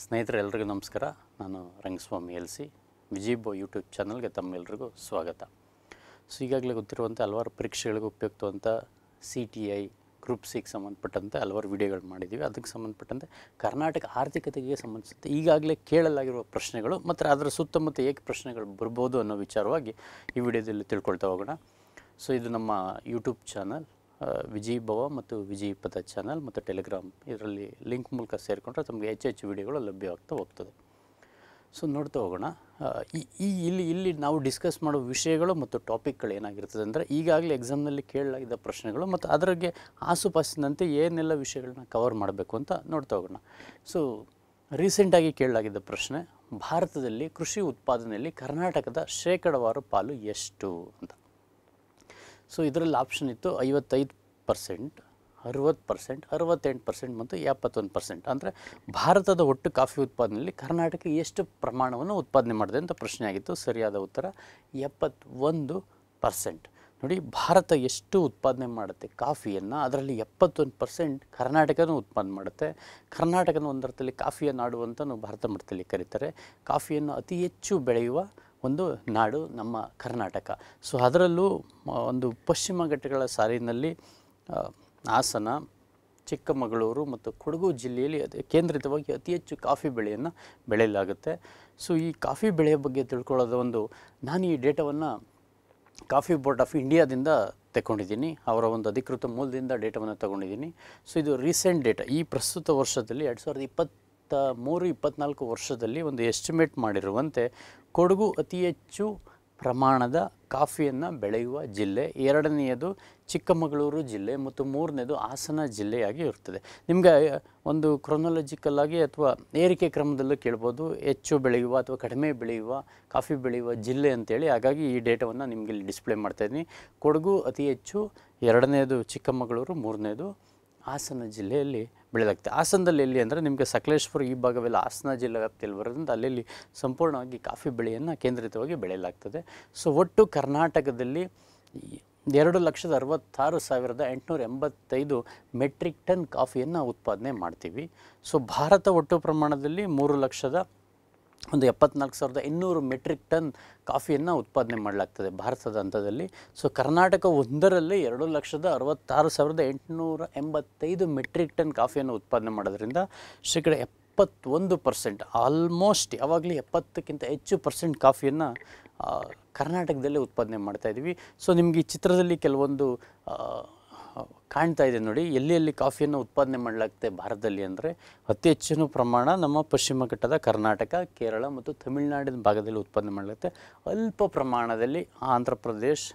ಸ್ನೇಹಿತರೆ ಎಲ್ರಿಗೂ ನಮಸ್ಕಾರ ನಾನು ರಂಗಸ್ವಾಮಿ ಎಲ್ ಸಿ ಬೋ ಯೂಟ್ಯೂಬ್ ಚಾನಲ್ಗೆ ತಮ್ಮೆಲ್ಲರಿಗೂ ಸ್ವಾಗತ ಸೊ ಈಗಾಗಲೇ ಗೊತ್ತಿರುವಂಥ ಹಲವಾರು ಪರೀಕ್ಷೆಗಳಿಗೆ ಉಪಯುಕ್ತವಂಥ ಸಿ ಟಿ ಐ ಗ್ರೂಪ್ ಸಿಗೆ ಸಂಬಂಧಪಟ್ಟಂತೆ ಹಲವಾರು ವಿಡಿಯೋಗಳು ಮಾಡಿದ್ದೀವಿ ಅದಕ್ಕೆ ಸಂಬಂಧಪಟ್ಟಂತೆ ಕರ್ನಾಟಕ ಆರ್ಥಿಕತೆಗೆ ಸಂಬಂಧಿಸಿದಂತೆ ಈಗಾಗಲೇ ಕೇಳಲಾಗಿರುವ ಪ್ರಶ್ನೆಗಳು ಮತ್ತು ಅದರ ಸುತ್ತಮುತ್ತ ಏಕೆ ಪ್ರಶ್ನೆಗಳು ಬರ್ಬೋದು ಅನ್ನೋ ವಿಚಾರವಾಗಿ ಈ ವಿಡಿಯೋದಲ್ಲಿ ತಿಳ್ಕೊಳ್ತಾ ಹೋಗೋಣ ಸೊ ಇದು ನಮ್ಮ ಯೂಟ್ಯೂಬ್ ಚಾನಲ್ ವಿಜಯ್ ಭವ ಮತ್ತು ವಿಜಿ ಪದ ಚಾನಲ್ ಮತ್ತು ಟೆಲಿಗ್ರಾಮ್ ಇದರಲ್ಲಿ ಲಿಂಕ್ ಮೂಲಕ ಸೇರಿಕೊಂಡ್ರೆ ತಮಗೆ ಹೆಚ್ಚು ಹೆಚ್ಚು ವಿಡಿಯೋಗಳು ಲಭ್ಯವಾಗ್ತಾ ಹೋಗ್ತದೆ ಸೊ ನೋಡ್ತಾ ಹೋಗೋಣ ಈ ಇಲ್ಲಿ ಇಲ್ಲಿ ನಾವು ಡಿಸ್ಕಸ್ ಮಾಡೋ ವಿಷಯಗಳು ಮತ್ತು ಟಾಪಿಕ್ಗಳು ಏನಾಗಿರ್ತದೆ ಅಂದರೆ ಈಗಾಗಲೇ ಎಕ್ಸಾಮ್ನಲ್ಲಿ ಕೇಳಲಾಗಿದ್ದ ಪ್ರಶ್ನೆಗಳು ಮತ್ತು ಅದರಾಗೆ ಆಸುಪಾಸಿನಂತೆ ಏನೆಲ್ಲ ವಿಷಯಗಳನ್ನ ಕವರ್ ಮಾಡಬೇಕು ಅಂತ ನೋಡ್ತಾ ಹೋಗೋಣ ಸೊ ರೀಸೆಂಟಾಗಿ ಕೇಳಲಾಗಿದ್ದ ಪ್ರಶ್ನೆ ಭಾರತದಲ್ಲಿ ಕೃಷಿ ಉತ್ಪಾದನೆಯಲ್ಲಿ ಕರ್ನಾಟಕದ ಶೇಕಡವಾರು ಪಾಲು ಎಷ್ಟು ಅಂತ ಸೊ ಇದರಲ್ಲಿ ಆಪ್ಷನ್ ಇತ್ತು ಐವತ್ತೈದು ಪರ್ಸೆಂಟ್ ಅರುವತ್ತು ಪರ್ಸೆಂಟ್ ಅರುವತ್ತೆಂಟು ಪರ್ಸೆಂಟ್ ಮತ್ತು ಎಪ್ಪತ್ತೊಂದು ಪರ್ಸೆಂಟ್ ಅಂದರೆ ಭಾರತದ ಒಟ್ಟು ಕಾಫಿ ಉತ್ಪಾದನೆಯಲ್ಲಿ ಕರ್ನಾಟಕ ಎಷ್ಟು ಪ್ರಮಾಣವನ್ನು ಉತ್ಪಾದನೆ ಮಾಡಿದೆ ಅಂತ ಪ್ರಶ್ನೆ ಆಗಿತ್ತು ಸರಿಯಾದ ಉತ್ತರ ಎಪ್ಪತ್ತೊಂದು ಪರ್ಸೆಂಟ್ ನೋಡಿ ಭಾರತ ಎಷ್ಟು ಉತ್ಪಾದನೆ ಮಾಡುತ್ತೆ ಕಾಫಿಯನ್ನು ಅದರಲ್ಲಿ ಎಪ್ಪತ್ತೊಂದು ಪರ್ಸೆಂಟ್ ಕರ್ನಾಟಕನೂ ಉತ್ಪಾದನೆ ಮಾಡುತ್ತೆ ಕರ್ನಾಟಕನ ಒಂದರ್ಥದಲ್ಲಿ ಕಾಫಿಯ ನಾಡು ನಾವು ಭಾರತ ಮಟ್ಟದಲ್ಲಿ ಕರೀತಾರೆ ಕಾಫಿಯನ್ನು ಅತಿ ಹೆಚ್ಚು ಬೆಳೆಯುವ ಒಂದು ನಾಡು ನಮ್ಮ ಕರ್ನಾಟಕ ಸೊ ಅದರಲ್ಲೂ ಒಂದು ಪಶ್ಚಿಮ ಘಟ್ಟಗಳ ಸಾಲಿನಲ್ಲಿ ಹಾಸನ ಚಿಕ್ಕಮಗಳೂರು ಮತ್ತು ಕೊಡಗು ಜಿಲ್ಲೆಯಲ್ಲಿ ಅದೇ ಕೇಂದ್ರಿತವಾಗಿ ಅತಿ ಹೆಚ್ಚು ಕಾಫಿ ಬೆಳೆಯನ್ನು ಬೆಳೆಯಲಾಗುತ್ತೆ ಸೊ ಈ ಕಾಫಿ ಬೆಳೆಯ ಬಗ್ಗೆ ತಿಳ್ಕೊಳ್ಳೋದು ಒಂದು ನಾನು ಈ ಡೇಟಾವನ್ನು ಕಾಫಿ ಬೋರ್ಡ್ ಆಫ್ ಇಂಡಿಯಾದಿಂದ ತಗೊಂಡಿದ್ದೀನಿ ಅವರ ಒಂದು ಅಧಿಕೃತ ಮೂಲದಿಂದ ಡೇಟಾವನ್ನು ತಗೊಂಡಿದ್ದೀನಿ ಸೊ ಇದು ರೀಸೆಂಟ್ ಡೇಟಾ ಈ ಪ್ರಸ್ತುತ ವರ್ಷದಲ್ಲಿ ಎರಡು ಸಾವಿರದ ಇಪ್ಪತ್ತ ಮೂರು ಇಪ್ಪತ್ತ್ನಾಲ್ಕು ವರ್ಷದಲ್ಲಿ ಒಂದು ಎಸ್ಟಿಮೇಟ್ ಮಾಡಿರುವಂತೆ ಕೊಡಗು ಅತಿ ಹೆಚ್ಚು ಪ್ರಮಾಣದ ಕಾಫಿಯನ್ನು ಬೆಳೆಯುವ ಜಿಲ್ಲೆ ಎರಡನೆಯದು ಚಿಕ್ಕಮಗಳೂರು ಜಿಲ್ಲೆ ಮತ್ತು ಮೂರನೇದು ಹಾಸನ ಜಿಲ್ಲೆಯಾಗಿ ಇರ್ತದೆ ನಿಮಗೆ ಒಂದು ಆಗಿ ಅಥವಾ ಏರಿಕೆ ಕ್ರಮದಲ್ಲೂ ಕೇಳ್ಬೋದು ಹೆಚ್ಚು ಬೆಳೆಯುವ ಅಥವಾ ಕಡಿಮೆ ಬೆಳೆಯುವ ಕಾಫಿ ಬೆಳೆಯುವ ಜಿಲ್ಲೆ ಅಂತೇಳಿ ಹಾಗಾಗಿ ಈ ಡೇಟಾವನ್ನು ನಿಮಗೆ ಇಲ್ಲಿ ಡಿಸ್ಪ್ಲೇ ಮಾಡ್ತಾಯಿದ್ದೀನಿ ಕೊಡಗು ಅತಿ ಹೆಚ್ಚು ಎರಡನೇದು ಚಿಕ್ಕಮಗಳೂರು ಮೂರನೇದು ಹಾಸನ ಜಿಲ್ಲೆಯಲ್ಲಿ ಬೆಳೆಯಲಾಗುತ್ತೆ ಹಾಸನದಲ್ಲಿ ಎಲ್ಲಿ ಅಂದರೆ ನಿಮಗೆ ಸಕಲೇಶ್ಪುರ ಈ ಭಾಗವೆಲ್ಲ ಹಾಸನ ಜಿಲ್ಲಾ ವ್ಯಾಪ್ತಿಯಲ್ಲಿ ಬರೋದ್ರಿಂದ ಅಲ್ಲಲ್ಲಿ ಸಂಪೂರ್ಣವಾಗಿ ಕಾಫಿ ಬೆಳೆಯನ್ನು ಕೇಂದ್ರಿತವಾಗಿ ಬೆಳೆಯಲಾಗ್ತದೆ ಸೊ ಒಟ್ಟು ಕರ್ನಾಟಕದಲ್ಲಿ ಎರಡು ಲಕ್ಷದ ಅರವತ್ತಾರು ಸಾವಿರದ ಎಂಟುನೂರ ಎಂಬತ್ತೈದು ಮೆಟ್ರಿಕ್ ಟನ್ ಕಾಫಿಯನ್ನು ಉತ್ಪಾದನೆ ಮಾಡ್ತೀವಿ ಸೊ ಭಾರತ ಒಟ್ಟು ಪ್ರಮಾಣದಲ್ಲಿ ಮೂರು ಲಕ್ಷದ ಒಂದು ಎಪ್ಪತ್ನಾಲ್ಕು ಸಾವಿರದ ಇನ್ನೂರು ಮೆಟ್ರಿಕ್ ಟನ್ ಕಾಫಿಯನ್ನು ಉತ್ಪಾದನೆ ಮಾಡಲಾಗ್ತದೆ ಭಾರತದ ಹಂತದಲ್ಲಿ ಸೊ ಕರ್ನಾಟಕ ಒಂದರಲ್ಲಿ ಎರಡು ಲಕ್ಷದ ಅರವತ್ತಾರು ಸಾವಿರದ ಎಂಟುನೂರ ಎಂಬತ್ತೈದು ಮೆಟ್ರಿಕ್ ಟನ್ ಕಾಫಿಯನ್ನು ಉತ್ಪಾದನೆ ಮಾಡೋದ್ರಿಂದ ಶೇಕಡ ಎಪ್ಪತ್ತೊಂದು ಪರ್ಸೆಂಟ್ ಆಲ್ಮೋಸ್ಟ್ ಯಾವಾಗಲೂ ಎಪ್ಪತ್ತಕ್ಕಿಂತ ಹೆಚ್ಚು ಪರ್ಸೆಂಟ್ ಕಾಫಿಯನ್ನು ಕರ್ನಾಟಕದಲ್ಲೇ ಉತ್ಪಾದನೆ ಮಾಡ್ತಾಯಿದ್ದೀವಿ ಸೊ ನಿಮಗೆ ಈ ಚಿತ್ರದಲ್ಲಿ ಕೆಲವೊಂದು ಕಾಣ್ತಾ ಇದೆ ನೋಡಿ ಎಲ್ಲಿ ಎಲ್ಲಿ ಕಾಫಿಯನ್ನು ಉತ್ಪಾದನೆ ಮಾಡಲಾಗ್ತದೆ ಭಾರತದಲ್ಲಿ ಅಂದರೆ ಅತಿ ಹೆಚ್ಚಿನ ಪ್ರಮಾಣ ನಮ್ಮ ಪಶ್ಚಿಮ ಘಟ್ಟದ ಕರ್ನಾಟಕ ಕೇರಳ ಮತ್ತು ತಮಿಳುನಾಡಿನ ಭಾಗದಲ್ಲಿ ಉತ್ಪಾದನೆ ಮಾಡಲಾಗುತ್ತೆ ಅಲ್ಪ ಪ್ರಮಾಣದಲ್ಲಿ ಆಂಧ್ರ ಪ್ರದೇಶ್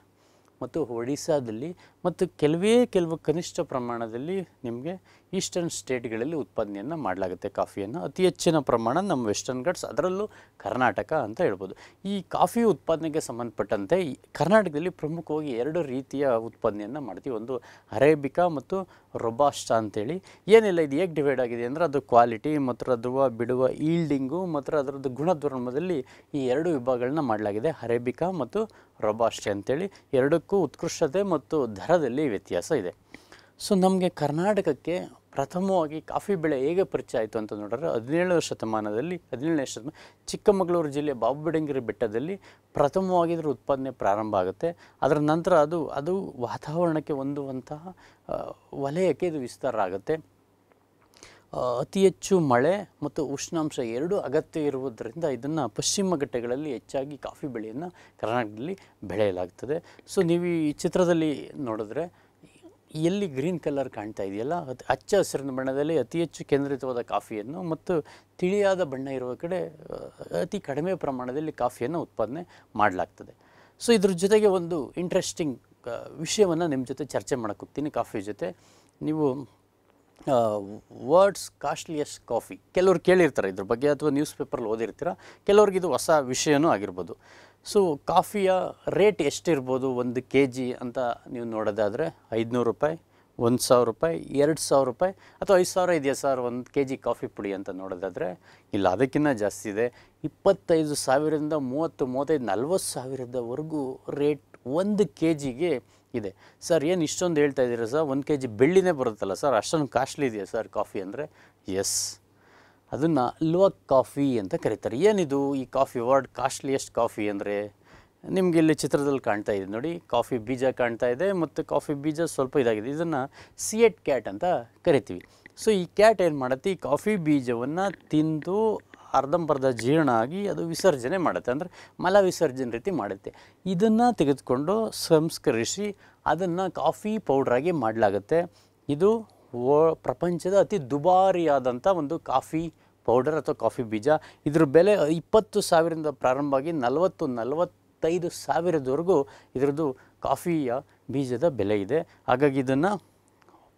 ಮತ್ತು ಒಡಿಸ್ಸಾದಲ್ಲಿ ಮತ್ತು ಕೆಲವೇ ಕೆಲವು ಕನಿಷ್ಠ ಪ್ರಮಾಣದಲ್ಲಿ ನಿಮಗೆ ಈಸ್ಟರ್ನ್ ಸ್ಟೇಟ್ಗಳಲ್ಲಿ ಉತ್ಪಾದನೆಯನ್ನು ಮಾಡಲಾಗುತ್ತೆ ಕಾಫಿಯನ್ನು ಅತಿ ಹೆಚ್ಚಿನ ಪ್ರಮಾಣ ನಮ್ಮ ವೆಸ್ಟರ್ನ್ ಗಟ್ಸ್ ಅದರಲ್ಲೂ ಕರ್ನಾಟಕ ಅಂತ ಹೇಳ್ಬೋದು ಈ ಕಾಫಿ ಉತ್ಪಾದನೆಗೆ ಸಂಬಂಧಪಟ್ಟಂತೆ ಕರ್ನಾಟಕದಲ್ಲಿ ಪ್ರಮುಖವಾಗಿ ಎರಡು ರೀತಿಯ ಉತ್ಪಾದನೆಯನ್ನು ಮಾಡ್ತೀವಿ ಒಂದು ಅರೇಬಿಕಾ ಮತ್ತು ರೊಬಾಸ್ಟ ಅಂತೇಳಿ ಏನಿಲ್ಲ ಇದು ಹೇಗೆ ಡಿವೈಡ್ ಆಗಿದೆ ಅಂದರೆ ಅದು ಕ್ವಾಲಿಟಿ ಮತ್ತು ಅದ್ರ ಬಿಡುವ ಈಲ್ಡಿಂಗು ಮತ್ತು ಅದರದ್ದು ಗುಣಧರ್ಮದಲ್ಲಿ ಈ ಎರಡು ವಿಭಾಗಗಳನ್ನ ಮಾಡಲಾಗಿದೆ ಅರೇಬಿಕಾ ಮತ್ತು ರೊಬಾಸ್ಟೆ ಅಂತೇಳಿ ಎರಡಕ್ಕೂ ಉತ್ಕೃಷ್ಟತೆ ಮತ್ತು ದರ ದರದಲ್ಲಿ ವ್ಯತ್ಯಾಸ ಇದೆ ಸೊ ನಮಗೆ ಕರ್ನಾಟಕಕ್ಕೆ ಪ್ರಥಮವಾಗಿ ಕಾಫಿ ಬೆಳೆ ಹೇಗೆ ಪರಿಚಯ ಆಯಿತು ಅಂತ ನೋಡಿದ್ರೆ ಹದಿನೇಳನೇ ಶತಮಾನದಲ್ಲಿ ಹದಿನೇಳನೇ ಶತಮಾನ ಚಿಕ್ಕಮಗಳೂರು ಜಿಲ್ಲೆ ಬಾಬುಬಡಂಗಿರಿ ಬೆಟ್ಟದಲ್ಲಿ ಪ್ರಥಮವಾಗಿ ಇದರ ಉತ್ಪಾದನೆ ಪ್ರಾರಂಭ ಆಗುತ್ತೆ ಅದರ ನಂತರ ಅದು ಅದು ವಾತಾವರಣಕ್ಕೆ ಹೊಂದುವಂತಹ ವಲಯಕ್ಕೆ ಇದು ವಿಸ್ತಾರ ಆಗುತ್ತೆ ಅತಿ ಹೆಚ್ಚು ಮಳೆ ಮತ್ತು ಉಷ್ಣಾಂಶ ಎರಡೂ ಅಗತ್ಯ ಇರುವುದರಿಂದ ಇದನ್ನು ಪಶ್ಚಿಮ ಘಟ್ಟಗಳಲ್ಲಿ ಹೆಚ್ಚಾಗಿ ಕಾಫಿ ಬೆಳೆಯನ್ನು ಕರ್ನಾಟಕದಲ್ಲಿ ಬೆಳೆಯಲಾಗ್ತದೆ ಸೊ ನೀವು ಈ ಚಿತ್ರದಲ್ಲಿ ನೋಡಿದ್ರೆ ಎಲ್ಲಿ ಗ್ರೀನ್ ಕಲರ್ ಕಾಣ್ತಾ ಇದೆಯಲ್ಲ ಅದು ಹಚ್ಚ ಹಸಿರಿನ ಬಣ್ಣದಲ್ಲಿ ಅತಿ ಹೆಚ್ಚು ಕೇಂದ್ರಿತವಾದ ಕಾಫಿಯನ್ನು ಮತ್ತು ತಿಳಿಯಾದ ಬಣ್ಣ ಇರುವ ಕಡೆ ಅತಿ ಕಡಿಮೆ ಪ್ರಮಾಣದಲ್ಲಿ ಕಾಫಿಯನ್ನು ಉತ್ಪಾದನೆ ಮಾಡಲಾಗ್ತದೆ ಸೊ ಇದ್ರ ಜೊತೆಗೆ ಒಂದು ಇಂಟ್ರೆಸ್ಟಿಂಗ್ ವಿಷಯವನ್ನು ನಿಮ್ಮ ಜೊತೆ ಚರ್ಚೆ ಮಾಡಕ್ಕೆ ಕಾಫಿ ಜೊತೆ ನೀವು ವರ್ಡ್ಸ್ ಕಾಸ್ಟ್ಲಿಯಸ್ಟ್ ಕಾಫಿ ಕೆಲವ್ರು ಕೇಳಿರ್ತಾರೆ ಇದ್ರ ಬಗ್ಗೆ ಅಥವಾ ನ್ಯೂಸ್ ಪೇಪರಲ್ಲಿ ಓದಿರ್ತೀರ ಕೆಲವ್ರಿಗೆ ಇದು ಹೊಸ ವಿಷಯನೂ ಆಗಿರ್ಬೋದು ಸೊ ಕಾಫಿಯ ರೇಟ್ ಎಷ್ಟಿರ್ಬೋದು ಒಂದು ಕೆ ಜಿ ಅಂತ ನೀವು ನೋಡೋದಾದರೆ ಐದುನೂರು ರೂಪಾಯಿ ಒಂದು ಸಾವಿರ ರೂಪಾಯಿ ಎರಡು ಸಾವಿರ ರೂಪಾಯಿ ಅಥವಾ ಐದು ಸಾವಿರ ಇದೆಯಾ ಸರ್ ಒಂದು ಕೆ ಜಿ ಕಾಫಿ ಪುಡಿ ಅಂತ ನೋಡೋದಾದರೆ ಇಲ್ಲ ಅದಕ್ಕಿಂತ ಜಾಸ್ತಿ ಇದೆ ಇಪ್ಪತ್ತೈದು ಸಾವಿರದಿಂದ ಮೂವತ್ತು ಮೂವತ್ತೈದು ನಲ್ವತ್ತು ಸಾವಿರದವರೆಗೂ ರೇಟ್ ಒಂದು ಕೆ ಜಿಗೆ ಇದೆ ಸರ್ ಏನು ಇಷ್ಟೊಂದು ಹೇಳ್ತಾ ಇದ್ದೀರಾ ಸರ್ ಒಂದು ಕೆ ಜಿ ಬೆಳ್ಳಿನೇ ಬರುತ್ತಲ್ಲ ಸರ್ ಅಷ್ಟೊಂದು ಕಾಸ್ಟ್ಲಿ ಇದೆಯಾ ಸರ್ ಕಾಫಿ ಅಂದರೆ ಎಸ್ ಅದನ್ನು ಲೋಕ್ ಕಾಫಿ ಅಂತ ಕರೀತಾರೆ ಏನಿದು ಈ ಕಾಫಿ ವರ್ಡ್ ಕಾಸ್ಟ್ಲಿಯೆಸ್ಟ್ ಕಾಫಿ ಅಂದರೆ ನಿಮಗೆ ಇಲ್ಲಿ ಚಿತ್ರದಲ್ಲಿ ಕಾಣ್ತಾ ಇದೆ ನೋಡಿ ಕಾಫಿ ಬೀಜ ಕಾಣ್ತಾ ಇದೆ ಮತ್ತು ಕಾಫಿ ಬೀಜ ಸ್ವಲ್ಪ ಇದಾಗಿದೆ ಇದನ್ನು ಸಿಯೆಟ್ ಕ್ಯಾಟ್ ಅಂತ ಕರಿತೀವಿ ಸೊ ಈ ಕ್ಯಾಟ್ ಏನು ಮಾಡುತ್ತೆ ಈ ಕಾಫಿ ಬೀಜವನ್ನು ತಿಂದು ಅರ್ಧಂಬರ್ಧ ಜೀರ್ಣ ಆಗಿ ಅದು ವಿಸರ್ಜನೆ ಮಾಡುತ್ತೆ ಅಂದರೆ ಮಲ ವಿಸರ್ಜನೆ ರೀತಿ ಮಾಡುತ್ತೆ ಇದನ್ನು ತೆಗೆದುಕೊಂಡು ಸಂಸ್ಕರಿಸಿ ಅದನ್ನು ಕಾಫಿ ಪೌಡ್ರಾಗಿ ಮಾಡಲಾಗುತ್ತೆ ಇದು ಪ್ರಪಂಚದ ಅತಿ ದುಬಾರಿಯಾದಂಥ ಒಂದು ಕಾಫಿ ಪೌಡರ್ ಅಥವಾ ಕಾಫಿ ಬೀಜ ಇದ್ರ ಬೆಲೆ ಇಪ್ಪತ್ತು ಸಾವಿರದಿಂದ ಪ್ರಾರಂಭ ಆಗಿ ನಲವತ್ತು ನಲವತ್ತೈದು ಸಾವಿರದವರೆಗೂ ಇದರದ್ದು ಕಾಫಿಯ ಬೀಜದ ಬೆಲೆ ಇದೆ ಹಾಗಾಗಿ ಇದನ್ನು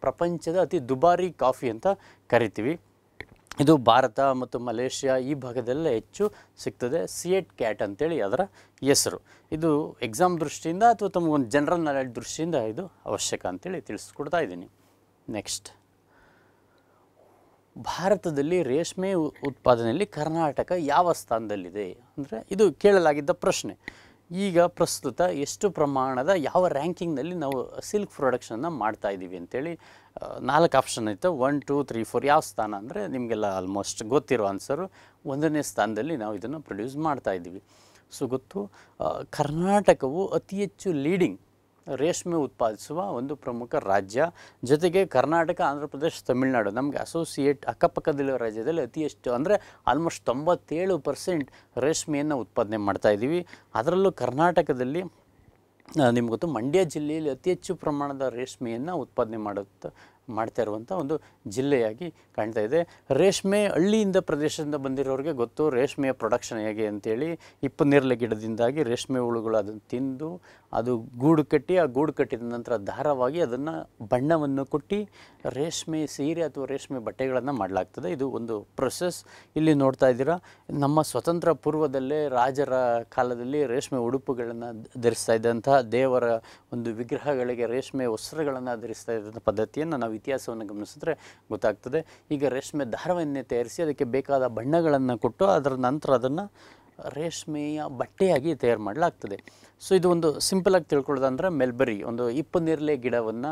ಪ್ರಪಂಚದ ಅತಿ ದುಬಾರಿ ಕಾಫಿ ಅಂತ ಕರಿತೀವಿ ಇದು ಭಾರತ ಮತ್ತು ಮಲೇಷ್ಯಾ ಈ ಭಾಗದಲ್ಲೇ ಹೆಚ್ಚು ಸಿಗ್ತದೆ ಸಿಯೆಟ್ ಕ್ಯಾಟ್ ಅಂತೇಳಿ ಅದರ ಹೆಸರು ಇದು ಎಕ್ಸಾಮ್ ದೃಷ್ಟಿಯಿಂದ ಅಥವಾ ತಮಗೊಂದು ಜನರಲ್ ನಾಲೆಡ್ಜ್ ದೃಷ್ಟಿಯಿಂದ ಇದು ಅವಶ್ಯಕ ಅಂತೇಳಿ ತಿಳಿಸ್ಕೊಡ್ತಾ ಇದ್ದೀನಿ ನೆಕ್ಸ್ಟ್ ಭಾರತದಲ್ಲಿ ರೇಷ್ಮೆ ಉತ್ಪಾದನೆಯಲ್ಲಿ ಕರ್ನಾಟಕ ಯಾವ ಸ್ಥಾನದಲ್ಲಿದೆ ಅಂದರೆ ಇದು ಕೇಳಲಾಗಿದ್ದ ಪ್ರಶ್ನೆ ಈಗ ಪ್ರಸ್ತುತ ಎಷ್ಟು ಪ್ರಮಾಣದ ಯಾವ ರ್ಯಾಂಕಿಂಗ್ನಲ್ಲಿ ನಾವು ಸಿಲ್ಕ್ ಪ್ರೊಡಕ್ಷನ್ನ ಮಾಡ್ತಾ ಇದ್ದೀವಿ ಅಂತೇಳಿ ನಾಲ್ಕು ಆಪ್ಷನ್ ಐತೆ ಒನ್ ಟೂ ತ್ರೀ ಫೋರ್ ಯಾವ ಸ್ಥಾನ ಅಂದರೆ ನಿಮಗೆಲ್ಲ ಆಲ್ಮೋಸ್ಟ್ ಗೊತ್ತಿರೋ ಆನ್ಸರು ಒಂದನೇ ಸ್ಥಾನದಲ್ಲಿ ನಾವು ಇದನ್ನು ಪ್ರೊಡ್ಯೂಸ್ ಮಾಡ್ತಾ ಇದ್ದೀವಿ ಸೊ ಗೊತ್ತು ಕರ್ನಾಟಕವು ಅತಿ ಹೆಚ್ಚು ಲೀಡಿಂಗ್ ರೇಷ್ಮೆ ಉತ್ಪಾದಿಸುವ ಒಂದು ಪ್ರಮುಖ ರಾಜ್ಯ ಜೊತೆಗೆ ಕರ್ನಾಟಕ ಆಂಧ್ರ ಪ್ರದೇಶ ತಮಿಳುನಾಡು ನಮಗೆ ಅಸೋಸಿಯೇಟ್ ಅಕ್ಕಪಕ್ಕದಲ್ಲಿರುವ ರಾಜ್ಯದಲ್ಲಿ ಅತಿ ಹೆಚ್ಚು ಅಂದರೆ ಆಲ್ಮೋಸ್ಟ್ ತೊಂಬತ್ತೇಳು ಪರ್ಸೆಂಟ್ ರೇಷ್ಮೆಯನ್ನು ಉತ್ಪಾದನೆ ಮಾಡ್ತಾ ಇದ್ದೀವಿ ಅದರಲ್ಲೂ ಕರ್ನಾಟಕದಲ್ಲಿ ನಿಮ್ಗೆ ಮಂಡ್ಯ ಜಿಲ್ಲೆಯಲ್ಲಿ ಅತಿ ಹೆಚ್ಚು ಪ್ರಮಾಣದ ರೇಷ್ಮೆಯನ್ನು ಉತ್ಪಾದನೆ ಮಾಡುತ್ತೆ ಮಾಡ್ತಾ ಇರುವಂಥ ಒಂದು ಜಿಲ್ಲೆಯಾಗಿ ಕಾಣ್ತಾ ಇದೆ ರೇಷ್ಮೆ ಹಳ್ಳಿಯಿಂದ ಪ್ರದೇಶದಿಂದ ಬಂದಿರೋರಿಗೆ ಗೊತ್ತು ರೇಷ್ಮೆಯ ಪ್ರೊಡಕ್ಷನ್ ಹೇಗೆ ಅಂತೇಳಿ ನೇರಳೆ ಗಿಡದಿಂದಾಗಿ ರೇಷ್ಮೆ ಹುಳುಗಳು ಅದನ್ನು ತಿಂದು ಅದು ಗೂಡು ಕಟ್ಟಿ ಆ ಗೂಡು ಕಟ್ಟಿದ ನಂತರ ದಾರವಾಗಿ ಅದನ್ನು ಬಣ್ಣವನ್ನು ಕೊಟ್ಟು ರೇಷ್ಮೆ ಸೀರೆ ಅಥವಾ ರೇಷ್ಮೆ ಬಟ್ಟೆಗಳನ್ನು ಮಾಡಲಾಗ್ತದೆ ಇದು ಒಂದು ಪ್ರೊಸೆಸ್ ಇಲ್ಲಿ ನೋಡ್ತಾ ಇದ್ದೀರಾ ನಮ್ಮ ಸ್ವತಂತ್ರ ಪೂರ್ವದಲ್ಲೇ ರಾಜರ ಕಾಲದಲ್ಲಿ ರೇಷ್ಮೆ ಉಡುಪುಗಳನ್ನು ಧರಿಸ್ತಾ ಇದ್ದಂತಹ ದೇವರ ಒಂದು ವಿಗ್ರಹಗಳಿಗೆ ರೇಷ್ಮೆ ವಸ್ತ್ರಗಳನ್ನು ಧರಿಸ್ತಾ ಇದ್ದಂಥ ಪದ್ಧತಿಯನ್ನು ನಾವು ಇತಿಹಾಸವನ್ನು ಗಮನಿಸಿದ್ರೆ ಗೊತ್ತಾಗ್ತದೆ ಈಗ ರೇಷ್ಮೆ ದಾರವನ್ನೇ ತಯಾರಿಸಿ ಅದಕ್ಕೆ ಬೇಕಾದ ಬಣ್ಣಗಳನ್ನು ಕೊಟ್ಟು ಅದರ ನಂತರ ಅದನ್ನು ರೇಷ್ಮೆಯ ಬಟ್ಟೆಯಾಗಿ ತಯಾರು ಮಾಡಲಾಗ್ತದೆ ಸೊ ಇದು ಒಂದು ಸಿಂಪಲಾಗಿ ತಿಳ್ಕೊಳ್ಳೋದಂದ್ರೆ ಮೆಲ್ಬರಿ ಒಂದು ನೀರಲೆ ಗಿಡವನ್ನು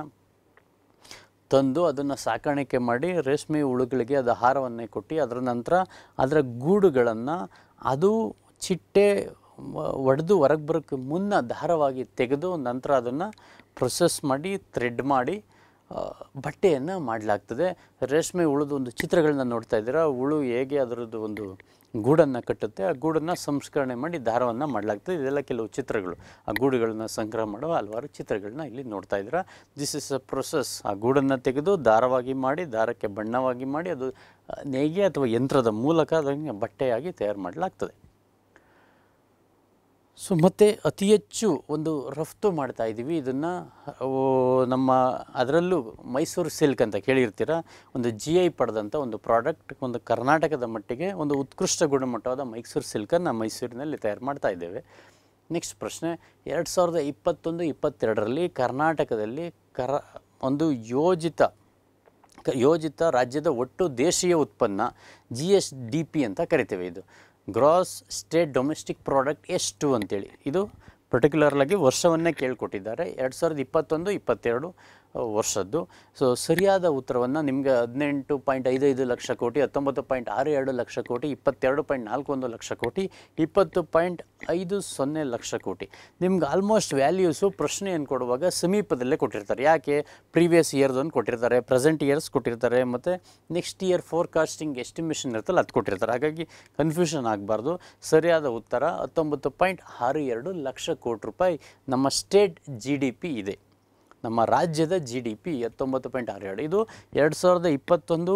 ತಂದು ಅದನ್ನು ಸಾಕಾಣಿಕೆ ಮಾಡಿ ರೇಷ್ಮೆ ಹುಳುಗಳಿಗೆ ಅದು ಆಹಾರವನ್ನೇ ಕೊಟ್ಟು ಅದರ ನಂತರ ಅದರ ಗೂಡುಗಳನ್ನು ಅದು ಚಿಟ್ಟೆ ಒಡೆದು ಹೊರಗೆ ಬರೋಕ್ಕೆ ಮುನ್ನ ದಾರವಾಗಿ ತೆಗೆದು ನಂತರ ಅದನ್ನು ಪ್ರೊಸೆಸ್ ಮಾಡಿ ಥ್ರೆಡ್ ಮಾಡಿ ಬಟ್ಟೆಯನ್ನು ಮಾಡಲಾಗ್ತದೆ ರೇಷ್ಮೆ ಹುಳದ ಒಂದು ಚಿತ್ರಗಳನ್ನ ನೋಡ್ತಾ ಇದ್ದೀರಾ ಹುಳು ಹೇಗೆ ಅದರದ್ದು ಒಂದು ಗೂಡನ್ನು ಕಟ್ಟುತ್ತೆ ಆ ಗೂಡನ್ನು ಸಂಸ್ಕರಣೆ ಮಾಡಿ ದಾರವನ್ನು ಮಾಡಲಾಗ್ತದೆ ಇದೆಲ್ಲ ಕೆಲವು ಚಿತ್ರಗಳು ಆ ಗೂಡುಗಳನ್ನು ಸಂಗ್ರಹ ಮಾಡುವ ಹಲವಾರು ಚಿತ್ರಗಳನ್ನ ಇಲ್ಲಿ ನೋಡ್ತಾ ಇದ್ದೀರಾ ದಿಸ್ ಇಸ್ ಅ ಪ್ರೊಸೆಸ್ ಆ ಗೂಡನ್ನು ತೆಗೆದು ದಾರವಾಗಿ ಮಾಡಿ ದಾರಕ್ಕೆ ಬಣ್ಣವಾಗಿ ಮಾಡಿ ಅದು ನೇಯ್ಗೆ ಅಥವಾ ಯಂತ್ರದ ಮೂಲಕ ಅದನ್ನು ಬಟ್ಟೆಯಾಗಿ ತಯಾರು ಮಾಡಲಾಗ್ತದೆ ಸೊ ಮತ್ತು ಅತಿ ಹೆಚ್ಚು ಒಂದು ರಫ್ತು ಮಾಡ್ತಾ ಇದ್ದೀವಿ ಇದನ್ನು ನಮ್ಮ ಅದರಲ್ಲೂ ಮೈಸೂರು ಸಿಲ್ಕ್ ಅಂತ ಕೇಳಿರ್ತೀರ ಒಂದು ಜಿ ಐ ಪಡೆದಂಥ ಒಂದು ಪ್ರಾಡಕ್ಟ್ ಒಂದು ಕರ್ನಾಟಕದ ಮಟ್ಟಿಗೆ ಒಂದು ಉತ್ಕೃಷ್ಟ ಗುಣಮಟ್ಟವಾದ ಮೈಸೂರು ಸಿಲ್ಕನ್ನು ಮೈಸೂರಿನಲ್ಲಿ ತಯಾರು ಮಾಡ್ತಾ ಇದ್ದೇವೆ ನೆಕ್ಸ್ಟ್ ಪ್ರಶ್ನೆ ಎರಡು ಸಾವಿರದ ಇಪ್ಪತ್ತೊಂದು ಇಪ್ಪತ್ತೆರಡರಲ್ಲಿ ಕರ್ನಾಟಕದಲ್ಲಿ ಕರ ಒಂದು ಯೋಜಿತ ಯೋಜಿತ ರಾಜ್ಯದ ಒಟ್ಟು ದೇಶೀಯ ಉತ್ಪನ್ನ ಜಿ ಎಸ್ ಡಿ ಪಿ ಅಂತ ಕರಿತೇವೆ ಇದು ಗ್ರಾಸ್ ಸ್ಟೇಟ್ ಡೊಮೆಸ್ಟಿಕ್ ಪ್ರಾಡಕ್ಟ್ ಎಷ್ಟು ಅಂತೇಳಿ ಇದು ಪರ್ಟಿಕ್ಯುಲರ್ಲಾಗಿ ವರ್ಷವನ್ನೇ ಕೇಳಿಕೊಟ್ಟಿದ್ದಾರೆ ಎರಡು ಸಾವಿರದ ಇಪ್ಪತ್ತೊಂದು ಇಪ್ಪತ್ತೆರಡು ವರ್ಷದ್ದು ಸೊ ಸರಿಯಾದ ಉತ್ತರವನ್ನು ನಿಮಗೆ ಹದಿನೆಂಟು ಪಾಯಿಂಟ್ ಐದೈದು ಲಕ್ಷ ಕೋಟಿ ಹತ್ತೊಂಬತ್ತು ಪಾಯಿಂಟ್ ಆರು ಎರಡು ಲಕ್ಷ ಕೋಟಿ ಇಪ್ಪತ್ತೆರಡು ಪಾಯಿಂಟ್ ನಾಲ್ಕು ಒಂದು ಲಕ್ಷ ಕೋಟಿ ಇಪ್ಪತ್ತು ಪಾಯಿಂಟ್ ಐದು ಸೊನ್ನೆ ಲಕ್ಷ ಕೋಟಿ ನಿಮ್ಗೆ ಆಲ್ಮೋಸ್ಟ್ ವ್ಯಾಲ್ಯೂಸು ಪ್ರಶ್ನೆಯನ್ನು ಕೊಡುವಾಗ ಸಮೀಪದಲ್ಲೇ ಕೊಟ್ಟಿರ್ತಾರೆ ಯಾಕೆ ಪ್ರೀವಿಯಸ್ ಇಯರ್ದೊಂದು ಕೊಟ್ಟಿರ್ತಾರೆ ಪ್ರೆಸೆಂಟ್ ಇಯರ್ಸ್ ಕೊಟ್ಟಿರ್ತಾರೆ ಮತ್ತು ನೆಕ್ಸ್ಟ್ ಇಯರ್ ಫೋರ್ಕಾಸ್ಟಿಂಗ್ ಎಸ್ಟಿಮೇಷನ್ ಇರ್ತಲ್ಲ ಅದು ಕೊಟ್ಟಿರ್ತಾರೆ ಹಾಗಾಗಿ ಕನ್ಫ್ಯೂಷನ್ ಆಗಬಾರ್ದು ಸರಿಯಾದ ಉತ್ತರ ಹತ್ತೊಂಬತ್ತು ಪಾಯಿಂಟ್ ಆರು ಎರಡು ಲಕ್ಷ ಕೋಟಿ ರೂಪಾಯಿ ನಮ್ಮ ಸ್ಟೇಟ್ ಜಿ ಡಿ ಪಿ ಇದೆ ನಮ್ಮ ರಾಜ್ಯದ ಜಿ ಡಿ ಪಿ ಹತ್ತೊಂಬತ್ತು ಪಾಯಿಂಟ್ ಆರು ಎರಡು ಇದು ಎರಡು ಸಾವಿರದ ಇಪ್ಪತ್ತೊಂದು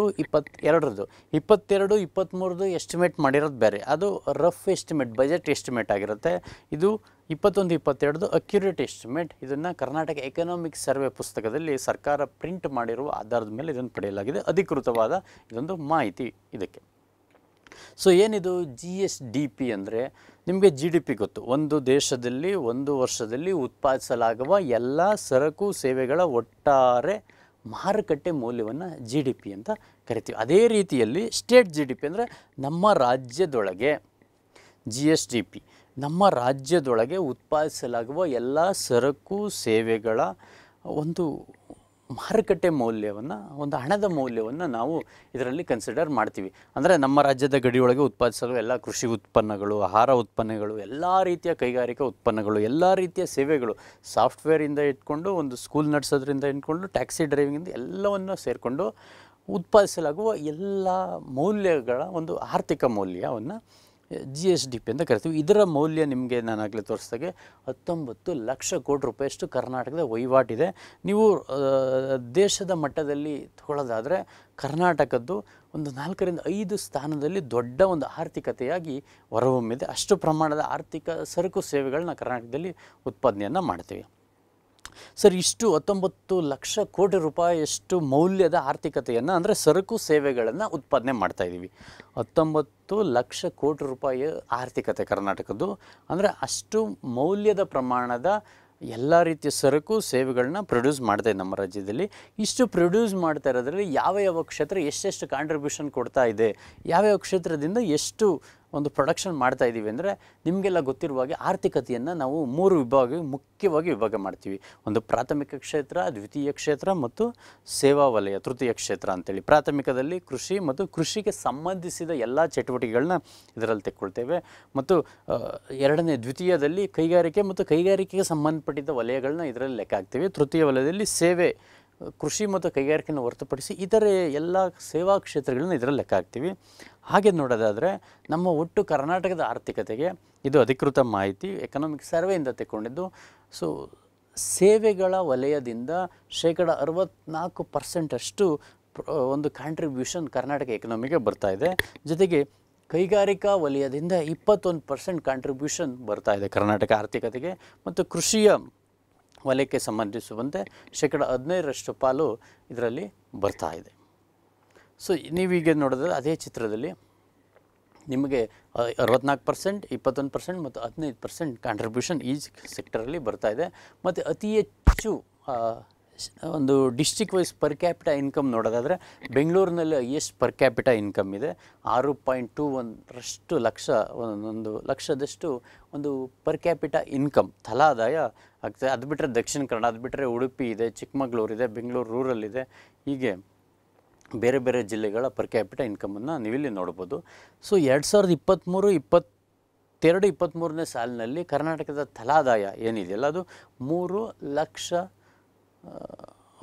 ಎರಡರದ್ದು ಇಪ್ಪತ್ತೆರಡು ಇಪ್ಪತ್ತ್ಮೂರದು ಎಸ್ಟಿಮೇಟ್ ಮಾಡಿರೋದು ಬೇರೆ ಅದು ರಫ್ ಎಸ್ಟಿಮೇಟ್ ಬಜೆಟ್ ಎಸ್ಟಿಮೇಟ್ ಆಗಿರುತ್ತೆ ಇದು ಇಪ್ಪತ್ತೊಂದು ಇಪ್ಪತ್ತೆರಡು ಅಕ್ಯುರೇಟ್ ಎಸ್ಟಿಮೇಟ್ ಇದನ್ನು ಕರ್ನಾಟಕ ಎಕನಾಮಿಕ್ ಸರ್ವೆ ಪುಸ್ತಕದಲ್ಲಿ ಸರ್ಕಾರ ಪ್ರಿಂಟ್ ಮಾಡಿರುವ ಆಧಾರದ ಮೇಲೆ ಇದನ್ನು ಪಡೆಯಲಾಗಿದೆ ಅಧಿಕೃತವಾದ ಇದೊಂದು ಮಾಹಿತಿ ಇದಕ್ಕೆ ಸೊ ಏನಿದು ಜಿ ಎಸ್ ಡಿ ಪಿ ಅಂದರೆ ನಿಮಗೆ ಜಿ ಡಿ ಪಿ ಗೊತ್ತು ಒಂದು ದೇಶದಲ್ಲಿ ಒಂದು ವರ್ಷದಲ್ಲಿ ಉತ್ಪಾದಿಸಲಾಗುವ ಎಲ್ಲ ಸರಕು ಸೇವೆಗಳ ಒಟ್ಟಾರೆ ಮಾರುಕಟ್ಟೆ ಮೌಲ್ಯವನ್ನು ಜಿ ಡಿ ಪಿ ಅಂತ ಕರಿತೀವಿ ಅದೇ ರೀತಿಯಲ್ಲಿ ಸ್ಟೇಟ್ ಜಿ ಡಿ ಪಿ ಅಂದರೆ ನಮ್ಮ ರಾಜ್ಯದೊಳಗೆ ಜಿ ಎಸ್ ಡಿ ಪಿ ನಮ್ಮ ರಾಜ್ಯದೊಳಗೆ ಉತ್ಪಾದಿಸಲಾಗುವ ಎಲ್ಲ ಸರಕು ಸೇವೆಗಳ ಒಂದು ಮಾರುಕಟ್ಟೆ ಮೌಲ್ಯವನ್ನು ಒಂದು ಹಣದ ಮೌಲ್ಯವನ್ನು ನಾವು ಇದರಲ್ಲಿ ಕನ್ಸಿಡರ್ ಮಾಡ್ತೀವಿ ಅಂದರೆ ನಮ್ಮ ರಾಜ್ಯದ ಗಡಿಯೊಳಗೆ ಉತ್ಪಾದಿಸಲು ಎಲ್ಲ ಕೃಷಿ ಉತ್ಪನ್ನಗಳು ಆಹಾರ ಉತ್ಪನ್ನಗಳು ಎಲ್ಲ ರೀತಿಯ ಕೈಗಾರಿಕಾ ಉತ್ಪನ್ನಗಳು ಎಲ್ಲ ರೀತಿಯ ಸೇವೆಗಳು ಸಾಫ್ಟ್ವೇರಿಂದ ಇಟ್ಕೊಂಡು ಒಂದು ಸ್ಕೂಲ್ ನಡೆಸೋದ್ರಿಂದ ಇಟ್ಕೊಂಡು ಟ್ಯಾಕ್ಸಿ ಡ್ರೈವಿಂಗಿಂದ ಎಲ್ಲವನ್ನು ಸೇರಿಕೊಂಡು ಉತ್ಪಾದಿಸಲಾಗುವ ಎಲ್ಲ ಮೌಲ್ಯಗಳ ಒಂದು ಆರ್ಥಿಕ ಮೌಲ್ಯವನ್ನು ಜಿ ಎಸ್ ಡಿ ಪಿ ಅಂತ ಕರಿತೀವಿ ಇದರ ಮೌಲ್ಯ ನಿಮಗೆ ನಾನು ತೋರಿಸ್ದಾಗೆ ಹತ್ತೊಂಬತ್ತು ಲಕ್ಷ ಕೋಟಿ ರೂಪಾಯಿಷ್ಟು ಕರ್ನಾಟಕದ ವಹಿವಾಟಿದೆ ನೀವು ದೇಶದ ಮಟ್ಟದಲ್ಲಿ ತಗೊಳ್ಳೋದಾದರೆ ಕರ್ನಾಟಕದ್ದು ಒಂದು ನಾಲ್ಕರಿಂದ ಐದು ಸ್ಥಾನದಲ್ಲಿ ದೊಡ್ಡ ಒಂದು ಆರ್ಥಿಕತೆಯಾಗಿ ಹೊರಹೊಮ್ಮಿದೆ ಅಷ್ಟು ಪ್ರಮಾಣದ ಆರ್ಥಿಕ ಸರಕು ಸೇವೆಗಳನ್ನ ಕರ್ನಾಟಕದಲ್ಲಿ ಉತ್ಪಾದನೆಯನ್ನು ಮಾಡ್ತೀವಿ ಸರ್ ಇಷ್ಟು ಹತ್ತೊಂಬತ್ತು ಲಕ್ಷ ಕೋಟಿ ರೂಪಾಯಿಯಷ್ಟು ಮೌಲ್ಯದ ಆರ್ಥಿಕತೆಯನ್ನು ಅಂದರೆ ಸರಕು ಸೇವೆಗಳನ್ನು ಉತ್ಪಾದನೆ ಮಾಡ್ತಾ ಇದ್ದೀವಿ ಹತ್ತೊಂಬತ್ತು ಲಕ್ಷ ಕೋಟಿ ರೂಪಾಯಿ ಆರ್ಥಿಕತೆ ಕರ್ನಾಟಕದ್ದು ಅಂದರೆ ಅಷ್ಟು ಮೌಲ್ಯದ ಪ್ರಮಾಣದ ಎಲ್ಲ ರೀತಿಯ ಸರಕು ಸೇವೆಗಳನ್ನ ಪ್ರೊಡ್ಯೂಸ್ ಮಾಡ್ತಾಯಿದೆ ನಮ್ಮ ರಾಜ್ಯದಲ್ಲಿ ಇಷ್ಟು ಪ್ರೊಡ್ಯೂಸ್ ಮಾಡ್ತಾ ಇರೋದ್ರಲ್ಲಿ ಯಾವ ಯಾವ ಕ್ಷೇತ್ರ ಎಷ್ಟೆಷ್ಟು ಕಾಂಟ್ರಿಬ್ಯೂಷನ್ ಕೊಡ್ತಾ ಇದೆ ಯಾವ್ಯಾವ ಕ್ಷೇತ್ರದಿಂದ ಎಷ್ಟು ಒಂದು ಪ್ರೊಡಕ್ಷನ್ ಮಾಡ್ತಾ ಇದ್ದೀವಿ ಅಂದರೆ ನಿಮಗೆಲ್ಲ ಗೊತ್ತಿರುವ ಹಾಗೆ ಆರ್ಥಿಕತೆಯನ್ನು ನಾವು ಮೂರು ವಿಭಾಗ ಮುಖ್ಯವಾಗಿ ವಿಭಾಗ ಮಾಡ್ತೀವಿ ಒಂದು ಪ್ರಾಥಮಿಕ ಕ್ಷೇತ್ರ ದ್ವಿತೀಯ ಕ್ಷೇತ್ರ ಮತ್ತು ಸೇವಾ ವಲಯ ತೃತೀಯ ಕ್ಷೇತ್ರ ಅಂತೇಳಿ ಪ್ರಾಥಮಿಕದಲ್ಲಿ ಕೃಷಿ ಮತ್ತು ಕೃಷಿಗೆ ಸಂಬಂಧಿಸಿದ ಎಲ್ಲ ಚಟುವಟಿಕೆಗಳನ್ನ ಇದರಲ್ಲಿ ತೆಕ್ಕೊಳ್ತೇವೆ ಮತ್ತು ಎರಡನೇ ದ್ವಿತೀಯದಲ್ಲಿ ಕೈಗಾರಿಕೆ ಮತ್ತು ಕೈಗಾರಿಕೆಗೆ ಸಂಬಂಧಪಟ್ಟಿದ್ದ ವಲಯಗಳನ್ನ ಇದರಲ್ಲಿ ಲೆಕ್ಕ ಹಾಕ್ತೀವಿ ತೃತೀಯ ವಲಯದಲ್ಲಿ ಸೇವೆ ಕೃಷಿ ಮತ್ತು ಕೈಗಾರಿಕೆಯನ್ನು ಹೊರತುಪಡಿಸಿ ಇತರೆ ಎಲ್ಲ ಸೇವಾ ಕ್ಷೇತ್ರಗಳನ್ನು ಇದರಲ್ಲಿ ಲೆಕ್ಕ ಹಾಕ್ತೀವಿ ಹಾಗೆ ನೋಡೋದಾದರೆ ನಮ್ಮ ಒಟ್ಟು ಕರ್ನಾಟಕದ ಆರ್ಥಿಕತೆಗೆ ಇದು ಅಧಿಕೃತ ಮಾಹಿತಿ ಎಕನಾಮಿಕ್ ಸರ್ವೆಯಿಂದ ತೆಕ್ಕೊಂಡಿದ್ದು ಸೊ ಸೇವೆಗಳ ವಲಯದಿಂದ ಶೇಕಡ ಅರವತ್ನಾಲ್ಕು ಪರ್ಸೆಂಟಷ್ಟು ಒಂದು ಕಾಂಟ್ರಿಬ್ಯೂಷನ್ ಕರ್ನಾಟಕ ಎಕನಾಮಿಗೆ ಬರ್ತಾ ಇದೆ ಜೊತೆಗೆ ಕೈಗಾರಿಕಾ ವಲಯದಿಂದ ಇಪ್ಪತ್ತೊಂದು ಪರ್ಸೆಂಟ್ ಕಾಂಟ್ರಿಬ್ಯೂಷನ್ ಬರ್ತಾ ಇದೆ ಕರ್ನಾಟಕ ಆರ್ಥಿಕತೆಗೆ ಮತ್ತು ಕೃಷಿಯ ವಲಯಕ್ಕೆ ಸಂಬಂಧಿಸುವಂತೆ ಶೇಕಡ ಹದಿನೈದರಷ್ಟು ಪಾಲು ಇದರಲ್ಲಿ ಬರ್ತಾ ಇದೆ ಸೊ ನೀವೀಗ ನೋಡಿದ್ರೆ ಅದೇ ಚಿತ್ರದಲ್ಲಿ ನಿಮಗೆ ಅರವತ್ನಾಲ್ಕು ಪರ್ಸೆಂಟ್ ಇಪ್ಪತ್ತೊಂದು ಪರ್ಸೆಂಟ್ ಮತ್ತು ಹದಿನೈದು ಪರ್ಸೆಂಟ್ ಕಾಂಟ್ರಿಬ್ಯೂಷನ್ ಈ ಸೆಕ್ಟರಲ್ಲಿ ಬರ್ತಾ ಇದೆ ಮತ್ತು ಅತಿ ಹೆಚ್ಚು ಒಂದು district wise per capita income ನೋಡೋದಾದರೆ ಬೆಂಗಳೂರಿನಲ್ಲಿ ಹೈಯೆಸ್ಟ್ ಪರ್ ಕ್ಯಾಪಿಟ ಇನ್ಕಮ್ ಇದೆ ಆರು ಪಾಯಿಂಟ್ ಟೂ ಒಂದರಷ್ಟು ಲಕ್ಷ ಒಂದೊಂದು ಲಕ್ಷದಷ್ಟು ಒಂದು ಪರ್ ಕ್ಯಾಪಿಟ ಇನ್ಕಮ್ ತಲಾದಾಯ ಆಗ್ತದೆ ಅದು ಬಿಟ್ಟರೆ ದಕ್ಷಿಣ ಕನ್ನಡ ಅದು ಬಿಟ್ಟರೆ ಉಡುಪಿ ಇದೆ ಚಿಕ್ಕಮಗಳೂರು ಇದೆ ಬೆಂಗಳೂರು ರೂರಲ್ ಇದೆ ಹೀಗೆ ಬೇರೆ ಬೇರೆ ಜಿಲ್ಲೆಗಳ ಪರ್ ಕ್ಯಾಪಿಟ ಇನ್ಕಮನ್ನು ನೀವಿಲ್ಲಿ ನೋಡ್ಬೋದು ಸೊ ಎರಡು ಸಾವಿರದ ಇಪ್ಪತ್ತ್ಮೂರು ಇಪ್ಪತ್ತು ಎರಡು ಇಪ್ಪತ್ತ್ಮೂರನೇ ಸಾಲಿನಲ್ಲಿ ಕರ್ನಾಟಕದ ತಲಾದಾಯ ಏನಿದೆಯಲ್ಲ ಅದು ಮೂರು ಲಕ್ಷ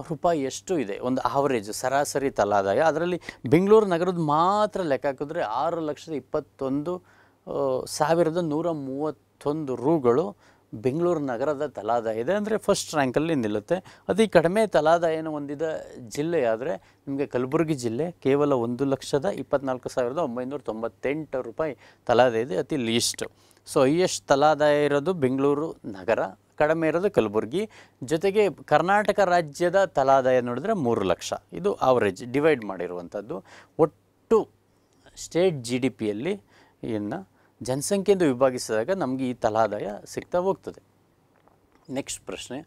ರೂಪಾಯಿ ಎಷ್ಟು ಇದೆ ಒಂದು ಆವರೇಜ್ ಸರಾಸರಿ ತಲಾದಾಯ ಅದರಲ್ಲಿ ಬೆಂಗಳೂರು ನಗರದ ಮಾತ್ರ ಲೆಕ್ಕ ಹಾಕಿದ್ರೆ ಆರು ಲಕ್ಷದ ಇಪ್ಪತ್ತೊಂದು ಸಾವಿರದ ನೂರ ಮೂವತ್ತೊಂದು ರೂಗಳು ಬೆಂಗಳೂರು ನಗರದ ತಲಾದಾಯ ಇದೆ ಅಂದರೆ ಫಸ್ಟ್ ರ್ಯಾಂಕಲ್ಲಿ ನಿಲ್ಲುತ್ತೆ ಅತಿ ಕಡಿಮೆ ತಲಾದಾಯನ ಹೊಂದಿದ ಜಿಲ್ಲೆಯಾದರೆ ನಿಮಗೆ ಕಲಬುರಗಿ ಜಿಲ್ಲೆ ಕೇವಲ ಒಂದು ಲಕ್ಷದ ಇಪ್ಪತ್ನಾಲ್ಕು ಸಾವಿರದ ಒಂಬೈನೂರ ತೊಂಬತ್ತೆಂಟು ರೂಪಾಯಿ ತಲಾದಾಯ ಇದೆ ಅತಿ ಲೀಸ್ಟ್ ಸೊ ಹೈಯೆಸ್ಟ್ ತಲಾದಾಯ ಇರೋದು ಬೆಂಗಳೂರು ನಗರ ಕಡಿಮೆ ಇರೋದು ಕಲಬುರಗಿ ಜೊತೆಗೆ ಕರ್ನಾಟಕ ರಾಜ್ಯದ ತಲಾದಾಯ ನೋಡಿದ್ರೆ ಮೂರು ಲಕ್ಷ ಇದು ಆವರೇಜ್ ಡಿವೈಡ್ ಮಾಡಿರುವಂಥದ್ದು ಒಟ್ಟು ಸ್ಟೇಟ್ ಜಿ ಡಿ ಪಿಯಲ್ಲಿ ಇನ್ನು ಜನಸಂಖ್ಯೆಯಿಂದ ವಿಭಾಗಿಸಿದಾಗ ನಮಗೆ ಈ ತಲಾದಾಯ ಸಿಗ್ತಾ ಹೋಗ್ತದೆ ನೆಕ್ಸ್ಟ್ ಪ್ರಶ್ನೆ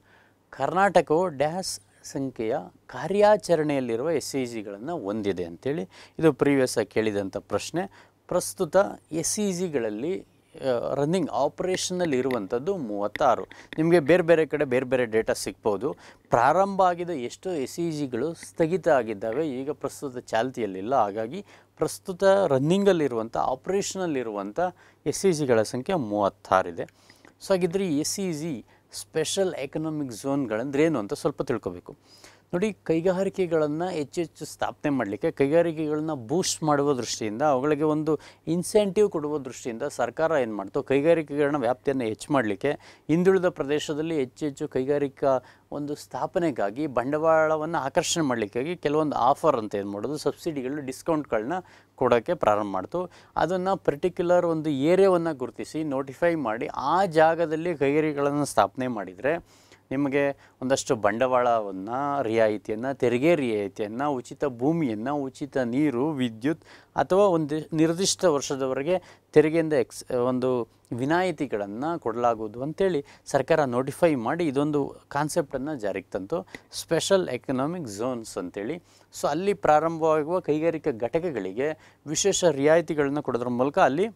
ಕರ್ನಾಟಕವು ಡ್ಯಾಸ್ ಸಂಖ್ಯೆಯ ಕಾರ್ಯಾಚರಣೆಯಲ್ಲಿರುವ ಎಸ್ ಸಿ e ಜಿಗಳನ್ನು ಹೊಂದಿದೆ ಅಂಥೇಳಿ ಇದು ಪ್ರೀವಿಯಸ್ ಆಗಿ ಕೇಳಿದಂಥ ಪ್ರಶ್ನೆ ಪ್ರಸ್ತುತ ಎಸ್ ಸಿ e ಜಿಗಳಲ್ಲಿ ರನ್ನಿಂಗ್ ಆಪ್ರೇಷನಲ್ಲಿ ಇರುವಂಥದ್ದು ಮೂವತ್ತಾರು ನಿಮಗೆ ಬೇರೆ ಬೇರೆ ಕಡೆ ಬೇರೆ ಬೇರೆ ಡೇಟಾ ಸಿಗ್ಬೋದು ಪ್ರಾರಂಭ ಆಗಿದ ಎಷ್ಟು ಎಸ್ ಇ e ಜಿಗಳು ಸ್ಥಗಿತ ಆಗಿದ್ದಾವೆ ಈಗ ಪ್ರಸ್ತುತ ಚಾಲ್ತಿಯಲ್ಲಿಲ್ಲ ಹಾಗಾಗಿ ಪ್ರಸ್ತುತ ರನ್ನಿಂಗಲ್ಲಿರುವಂಥ ಆಪ್ರೇಷನಲ್ಲಿರುವಂಥ ಎಸ್ ಸಿ e ಜಿಗಳ ಸಂಖ್ಯೆ ಮೂವತ್ತಾರಿದೆ ಸೊ ಹಾಗಿದ್ದರೆ S E e G special economic ಝೋನ್ಗಳಂದ್ರೇನು ಅಂತ ಸ್ವಲ್ಪ ತಿಳ್ಕೊಬೇಕು ನೋಡಿ ಕೈಗಾರಿಕೆಗಳನ್ನು ಹೆಚ್ಚೆಚ್ಚು ಸ್ಥಾಪನೆ ಮಾಡಲಿಕ್ಕೆ ಕೈಗಾರಿಕೆಗಳನ್ನ ಬೂಸ್ಟ್ ಮಾಡುವ ದೃಷ್ಟಿಯಿಂದ ಅವುಗಳಿಗೆ ಒಂದು ಇನ್ಸೆಂಟಿವ್ ಕೊಡುವ ದೃಷ್ಟಿಯಿಂದ ಸರ್ಕಾರ ಏನು ಮಾಡ್ತು ಕೈಗಾರಿಕೆಗಳನ್ನ ವ್ಯಾಪ್ತಿಯನ್ನು ಹೆಚ್ಚು ಮಾಡಲಿಕ್ಕೆ ಹಿಂದುಳಿದ ಪ್ರದೇಶದಲ್ಲಿ ಹೆಚ್ಚೆಚ್ಚು ಕೈಗಾರಿಕಾ ಒಂದು ಸ್ಥಾಪನೆಗಾಗಿ ಬಂಡವಾಳವನ್ನು ಆಕರ್ಷಣೆ ಮಾಡಲಿಕ್ಕಾಗಿ ಕೆಲವೊಂದು ಆಫರ್ ಅಂತ ಏನು ಮಾಡೋದು ಸಬ್ಸಿಡಿಗಳು ಡಿಸ್ಕೌಂಟ್ಗಳನ್ನ ಕೊಡೋಕ್ಕೆ ಪ್ರಾರಂಭ ಮಾಡ್ತು ಅದನ್ನು ಪರ್ಟಿಕ್ಯುಲರ್ ಒಂದು ಏರಿಯಾವನ್ನು ಗುರುತಿಸಿ ನೋಟಿಫೈ ಮಾಡಿ ಆ ಜಾಗದಲ್ಲಿ ಕೈಗಾರಿಕೆಗಳನ್ನು ಸ್ಥಾಪನೆ ಮಾಡಿದರೆ ನಿಮಗೆ ಒಂದಷ್ಟು ಬಂಡವಾಳವನ್ನು ರಿಯಾಯಿತಿಯನ್ನು ತೆರಿಗೆ ರಿಯಾಯಿತಿಯನ್ನು ಉಚಿತ ಭೂಮಿಯನ್ನು ಉಚಿತ ನೀರು ವಿದ್ಯುತ್ ಅಥವಾ ಒಂದು ನಿರ್ದಿಷ್ಟ ವರ್ಷದವರೆಗೆ ತೆರಿಗೆಯಿಂದ ಎಕ್ಸ್ ಒಂದು ವಿನಾಯಿತಿಗಳನ್ನು ಕೊಡಲಾಗುವುದು ಅಂತೇಳಿ ಸರ್ಕಾರ ನೋಟಿಫೈ ಮಾಡಿ ಇದೊಂದು ಕಾನ್ಸೆಪ್ಟನ್ನು ಜಾರಿಗೆ ತಂತು ಸ್ಪೆಷಲ್ ಎಕನಾಮಿಕ್ ಝೋನ್ಸ್ ಅಂತೇಳಿ ಸೊ ಅಲ್ಲಿ ಪ್ರಾರಂಭವಾಗುವ ಕೈಗಾರಿಕಾ ಘಟಕಗಳಿಗೆ ವಿಶೇಷ ರಿಯಾಯಿತಿಗಳನ್ನು ಕೊಡೋದ್ರ ಮೂಲಕ ಅಲ್ಲಿ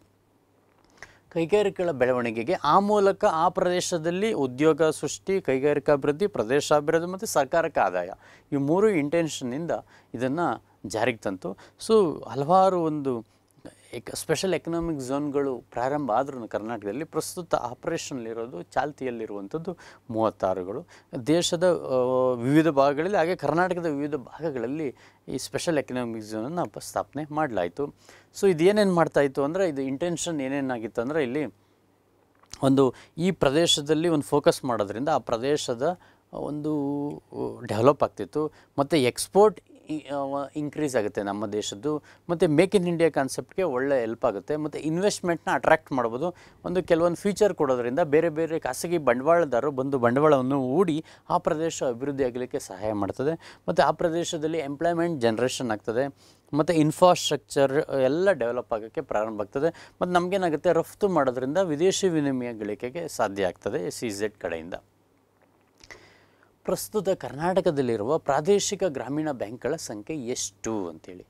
ಕೈಗಾರಿಕೆಗಳ ಬೆಳವಣಿಗೆಗೆ ಆ ಮೂಲಕ ಆ ಪ್ರದೇಶದಲ್ಲಿ ಉದ್ಯೋಗ ಸೃಷ್ಟಿ ಕೈಗಾರಿಕಾಭಿವೃದ್ಧಿ ಪ್ರದೇಶಾಭಿವೃದ್ಧಿ ಮತ್ತು ಸರ್ಕಾರಕ್ಕೆ ಆದಾಯ ಈ ಮೂರು ಇಂಟೆನ್ಷನ್ನಿಂದ ಇದನ್ನು ಜಾರಿಗೆ ತಂತು ಸೊ ಹಲವಾರು ಒಂದು ಎಕ್ ಸ್ಪೆಷಲ್ ಎಕನಾಮಿಕ್ ಝೋನ್ಗಳು ಪ್ರಾರಂಭ ಆದ್ರೂ ಕರ್ನಾಟಕದಲ್ಲಿ ಪ್ರಸ್ತುತ ಆಪರೇಷನ್ಲಿರೋದು ಚಾಲ್ತಿಯಲ್ಲಿರುವಂಥದ್ದು ಮೂವತ್ತಾರುಗಳು ದೇಶದ ವಿವಿಧ ಭಾಗಗಳಲ್ಲಿ ಹಾಗೆ ಕರ್ನಾಟಕದ ವಿವಿಧ ಭಾಗಗಳಲ್ಲಿ ಈ ಸ್ಪೆಷಲ್ ಎಕನಾಮಿಕ್ ಝೋನನ್ನು ಸ್ಥಾಪನೆ ಮಾಡಲಾಯಿತು ಸೊ ಇದೇನೇನು ಮಾಡ್ತಾಯಿತ್ತು ಅಂದರೆ ಇದು ಇಂಟೆನ್ಷನ್ ಏನೇನಾಗಿತ್ತು ಅಂದರೆ ಇಲ್ಲಿ ಒಂದು ಈ ಪ್ರದೇಶದಲ್ಲಿ ಒಂದು ಫೋಕಸ್ ಮಾಡೋದ್ರಿಂದ ಆ ಪ್ರದೇಶದ ಒಂದು ಡೆವಲಪ್ ಆಗ್ತಿತ್ತು ಮತ್ತು ಎಕ್ಸ್ಪೋರ್ಟ್ ಇನ್ಕ್ರೀಸ್ ಆಗುತ್ತೆ ನಮ್ಮ ದೇಶದ್ದು ಮತ್ತು ಮೇಕ್ ಇನ್ ಇಂಡಿಯಾ ಕಾನ್ಸೆಪ್ಟ್ಗೆ ಒಳ್ಳೆ ಹೆಲ್ಪ್ ಆಗುತ್ತೆ ಮತ್ತು ಇನ್ವೆಸ್ಟ್ಮೆಂಟ್ನ ಅಟ್ರಾಕ್ಟ್ ಮಾಡ್ಬೋದು ಒಂದು ಕೆಲವೊಂದು ಫ್ಯೂಚರ್ ಕೊಡೋದರಿಂದ ಬೇರೆ ಬೇರೆ ಖಾಸಗಿ ಬಂಡವಾಳದಾರರು ಬಂದು ಬಂಡವಾಳವನ್ನು ಹೂಡಿ ಆ ಪ್ರದೇಶ ಅಭಿವೃದ್ಧಿ ಆಗಲಿಕ್ಕೆ ಸಹಾಯ ಮಾಡ್ತದೆ ಮತ್ತು ಆ ಪ್ರದೇಶದಲ್ಲಿ ಎಂಪ್ಲಾಯ್ಮೆಂಟ್ ಜನ್ರೇಷನ್ ಆಗ್ತದೆ ಮತ್ತು ಇನ್ಫ್ರಾಸ್ಟ್ರಕ್ಚರ್ ಎಲ್ಲ ಡೆವಲಪ್ ಆಗೋಕ್ಕೆ ಪ್ರಾರಂಭ ಆಗ್ತದೆ ಮತ್ತು ನಮಗೇನಾಗುತ್ತೆ ರಫ್ತು ಮಾಡೋದ್ರಿಂದ ವಿದೇಶಿ ವಿನಿಮಯ ಗಳಿಕೆಗೆ ಸಾಧ್ಯ ಆಗ್ತದೆ ಸಿ ಕಡೆಯಿಂದ ಪ್ರಸ್ತುತ ಕರ್ನಾಟಕದಲ್ಲಿರುವ ಪ್ರಾದೇಶಿಕ ಗ್ರಾಮೀಣ ಬ್ಯಾಂಕ್ಗಳ ಸಂಖ್ಯೆ ಎಷ್ಟು ಅಂತೇಳಿ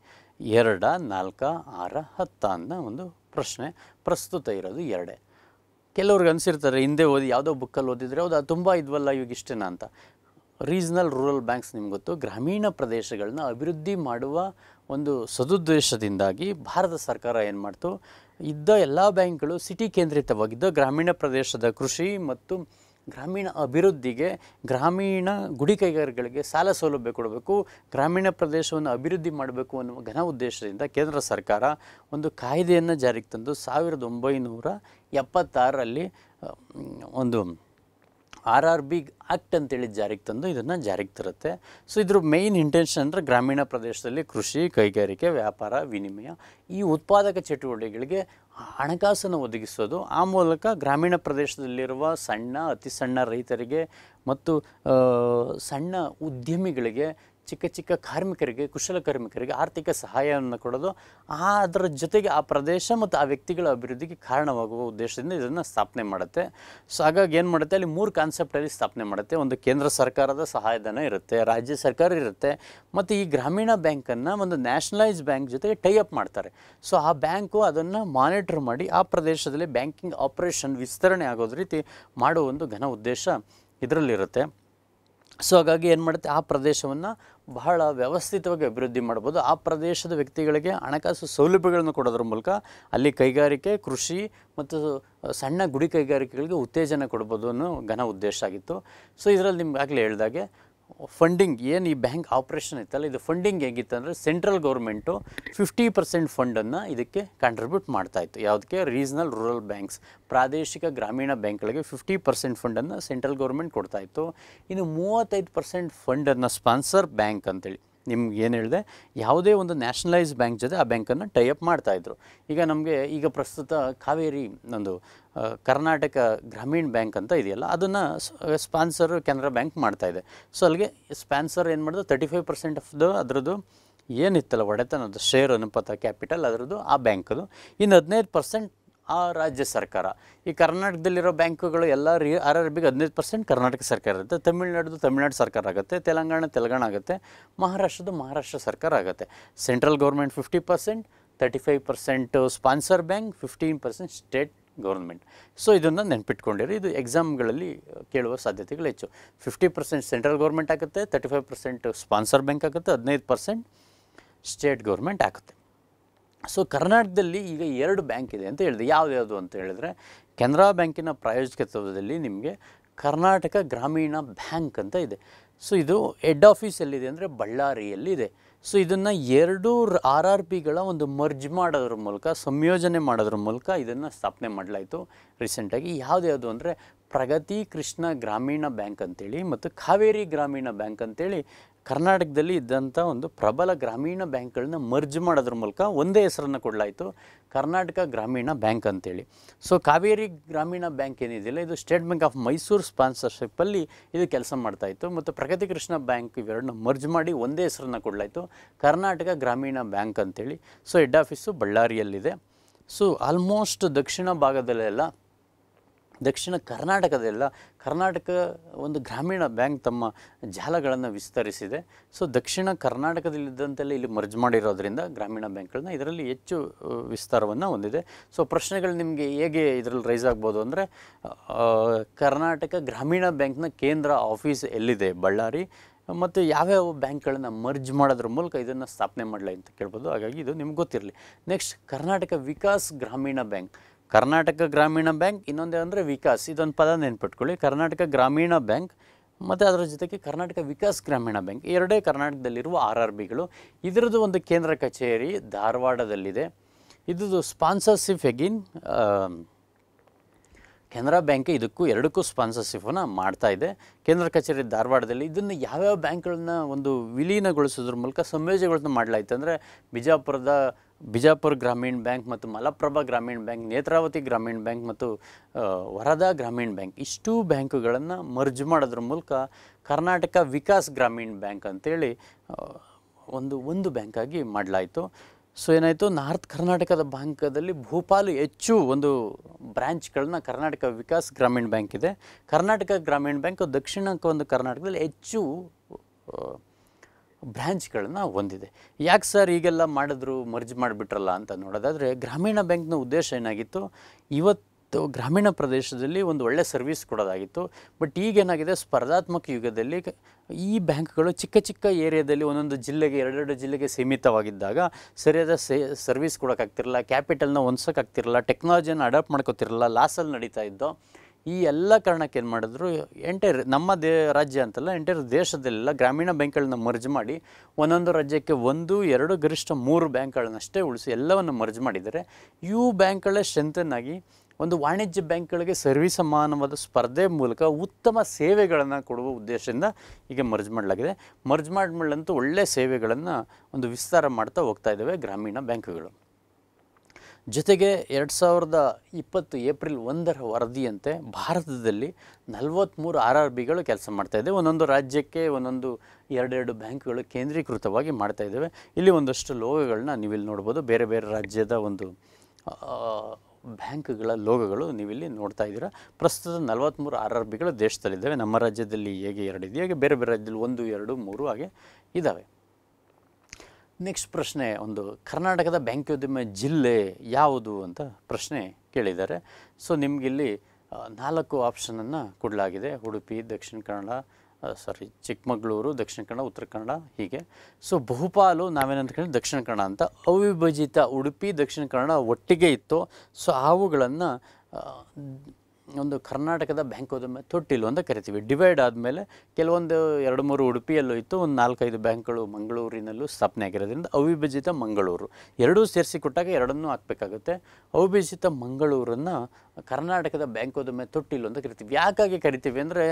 ಎರಡ ನಾಲ್ಕ ಆರ ಹತ್ತ ಅನ್ನೋ ಒಂದು ಪ್ರಶ್ನೆ ಪ್ರಸ್ತುತ ಇರೋದು ಎರಡೇ ಕೆಲವ್ರಿಗೆ ಅನಿಸಿರ್ತಾರೆ ಹಿಂದೆ ಓದಿ ಯಾವುದೋ ಬುಕ್ಕಲ್ಲಿ ಓದಿದರೆ ಅದು ತುಂಬ ಇದ್ವಲ್ಲ ಇವಾಗ ಇಷ್ಟೇನ ಅಂತ ರೀಜ್ನಲ್ ರೂರಲ್ ಬ್ಯಾಂಕ್ಸ್ ನಿಮ್ಗೆ ಗೊತ್ತು ಗ್ರಾಮೀಣ ಪ್ರದೇಶಗಳನ್ನ ಅಭಿವೃದ್ಧಿ ಮಾಡುವ ಒಂದು ಸದುದ್ದೇಶದಿಂದಾಗಿ ಭಾರತ ಸರ್ಕಾರ ಏನು ಮಾಡ್ತು ಇದ್ದ ಎಲ್ಲ ಬ್ಯಾಂಕ್ಗಳು ಸಿಟಿ ಕೇಂದ್ರಿತವಾಗಿದ್ದ ಗ್ರಾಮೀಣ ಪ್ರದೇಶದ ಕೃಷಿ ಮತ್ತು ಗ್ರಾಮೀಣ ಅಭಿವೃದ್ಧಿಗೆ ಗ್ರಾಮೀಣ ಗುಡಿ ಕೈಗಾರಿಕೆಗಳಿಗೆ ಸಾಲ ಸೌಲಭ್ಯ ಕೊಡಬೇಕು ಗ್ರಾಮೀಣ ಪ್ರದೇಶವನ್ನು ಅಭಿವೃದ್ಧಿ ಮಾಡಬೇಕು ಅನ್ನುವ ಘನ ಉದ್ದೇಶದಿಂದ ಕೇಂದ್ರ ಸರ್ಕಾರ ಒಂದು ಕಾಯ್ದೆಯನ್ನು ಜಾರಿಗೆ ತಂದು ಸಾವಿರದ ಒಂಬೈನೂರ ಎಪ್ಪತ್ತಾರರಲ್ಲಿ ಒಂದು ಆರ್ ಆರ್ ಬಿ ಆ್ಯಕ್ಟ್ ಅಂತೇಳಿ ಜಾರಿಗೆ ತಂದು ಇದನ್ನು ಜಾರಿಗೆ ತರುತ್ತೆ ಸೊ ಇದ್ರ ಮೇಯ್ನ್ ಇಂಟೆನ್ಷನ್ ಅಂದರೆ ಗ್ರಾಮೀಣ ಪ್ರದೇಶದಲ್ಲಿ ಕೃಷಿ ಕೈಗಾರಿಕೆ ವ್ಯಾಪಾರ ವಿನಿಮಯ ಈ ಉತ್ಪಾದಕ ಚಟುವಟಿಕೆಗಳಿಗೆ ಹಣಕಾಸನ್ನು ಒದಗಿಸೋದು ಆ ಮೂಲಕ ಗ್ರಾಮೀಣ ಪ್ರದೇಶದಲ್ಲಿರುವ ಸಣ್ಣ ಅತಿ ಸಣ್ಣ ರೈತರಿಗೆ ಮತ್ತು ಸಣ್ಣ ಉದ್ಯಮಿಗಳಿಗೆ ಚಿಕ್ಕ ಚಿಕ್ಕ ಕಾರ್ಮಿಕರಿಗೆ ಕುಶಲ ಕಾರ್ಮಿಕರಿಗೆ ಆರ್ಥಿಕ ಸಹಾಯವನ್ನು ಕೊಡೋದು ಆ ಅದರ ಜೊತೆಗೆ ಆ ಪ್ರದೇಶ ಮತ್ತು ಆ ವ್ಯಕ್ತಿಗಳ ಅಭಿವೃದ್ಧಿಗೆ ಕಾರಣವಾಗುವ ಉದ್ದೇಶದಿಂದ ಇದನ್ನು ಸ್ಥಾಪನೆ ಮಾಡುತ್ತೆ ಸೊ ಹಾಗಾಗಿ ಏನು ಮಾಡುತ್ತೆ ಅಲ್ಲಿ ಮೂರು ಕಾನ್ಸೆಪ್ಟಲ್ಲಿ ಸ್ಥಾಪನೆ ಮಾಡುತ್ತೆ ಒಂದು ಕೇಂದ್ರ ಸರ್ಕಾರದ ಸಹಾಯಧನ ಇರುತ್ತೆ ರಾಜ್ಯ ಸರ್ಕಾರ ಇರುತ್ತೆ ಮತ್ತು ಈ ಗ್ರಾಮೀಣ ಬ್ಯಾಂಕನ್ನು ಒಂದು ನ್ಯಾಷನಲೈಸ್ ಬ್ಯಾಂಕ್ ಜೊತೆಗೆ ಟೈ ಅಪ್ ಮಾಡ್ತಾರೆ ಸೊ ಆ ಬ್ಯಾಂಕು ಅದನ್ನು ಮಾನಿಟರ್ ಮಾಡಿ ಆ ಪ್ರದೇಶದಲ್ಲಿ ಬ್ಯಾಂಕಿಂಗ್ ಆಪರೇಷನ್ ವಿಸ್ತರಣೆ ಆಗೋದ ರೀತಿ ಮಾಡುವ ಒಂದು ಘನ ಉದ್ದೇಶ ಇದರಲ್ಲಿರುತ್ತೆ ಸೊ ಹಾಗಾಗಿ ಏನು ಮಾಡುತ್ತೆ ಆ ಪ್ರದೇಶವನ್ನು ಬಹಳ ವ್ಯವಸ್ಥಿತವಾಗಿ ಅಭಿವೃದ್ಧಿ ಮಾಡ್ಬೋದು ಆ ಪ್ರದೇಶದ ವ್ಯಕ್ತಿಗಳಿಗೆ ಹಣಕಾಸು ಸೌಲಭ್ಯಗಳನ್ನು ಕೊಡೋದ್ರ ಮೂಲಕ ಅಲ್ಲಿ ಕೈಗಾರಿಕೆ ಕೃಷಿ ಮತ್ತು ಸಣ್ಣ ಗುಡಿ ಕೈಗಾರಿಕೆಗಳಿಗೆ ಉತ್ತೇಜನ ಕೊಡ್ಬೋದು ಅನ್ನೋ ಘನ ಉದ್ದೇಶ ಆಗಿತ್ತು ಸೊ ಇದರಲ್ಲಿ ನಿಮ್ಗಾಗಲೇ ಹೇಳಿದಾಗೆ ಫಂಡಿಂಗ್ ಏನು ಈ ಬ್ಯಾಂಕ್ ಆಪ್ರೇಷನ್ ಇತ್ತಲ್ಲ ಇದು ಫಂಡಿಂಗ್ ಹೇಗಿತ್ತು ಅಂದರೆ ಸೆಂಟ್ರಲ್ ಗೌರ್ಮೆಂಟು ಫಿಫ್ಟಿ ಪರ್ಸೆಂಟ್ ಫಂಡನ್ನು ಇದಕ್ಕೆ ಕಾಂಟ್ರಿಬ್ಯೂಟ್ ಮಾಡ್ತಾ ಇತ್ತು ಯಾವುದಕ್ಕೆ ರೀಜನಲ್ ರೂರಲ್ ಬ್ಯಾಂಕ್ಸ್ ಪ್ರಾದೇಶಿಕ ಗ್ರಾಮೀಣ ಬ್ಯಾಂಕ್ಗಳಿಗೆ ಫಿಫ್ಟಿ ಪರ್ಸೆಂಟ್ ಫಂಡನ್ನು ಸೆಂಟ್ರಲ್ ಗೌರ್ಮೆಂಟ್ ಕೊಡ್ತಾಯಿತ್ತು ಇನ್ನು ಮೂವತ್ತೈದು ಪರ್ಸೆಂಟ್ ಫಂಡನ್ನು ಸ್ಪಾನ್ಸರ್ ಬ್ಯಾಂಕ್ ಅಂತೇಳಿ ನಿಮ್ಗೆ ಏನು ಹೇಳಿದೆ ಯಾವುದೇ ಒಂದು ನ್ಯಾಷನಲೈಸ್ ಬ್ಯಾಂಕ್ ಜೊತೆ ಆ ಬ್ಯಾಂಕನ್ನು ಟೈಅಪ್ ಮಾಡ್ತಾಯಿದ್ರು ಈಗ ನಮಗೆ ಈಗ ಪ್ರಸ್ತುತ ಕಾವೇರಿ ಒಂದು ಕರ್ನಾಟಕ ಗ್ರಾಮೀಣ ಬ್ಯಾಂಕ್ ಅಂತ ಇದೆಯಲ್ಲ ಅದನ್ನು ಸ್ಪಾನ್ಸರ್ ಕೆನರಾ ಬ್ಯಾಂಕ್ ಮಾಡ್ತಾಯಿದೆ ಸೊ ಅಲ್ಲಿಗೆ ಸ್ಪಾನ್ಸರ್ ಏನು ಮಾಡಿದ್ರು ತರ್ಟಿ ಫೈವ್ ಪರ್ಸೆಂಟ್ ಆಫ್ದು ಅದರದ್ದು ಏನಿತ್ತಲ್ಲ ಒಡೆತನದ್ದು ಶೇರ್ ಅನುಪಾತ ಕ್ಯಾಪಿಟಲ್ ಅದರದ್ದು ಆ ಬ್ಯಾಂಕದು ಇನ್ನು ಹದಿನೈದು ಪರ್ಸೆಂಟ್ ಆ ರಾಜ್ಯ ಸರ್ಕಾರ ಈ ಕರ್ನಾಟಕದಲ್ಲಿರೋ ಬ್ಯಾಂಕುಗಳು ಎಲ್ಲ ರಿ ಆರ್ ಆರ್ ಬಿಗೆ ಹದಿನೈದು ಪರ್ಸೆಂಟ್ ಕರ್ನಾಟಕ ಸರ್ಕಾರ ಇರುತ್ತೆ ತಮಿಳ್ನಾಡು ತಮಿಳುನಾಡು ಸರ್ಕಾರ ಆಗುತ್ತೆ ತೆಲಂಗಾಣ ತೆಲಂಗಾಣ ಆಗುತ್ತೆ ಮಹಾರಾಷ್ಟ್ರದ್ದು ಮಹಾರಾಷ್ಟ್ರ ಸರ್ಕಾರ ಆಗುತ್ತೆ central government fifty percent thirty five percent sponsor bank fifteen percent state government so ಇದನ್ನು ನೆನ್ಪಿಟ್ಕೊಂಡಿರಿ ಇದು ಎಕ್ಸಾಮ್ಗಳಲ್ಲಿ ಕೇಳುವ ಸಾಧ್ಯತೆಗಳು ಹೆಚ್ಚು ಫಿಫ್ಟಿ ಪರ್ಸೆಂಟ್ ಸೆಂಟ್ರಲ್ ಗೌರ್ಮೆಂಟ್ ಆಗುತ್ತೆ thirty five percent sponsor bank ಆಗುತ್ತೆ ಹದಿನೈದು ಪರ್ಸೆಂಟ್ ಸ್ಟೇಟ್ ಗೌರ್ಮೆಂಟ್ ಆಗುತ್ತೆ ಸೊ ಕರ್ನಾಟಕದಲ್ಲಿ ಈಗ ಎರಡು ಬ್ಯಾಂಕ್ ಇದೆ ಅಂತ ಹೇಳಿದೆ ಯಾವ್ದು ಅಂತ ಹೇಳಿದ್ರೆ ಕೆನರಾ ಬ್ಯಾಂಕಿನ ಪ್ರಾಯೋಜಕತ್ವದಲ್ಲಿ ನಿಮಗೆ ಕರ್ನಾಟಕ ಗ್ರಾಮೀಣ ಬ್ಯಾಂಕ್ ಅಂತ ಇದೆ ಸೊ ಇದು ಹೆಡ್ ಆಫೀಸ್ ಎಲ್ಲಿದೆ ಅಂದರೆ ಬಳ್ಳಾರಿಯಲ್ಲಿದೆ ಸೊ ಇದನ್ನು ಎರಡೂ ಆರ್ ಆರ್ ಪಿಗಳ ಒಂದು ಮರ್ಜ್ ಮಾಡೋದ್ರ ಮೂಲಕ ಸಂಯೋಜನೆ ಮಾಡೋದ್ರ ಮೂಲಕ ಇದನ್ನು ಸ್ಥಾಪನೆ ಮಾಡಲಾಯಿತು ರೀಸೆಂಟಾಗಿ ಯಾವುದ್ಯಾವುದು ಅಂದರೆ ಪ್ರಗತಿ ಕೃಷ್ಣ ಗ್ರಾಮೀಣ ಬ್ಯಾಂಕ್ ಅಂತೇಳಿ ಮತ್ತು ಕಾವೇರಿ ಗ್ರಾಮೀಣ ಬ್ಯಾಂಕ್ ಅಂತೇಳಿ ಕರ್ನಾಟಕದಲ್ಲಿ ಇದ್ದಂಥ ಒಂದು ಪ್ರಬಲ ಗ್ರಾಮೀಣ ಬ್ಯಾಂಕ್ಗಳನ್ನ ಮರ್ಜ್ ಮಾಡೋದ್ರ ಮೂಲಕ ಒಂದೇ ಹೆಸರನ್ನು ಕೊಡಲಾಯಿತು ಕರ್ನಾಟಕ ಗ್ರಾಮೀಣ ಬ್ಯಾಂಕ್ ಅಂತೇಳಿ ಸೊ ಕಾವೇರಿ ಗ್ರಾಮೀಣ ಬ್ಯಾಂಕ್ ಏನಿದೆಯಲ್ಲ ಇದು ಸ್ಟೇಟ್ ಬ್ಯಾಂಕ್ ಆಫ್ ಮೈಸೂರು ಸ್ಪಾನ್ಸರ್ಶಿಪ್ಪಲ್ಲಿ ಇದು ಕೆಲಸ ಮಾಡ್ತಾಯಿತ್ತು ಮತ್ತು ಪ್ರಗತಿ ಕೃಷ್ಣ ಬ್ಯಾಂಕ್ ಇವೆರಡನ್ನ ಮರ್ಜ್ ಮಾಡಿ ಒಂದೇ ಹೆಸರನ್ನು ಕೊಡಲಾಯಿತು ಕರ್ನಾಟಕ ಗ್ರಾಮೀಣ ಬ್ಯಾಂಕ್ ಅಂತೇಳಿ ಸೊ ಹೆಡ್ ಆಫೀಸು ಬಳ್ಳಾರಿಯಲ್ಲಿದೆ ಸೊ ಆಲ್ಮೋಸ್ಟ್ ದಕ್ಷಿಣ ಭಾಗದಲ್ಲೆಲ್ಲ ದಕ್ಷಿಣ ಕರ್ನಾಟಕದೆಲ್ಲ ಕರ್ನಾಟಕ ಒಂದು ಗ್ರಾಮೀಣ ಬ್ಯಾಂಕ್ ತಮ್ಮ ಜಾಲಗಳನ್ನು ವಿಸ್ತರಿಸಿದೆ ಸೊ ದಕ್ಷಿಣ ಕರ್ನಾಟಕದಲ್ಲಿದ್ದಂತೆಲ್ಲ ಇಲ್ಲಿ ಮರ್ಜ್ ಮಾಡಿರೋದ್ರಿಂದ ಗ್ರಾಮೀಣ ಬ್ಯಾಂಕ್ಗಳನ್ನ ಇದರಲ್ಲಿ ಹೆಚ್ಚು ವಿಸ್ತಾರವನ್ನು ಹೊಂದಿದೆ ಸೊ ಪ್ರಶ್ನೆಗಳು ನಿಮಗೆ ಹೇಗೆ ಇದರಲ್ಲಿ ರೈಸ್ ಆಗ್ಬೋದು ಅಂದರೆ ಕರ್ನಾಟಕ ಗ್ರಾಮೀಣ ಬ್ಯಾಂಕ್ನ ಕೇಂದ್ರ ಆಫೀಸ್ ಎಲ್ಲಿದೆ ಬಳ್ಳಾರಿ ಮತ್ತು ಯಾವ್ಯಾವ ಬ್ಯಾಂಕ್ಗಳನ್ನು ಮರ್ಜ್ ಮಾಡೋದ್ರ ಮೂಲಕ ಇದನ್ನು ಸ್ಥಾಪನೆ ಮಾಡಲಿ ಅಂತ ಕೇಳ್ಬೋದು ಹಾಗಾಗಿ ಇದು ನಿಮ್ಗೆ ಗೊತ್ತಿರಲಿ ನೆಕ್ಸ್ಟ್ ಕರ್ನಾಟಕ ವಿಕಾಸ್ ಗ್ರಾಮೀಣ ಬ್ಯಾಂಕ್ ಕರ್ನಾಟಕ ಗ್ರಾಮೀಣ ಬ್ಯಾಂಕ್ ಇನ್ನೊಂದೇ ಅಂದರೆ ವಿಕಾಸ್ ಇದೊಂದು ಪದ ನೆನ್ಪಿಟ್ಕೊಳ್ಳಿ ಕರ್ನಾಟಕ ಗ್ರಾಮೀಣ ಬ್ಯಾಂಕ್ ಮತ್ತು ಅದರ ಜೊತೆಗೆ ಕರ್ನಾಟಕ ವಿಕಾಸ್ ಗ್ರಾಮೀಣ ಬ್ಯಾಂಕ್ ಎರಡೇ ಕರ್ನಾಟಕದಲ್ಲಿರುವ ಆರ್ ಆರ್ ಬಿಗಳು ಇದರದ್ದು ಒಂದು ಕೇಂದ್ರ ಕಚೇರಿ ಧಾರವಾಡದಲ್ಲಿದೆ ಇದರದು ಸ್ಪಾನ್ಸರ್ಸಿಫ್ ಎಗಿನ್ ಕೆನರಾ ಬ್ಯಾಂಕ್ ಇದಕ್ಕೂ ಎರಡಕ್ಕೂ ಸ್ಪಾನ್ಸರ್ಶಿಪ್ನ ಮಾಡ್ತಾ ಇದೆ ಕೇಂದ್ರ ಕಚೇರಿ ಧಾರವಾಡದಲ್ಲಿ ಇದನ್ನು ಯಾವ್ಯಾವ ಬ್ಯಾಂಕ್ಗಳನ್ನ ಒಂದು ವಿಲೀನಗೊಳಿಸೋದ್ರ ಮೂಲಕ ಸಂಯೋಜನೆಗಳನ್ನ ಮಾಡಲಾಯಿತು ಅಂದರೆ ಬಿಜಾಪುರದ ಬಿಜಾಪುರ ಗ್ರಾಮೀಣ ಬ್ಯಾಂಕ್ ಮತ್ತು ಮಲಪ್ರಭಾ ಗ್ರಾಮೀಣ ಬ್ಯಾಂಕ್ ನೇತ್ರಾವತಿ ಗ್ರಾಮೀಣ ಬ್ಯಾಂಕ್ ಮತ್ತು ವರದಾ ಗ್ರಾಮೀಣ ಬ್ಯಾಂಕ್ ಇಷ್ಟು ಬ್ಯಾಂಕುಗಳನ್ನು ಮರ್ಜ್ ಮಾಡೋದ್ರ ಮೂಲಕ ಕರ್ನಾಟಕ ವಿಕಾಸ್ ಗ್ರಾಮೀಣ ಬ್ಯಾಂಕ್ ಅಂತೇಳಿ ಒಂದು ಒಂದು ಬ್ಯಾಂಕಾಗಿ ಮಾಡಲಾಯಿತು ಸೊ ಏನಾಯಿತು ನಾರ್ತ್ ಕರ್ನಾಟಕದ ಬ್ಯಾಂಕದಲ್ಲಿ ಭೂಪಾಲು ಹೆಚ್ಚು ಒಂದು ಬ್ರ್ಯಾಂಚ್ಗಳನ್ನ ಕರ್ನಾಟಕ ವಿಕಾಸ್ ಗ್ರಾಮೀಣ ಬ್ಯಾಂಕ್ ಇದೆ ಕರ್ನಾಟಕ ಗ್ರಾಮೀಣ ಬ್ಯಾಂಕ್ ದಕ್ಷಿಣ ಒಂದು ಕರ್ನಾಟಕದಲ್ಲಿ ಹೆಚ್ಚು ಬ್ರ್ಯಾಂಚ್ಗಳನ್ನ ಹೊಂದಿದೆ ಯಾಕೆ ಸರ್ ಈಗೆಲ್ಲ ಮಾಡಿದ್ರು ಮರ್ಜ್ ಮಾಡಿಬಿಟ್ರಲ್ಲ ಅಂತ ನೋಡೋದಾದರೆ ಗ್ರಾಮೀಣ ಬ್ಯಾಂಕ್ನ ಉದ್ದೇಶ ಏನಾಗಿತ್ತು ಇವತ್ತು ಇವತ್ತು ಗ್ರಾಮೀಣ ಪ್ರದೇಶದಲ್ಲಿ ಒಂದು ಒಳ್ಳೆ ಸರ್ವಿಸ್ ಕೊಡೋದಾಗಿತ್ತು ಬಟ್ ಈಗೇನಾಗಿದೆ ಸ್ಪರ್ಧಾತ್ಮಕ ಯುಗದಲ್ಲಿ ಈ ಬ್ಯಾಂಕ್ಗಳು ಚಿಕ್ಕ ಚಿಕ್ಕ ಏರಿಯಾದಲ್ಲಿ ಒಂದೊಂದು ಜಿಲ್ಲೆಗೆ ಎರಡೆರಡು ಜಿಲ್ಲೆಗೆ ಸೀಮಿತವಾಗಿದ್ದಾಗ ಸರಿಯಾದ ಸೇ ಸರ್ವಿಸ್ ಕೊಡೋಕ್ಕಾಗ್ತಿರಲ್ಲ ಕ್ಯಾಪಿಟಲ್ನ ಹೊಂದ್ಸೋಕ್ಕಾಗ್ತಿರಲ್ಲ ಟೆಕ್ನಾಲಜಿಯನ್ನು ಅಡಾಪ್ಟ್ ಮಾಡ್ಕೋತಿರಲ್ಲ ಲಾಸಲ್ಲಿ ನಡೀತಾ ಇದ್ದೋ ಈ ಎಲ್ಲ ಕಾರಣಕ್ಕೆ ಏನು ಮಾಡಿದ್ರು ಎಂಟೈರ್ ನಮ್ಮ ದೇ ರಾಜ್ಯ ಅಂತಲ್ಲ ಎಂಟೈರ್ ದೇಶದಲ್ಲೆಲ್ಲ ಗ್ರಾಮೀಣ ಬ್ಯಾಂಕ್ಗಳನ್ನ ಮರ್ಜ್ ಮಾಡಿ ಒಂದೊಂದು ರಾಜ್ಯಕ್ಕೆ ಒಂದು ಎರಡು ಗರಿಷ್ಠ ಮೂರು ಬ್ಯಾಂಕ್ಗಳನ್ನಷ್ಟೇ ಉಳಿಸಿ ಎಲ್ಲವನ್ನು ಮರ್ಜ್ ಮಾಡಿದರೆ ಇವು ಬ್ಯಾಂಕ್ಗಳೇ ಸ್ಟ್ರೆಂತನ್ನಾಗಿ ಒಂದು ವಾಣಿಜ್ಯ ಬ್ಯಾಂಕ್ಗಳಿಗೆ ಸರ್ವಿಸ್ ಸಮಾನವಾದ ಸ್ಪರ್ಧೆ ಮೂಲಕ ಉತ್ತಮ ಸೇವೆಗಳನ್ನು ಕೊಡುವ ಉದ್ದೇಶದಿಂದ ಹೀಗೆ ಮರ್ಜ್ ಮಾಡಲಾಗಿದೆ ಮರ್ಜ್ ಮಾಡಿದ್ಮೇಲಂತೂ ಒಳ್ಳೆಯ ಸೇವೆಗಳನ್ನು ಒಂದು ವಿಸ್ತಾರ ಮಾಡ್ತಾ ಹೋಗ್ತಾ ಇದ್ದಾವೆ ಗ್ರಾಮೀಣ ಬ್ಯಾಂಕ್ಗಳು ಜೊತೆಗೆ ಎರಡು ಸಾವಿರದ ಇಪ್ಪತ್ತು ಏಪ್ರಿಲ್ ಒಂದರ ವರದಿಯಂತೆ ಭಾರತದಲ್ಲಿ ನಲವತ್ತ್ಮೂರು ಆರ್ ಆರ್ ಬಿಗಳು ಕೆಲಸ ಮಾಡ್ತಾಯಿದೆ ಒಂದೊಂದು ರಾಜ್ಯಕ್ಕೆ ಒಂದೊಂದು ಎರಡೆರಡು ಬ್ಯಾಂಕ್ಗಳು ಕೇಂದ್ರೀಕೃತವಾಗಿ ಮಾಡ್ತಾ ಇದ್ದಾವೆ ಇಲ್ಲಿ ಒಂದಷ್ಟು ಲೋಗಗಳನ್ನ ನೀವಿಲ್ಲಿ ನೋಡ್ಬೋದು ಬೇರೆ ಬೇರೆ ರಾಜ್ಯದ ಒಂದು ಬ್ಯಾಂಕ್ಗಳ ಲೋಗಗಳು ನೀವಿಲ್ಲಿ ನೋಡ್ತಾ ಇದ್ದೀರಾ ಪ್ರಸ್ತುತ ನಲವತ್ತ್ಮೂರು ಆರ್ ಆರ್ ಬಿಗಳು ದೇಶದಲ್ಲಿದ್ದಾವೆ ನಮ್ಮ ರಾಜ್ಯದಲ್ಲಿ ಹೇಗೆ ಎರಡು ಇದೆಯೋ ಹಾಗೆ ಬೇರೆ ಬೇರೆ ರಾಜ್ಯದಲ್ಲಿ ಒಂದು ಎರಡು ಮೂರು ಹಾಗೆ ಇದ್ದಾವೆ ನೆಕ್ಸ್ಟ್ ಪ್ರಶ್ನೆ ಒಂದು ಕರ್ನಾಟಕದ ಬ್ಯಾಂಕೋದ್ಯಮ ಜಿಲ್ಲೆ ಯಾವುದು ಅಂತ ಪ್ರಶ್ನೆ ಕೇಳಿದ್ದಾರೆ ಸೊ ನಿಮಗಿಲ್ಲಿ ನಾಲ್ಕು ಆಪ್ಷನನ್ನು ಕೊಡಲಾಗಿದೆ ಉಡುಪಿ ದಕ್ಷಿಣ ಕನ್ನಡ ಸಾರಿ ಚಿಕ್ಕಮಗಳೂರು ದಕ್ಷಿಣ ಕನ್ನಡ ಉತ್ತರ ಕನ್ನಡ ಹೀಗೆ ಸೊ ಬಹುಪಾಲು ನಾವೇನಂತ ಕೇಳಿ ದಕ್ಷಿಣ ಕನ್ನಡ ಅಂತ ಅವಿಭಜಿತ ಉಡುಪಿ ದಕ್ಷಿಣ ಕನ್ನಡ ಒಟ್ಟಿಗೆ ಇತ್ತು ಸೊ ಅವುಗಳನ್ನು ಒಂದು ಕರ್ನಾಟಕದ ಬ್ಯಾಂಕೋದ್ಯಮ ತೊಟ್ಟಿಲು ಅಂತ ಕರಿತೀವಿ ಡಿವೈಡ್ ಆದಮೇಲೆ ಕೆಲವೊಂದು ಎರಡು ಮೂರು ಉಡುಪಿಯಲ್ಲೂ ಇತ್ತು ಒಂದು ನಾಲ್ಕೈದು ಬ್ಯಾಂಕ್ಗಳು ಮಂಗಳೂರಿನಲ್ಲೂ ಸ್ಥಾಪನೆ ಆಗಿರೋದ್ರಿಂದ ಅವಿಭಜಿತ ಮಂಗಳೂರು ಎರಡೂ ಸೇರಿಸಿಕೊಟ್ಟಾಗ ಕೊಟ್ಟಾಗ ಎರಡನ್ನೂ ಹಾಕಬೇಕಾಗುತ್ತೆ ಅವಿಭಜಿತ ಮಂಗಳೂರನ್ನು ಕರ್ನಾಟಕದ ಬ್ಯಾಂಕೋದ್ಯಮ ತೊಟ್ಟಿಲು ಅಂತ ಕರಿತೀವಿ ಯಾಕಾಗಿ ಕರಿತೀವಿ ಅಂದರೆ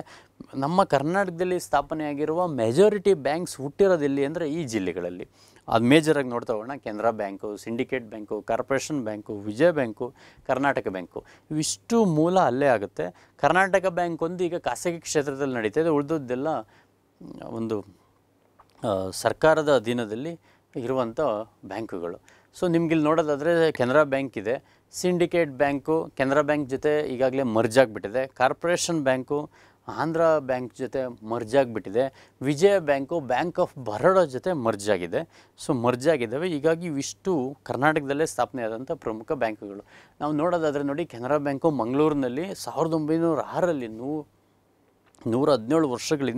ನಮ್ಮ ಕರ್ನಾಟಕದಲ್ಲಿ ಸ್ಥಾಪನೆಯಾಗಿರುವ ಮೆಜಾರಿಟಿ ಬ್ಯಾಂಕ್ಸ್ ಹುಟ್ಟಿರೋದಿಲ್ಲಿ ಅಂದರೆ ಈ ಜಿಲ್ಲೆಗಳಲ್ಲಿ ಅದು ಮೇಜರಾಗಿ ನೋಡ್ತಾ ಹೋಗೋಣ Canara bank syndicate bank corporation bank Vijaya bank Karnataka bank ಇವಿಷ್ಟು ಮೂಲ ಅಲ್ಲೇ ಆಗುತ್ತೆ ಕರ್ನಾಟಕ ಬ್ಯಾಂಕ್ ಒಂದು ಈಗ ಖಾಸಗಿ ಕ್ಷೇತ್ರದಲ್ಲಿ ನಡೀತಾ ಇದೆ ಉಳಿದದ್ದೆಲ್ಲ ಒಂದು ಸರ್ಕಾರದ ಅಧೀನದಲ್ಲಿ ಇರುವಂಥ ಬ್ಯಾಂಕುಗಳು ಸೊ ನಿಮ್ಗಿಲ್ಲಿ ನೋಡೋದಾದರೆ ಕೆನರಾ ಬ್ಯಾಂಕ್ ಇದೆ ಸಿಂಡಿಕೇಟ್ ಬ್ಯಾಂಕು ಕೆನರಾ ಬ್ಯಾಂಕ್ ಜೊತೆ ಈಗಾಗಲೇ ಮರ್ಜ್ ಆಗಿಬಿಟ್ಟಿದೆ ಕಾರ್ಪೊರೇಷನ್ ಬ್ಯಾಂಕು ಆಂಧ್ರ ಬ್ಯಾಂಕ್ ಜೊತೆ ಮರ್ಜ್ ಆಗಿಬಿಟ್ಟಿದೆ Vijaya bank bank of Baroda ಜೊತೆ ಮರ್ಜ್ ಆಗಿದೆ ಸೊ ಮರ್ಜ್ ಆಗಿದ್ದಾವೆ ಹೀಗಾಗಿ ಇವಿಷ್ಟು ಕರ್ನಾಟಕದಲ್ಲೇ ಸ್ಥಾಪನೆ ಆದಂಥ ಪ್ರಮುಖ ಬ್ಯಾಂಕುಗಳು ನಾವು ನೋಡೋದಾದರೆ ನೋಡಿ ಕೆನರಾ ಬ್ಯಾಂಕು ಮಂಗಳೂರಿನಲ್ಲಿ ಸಾವಿರದ ಒಂಬೈನೂರ ಆರಲ್ಲಿ ನೂ ನೂರ ಹದಿನೇಳು ವರ್ಷಗಳ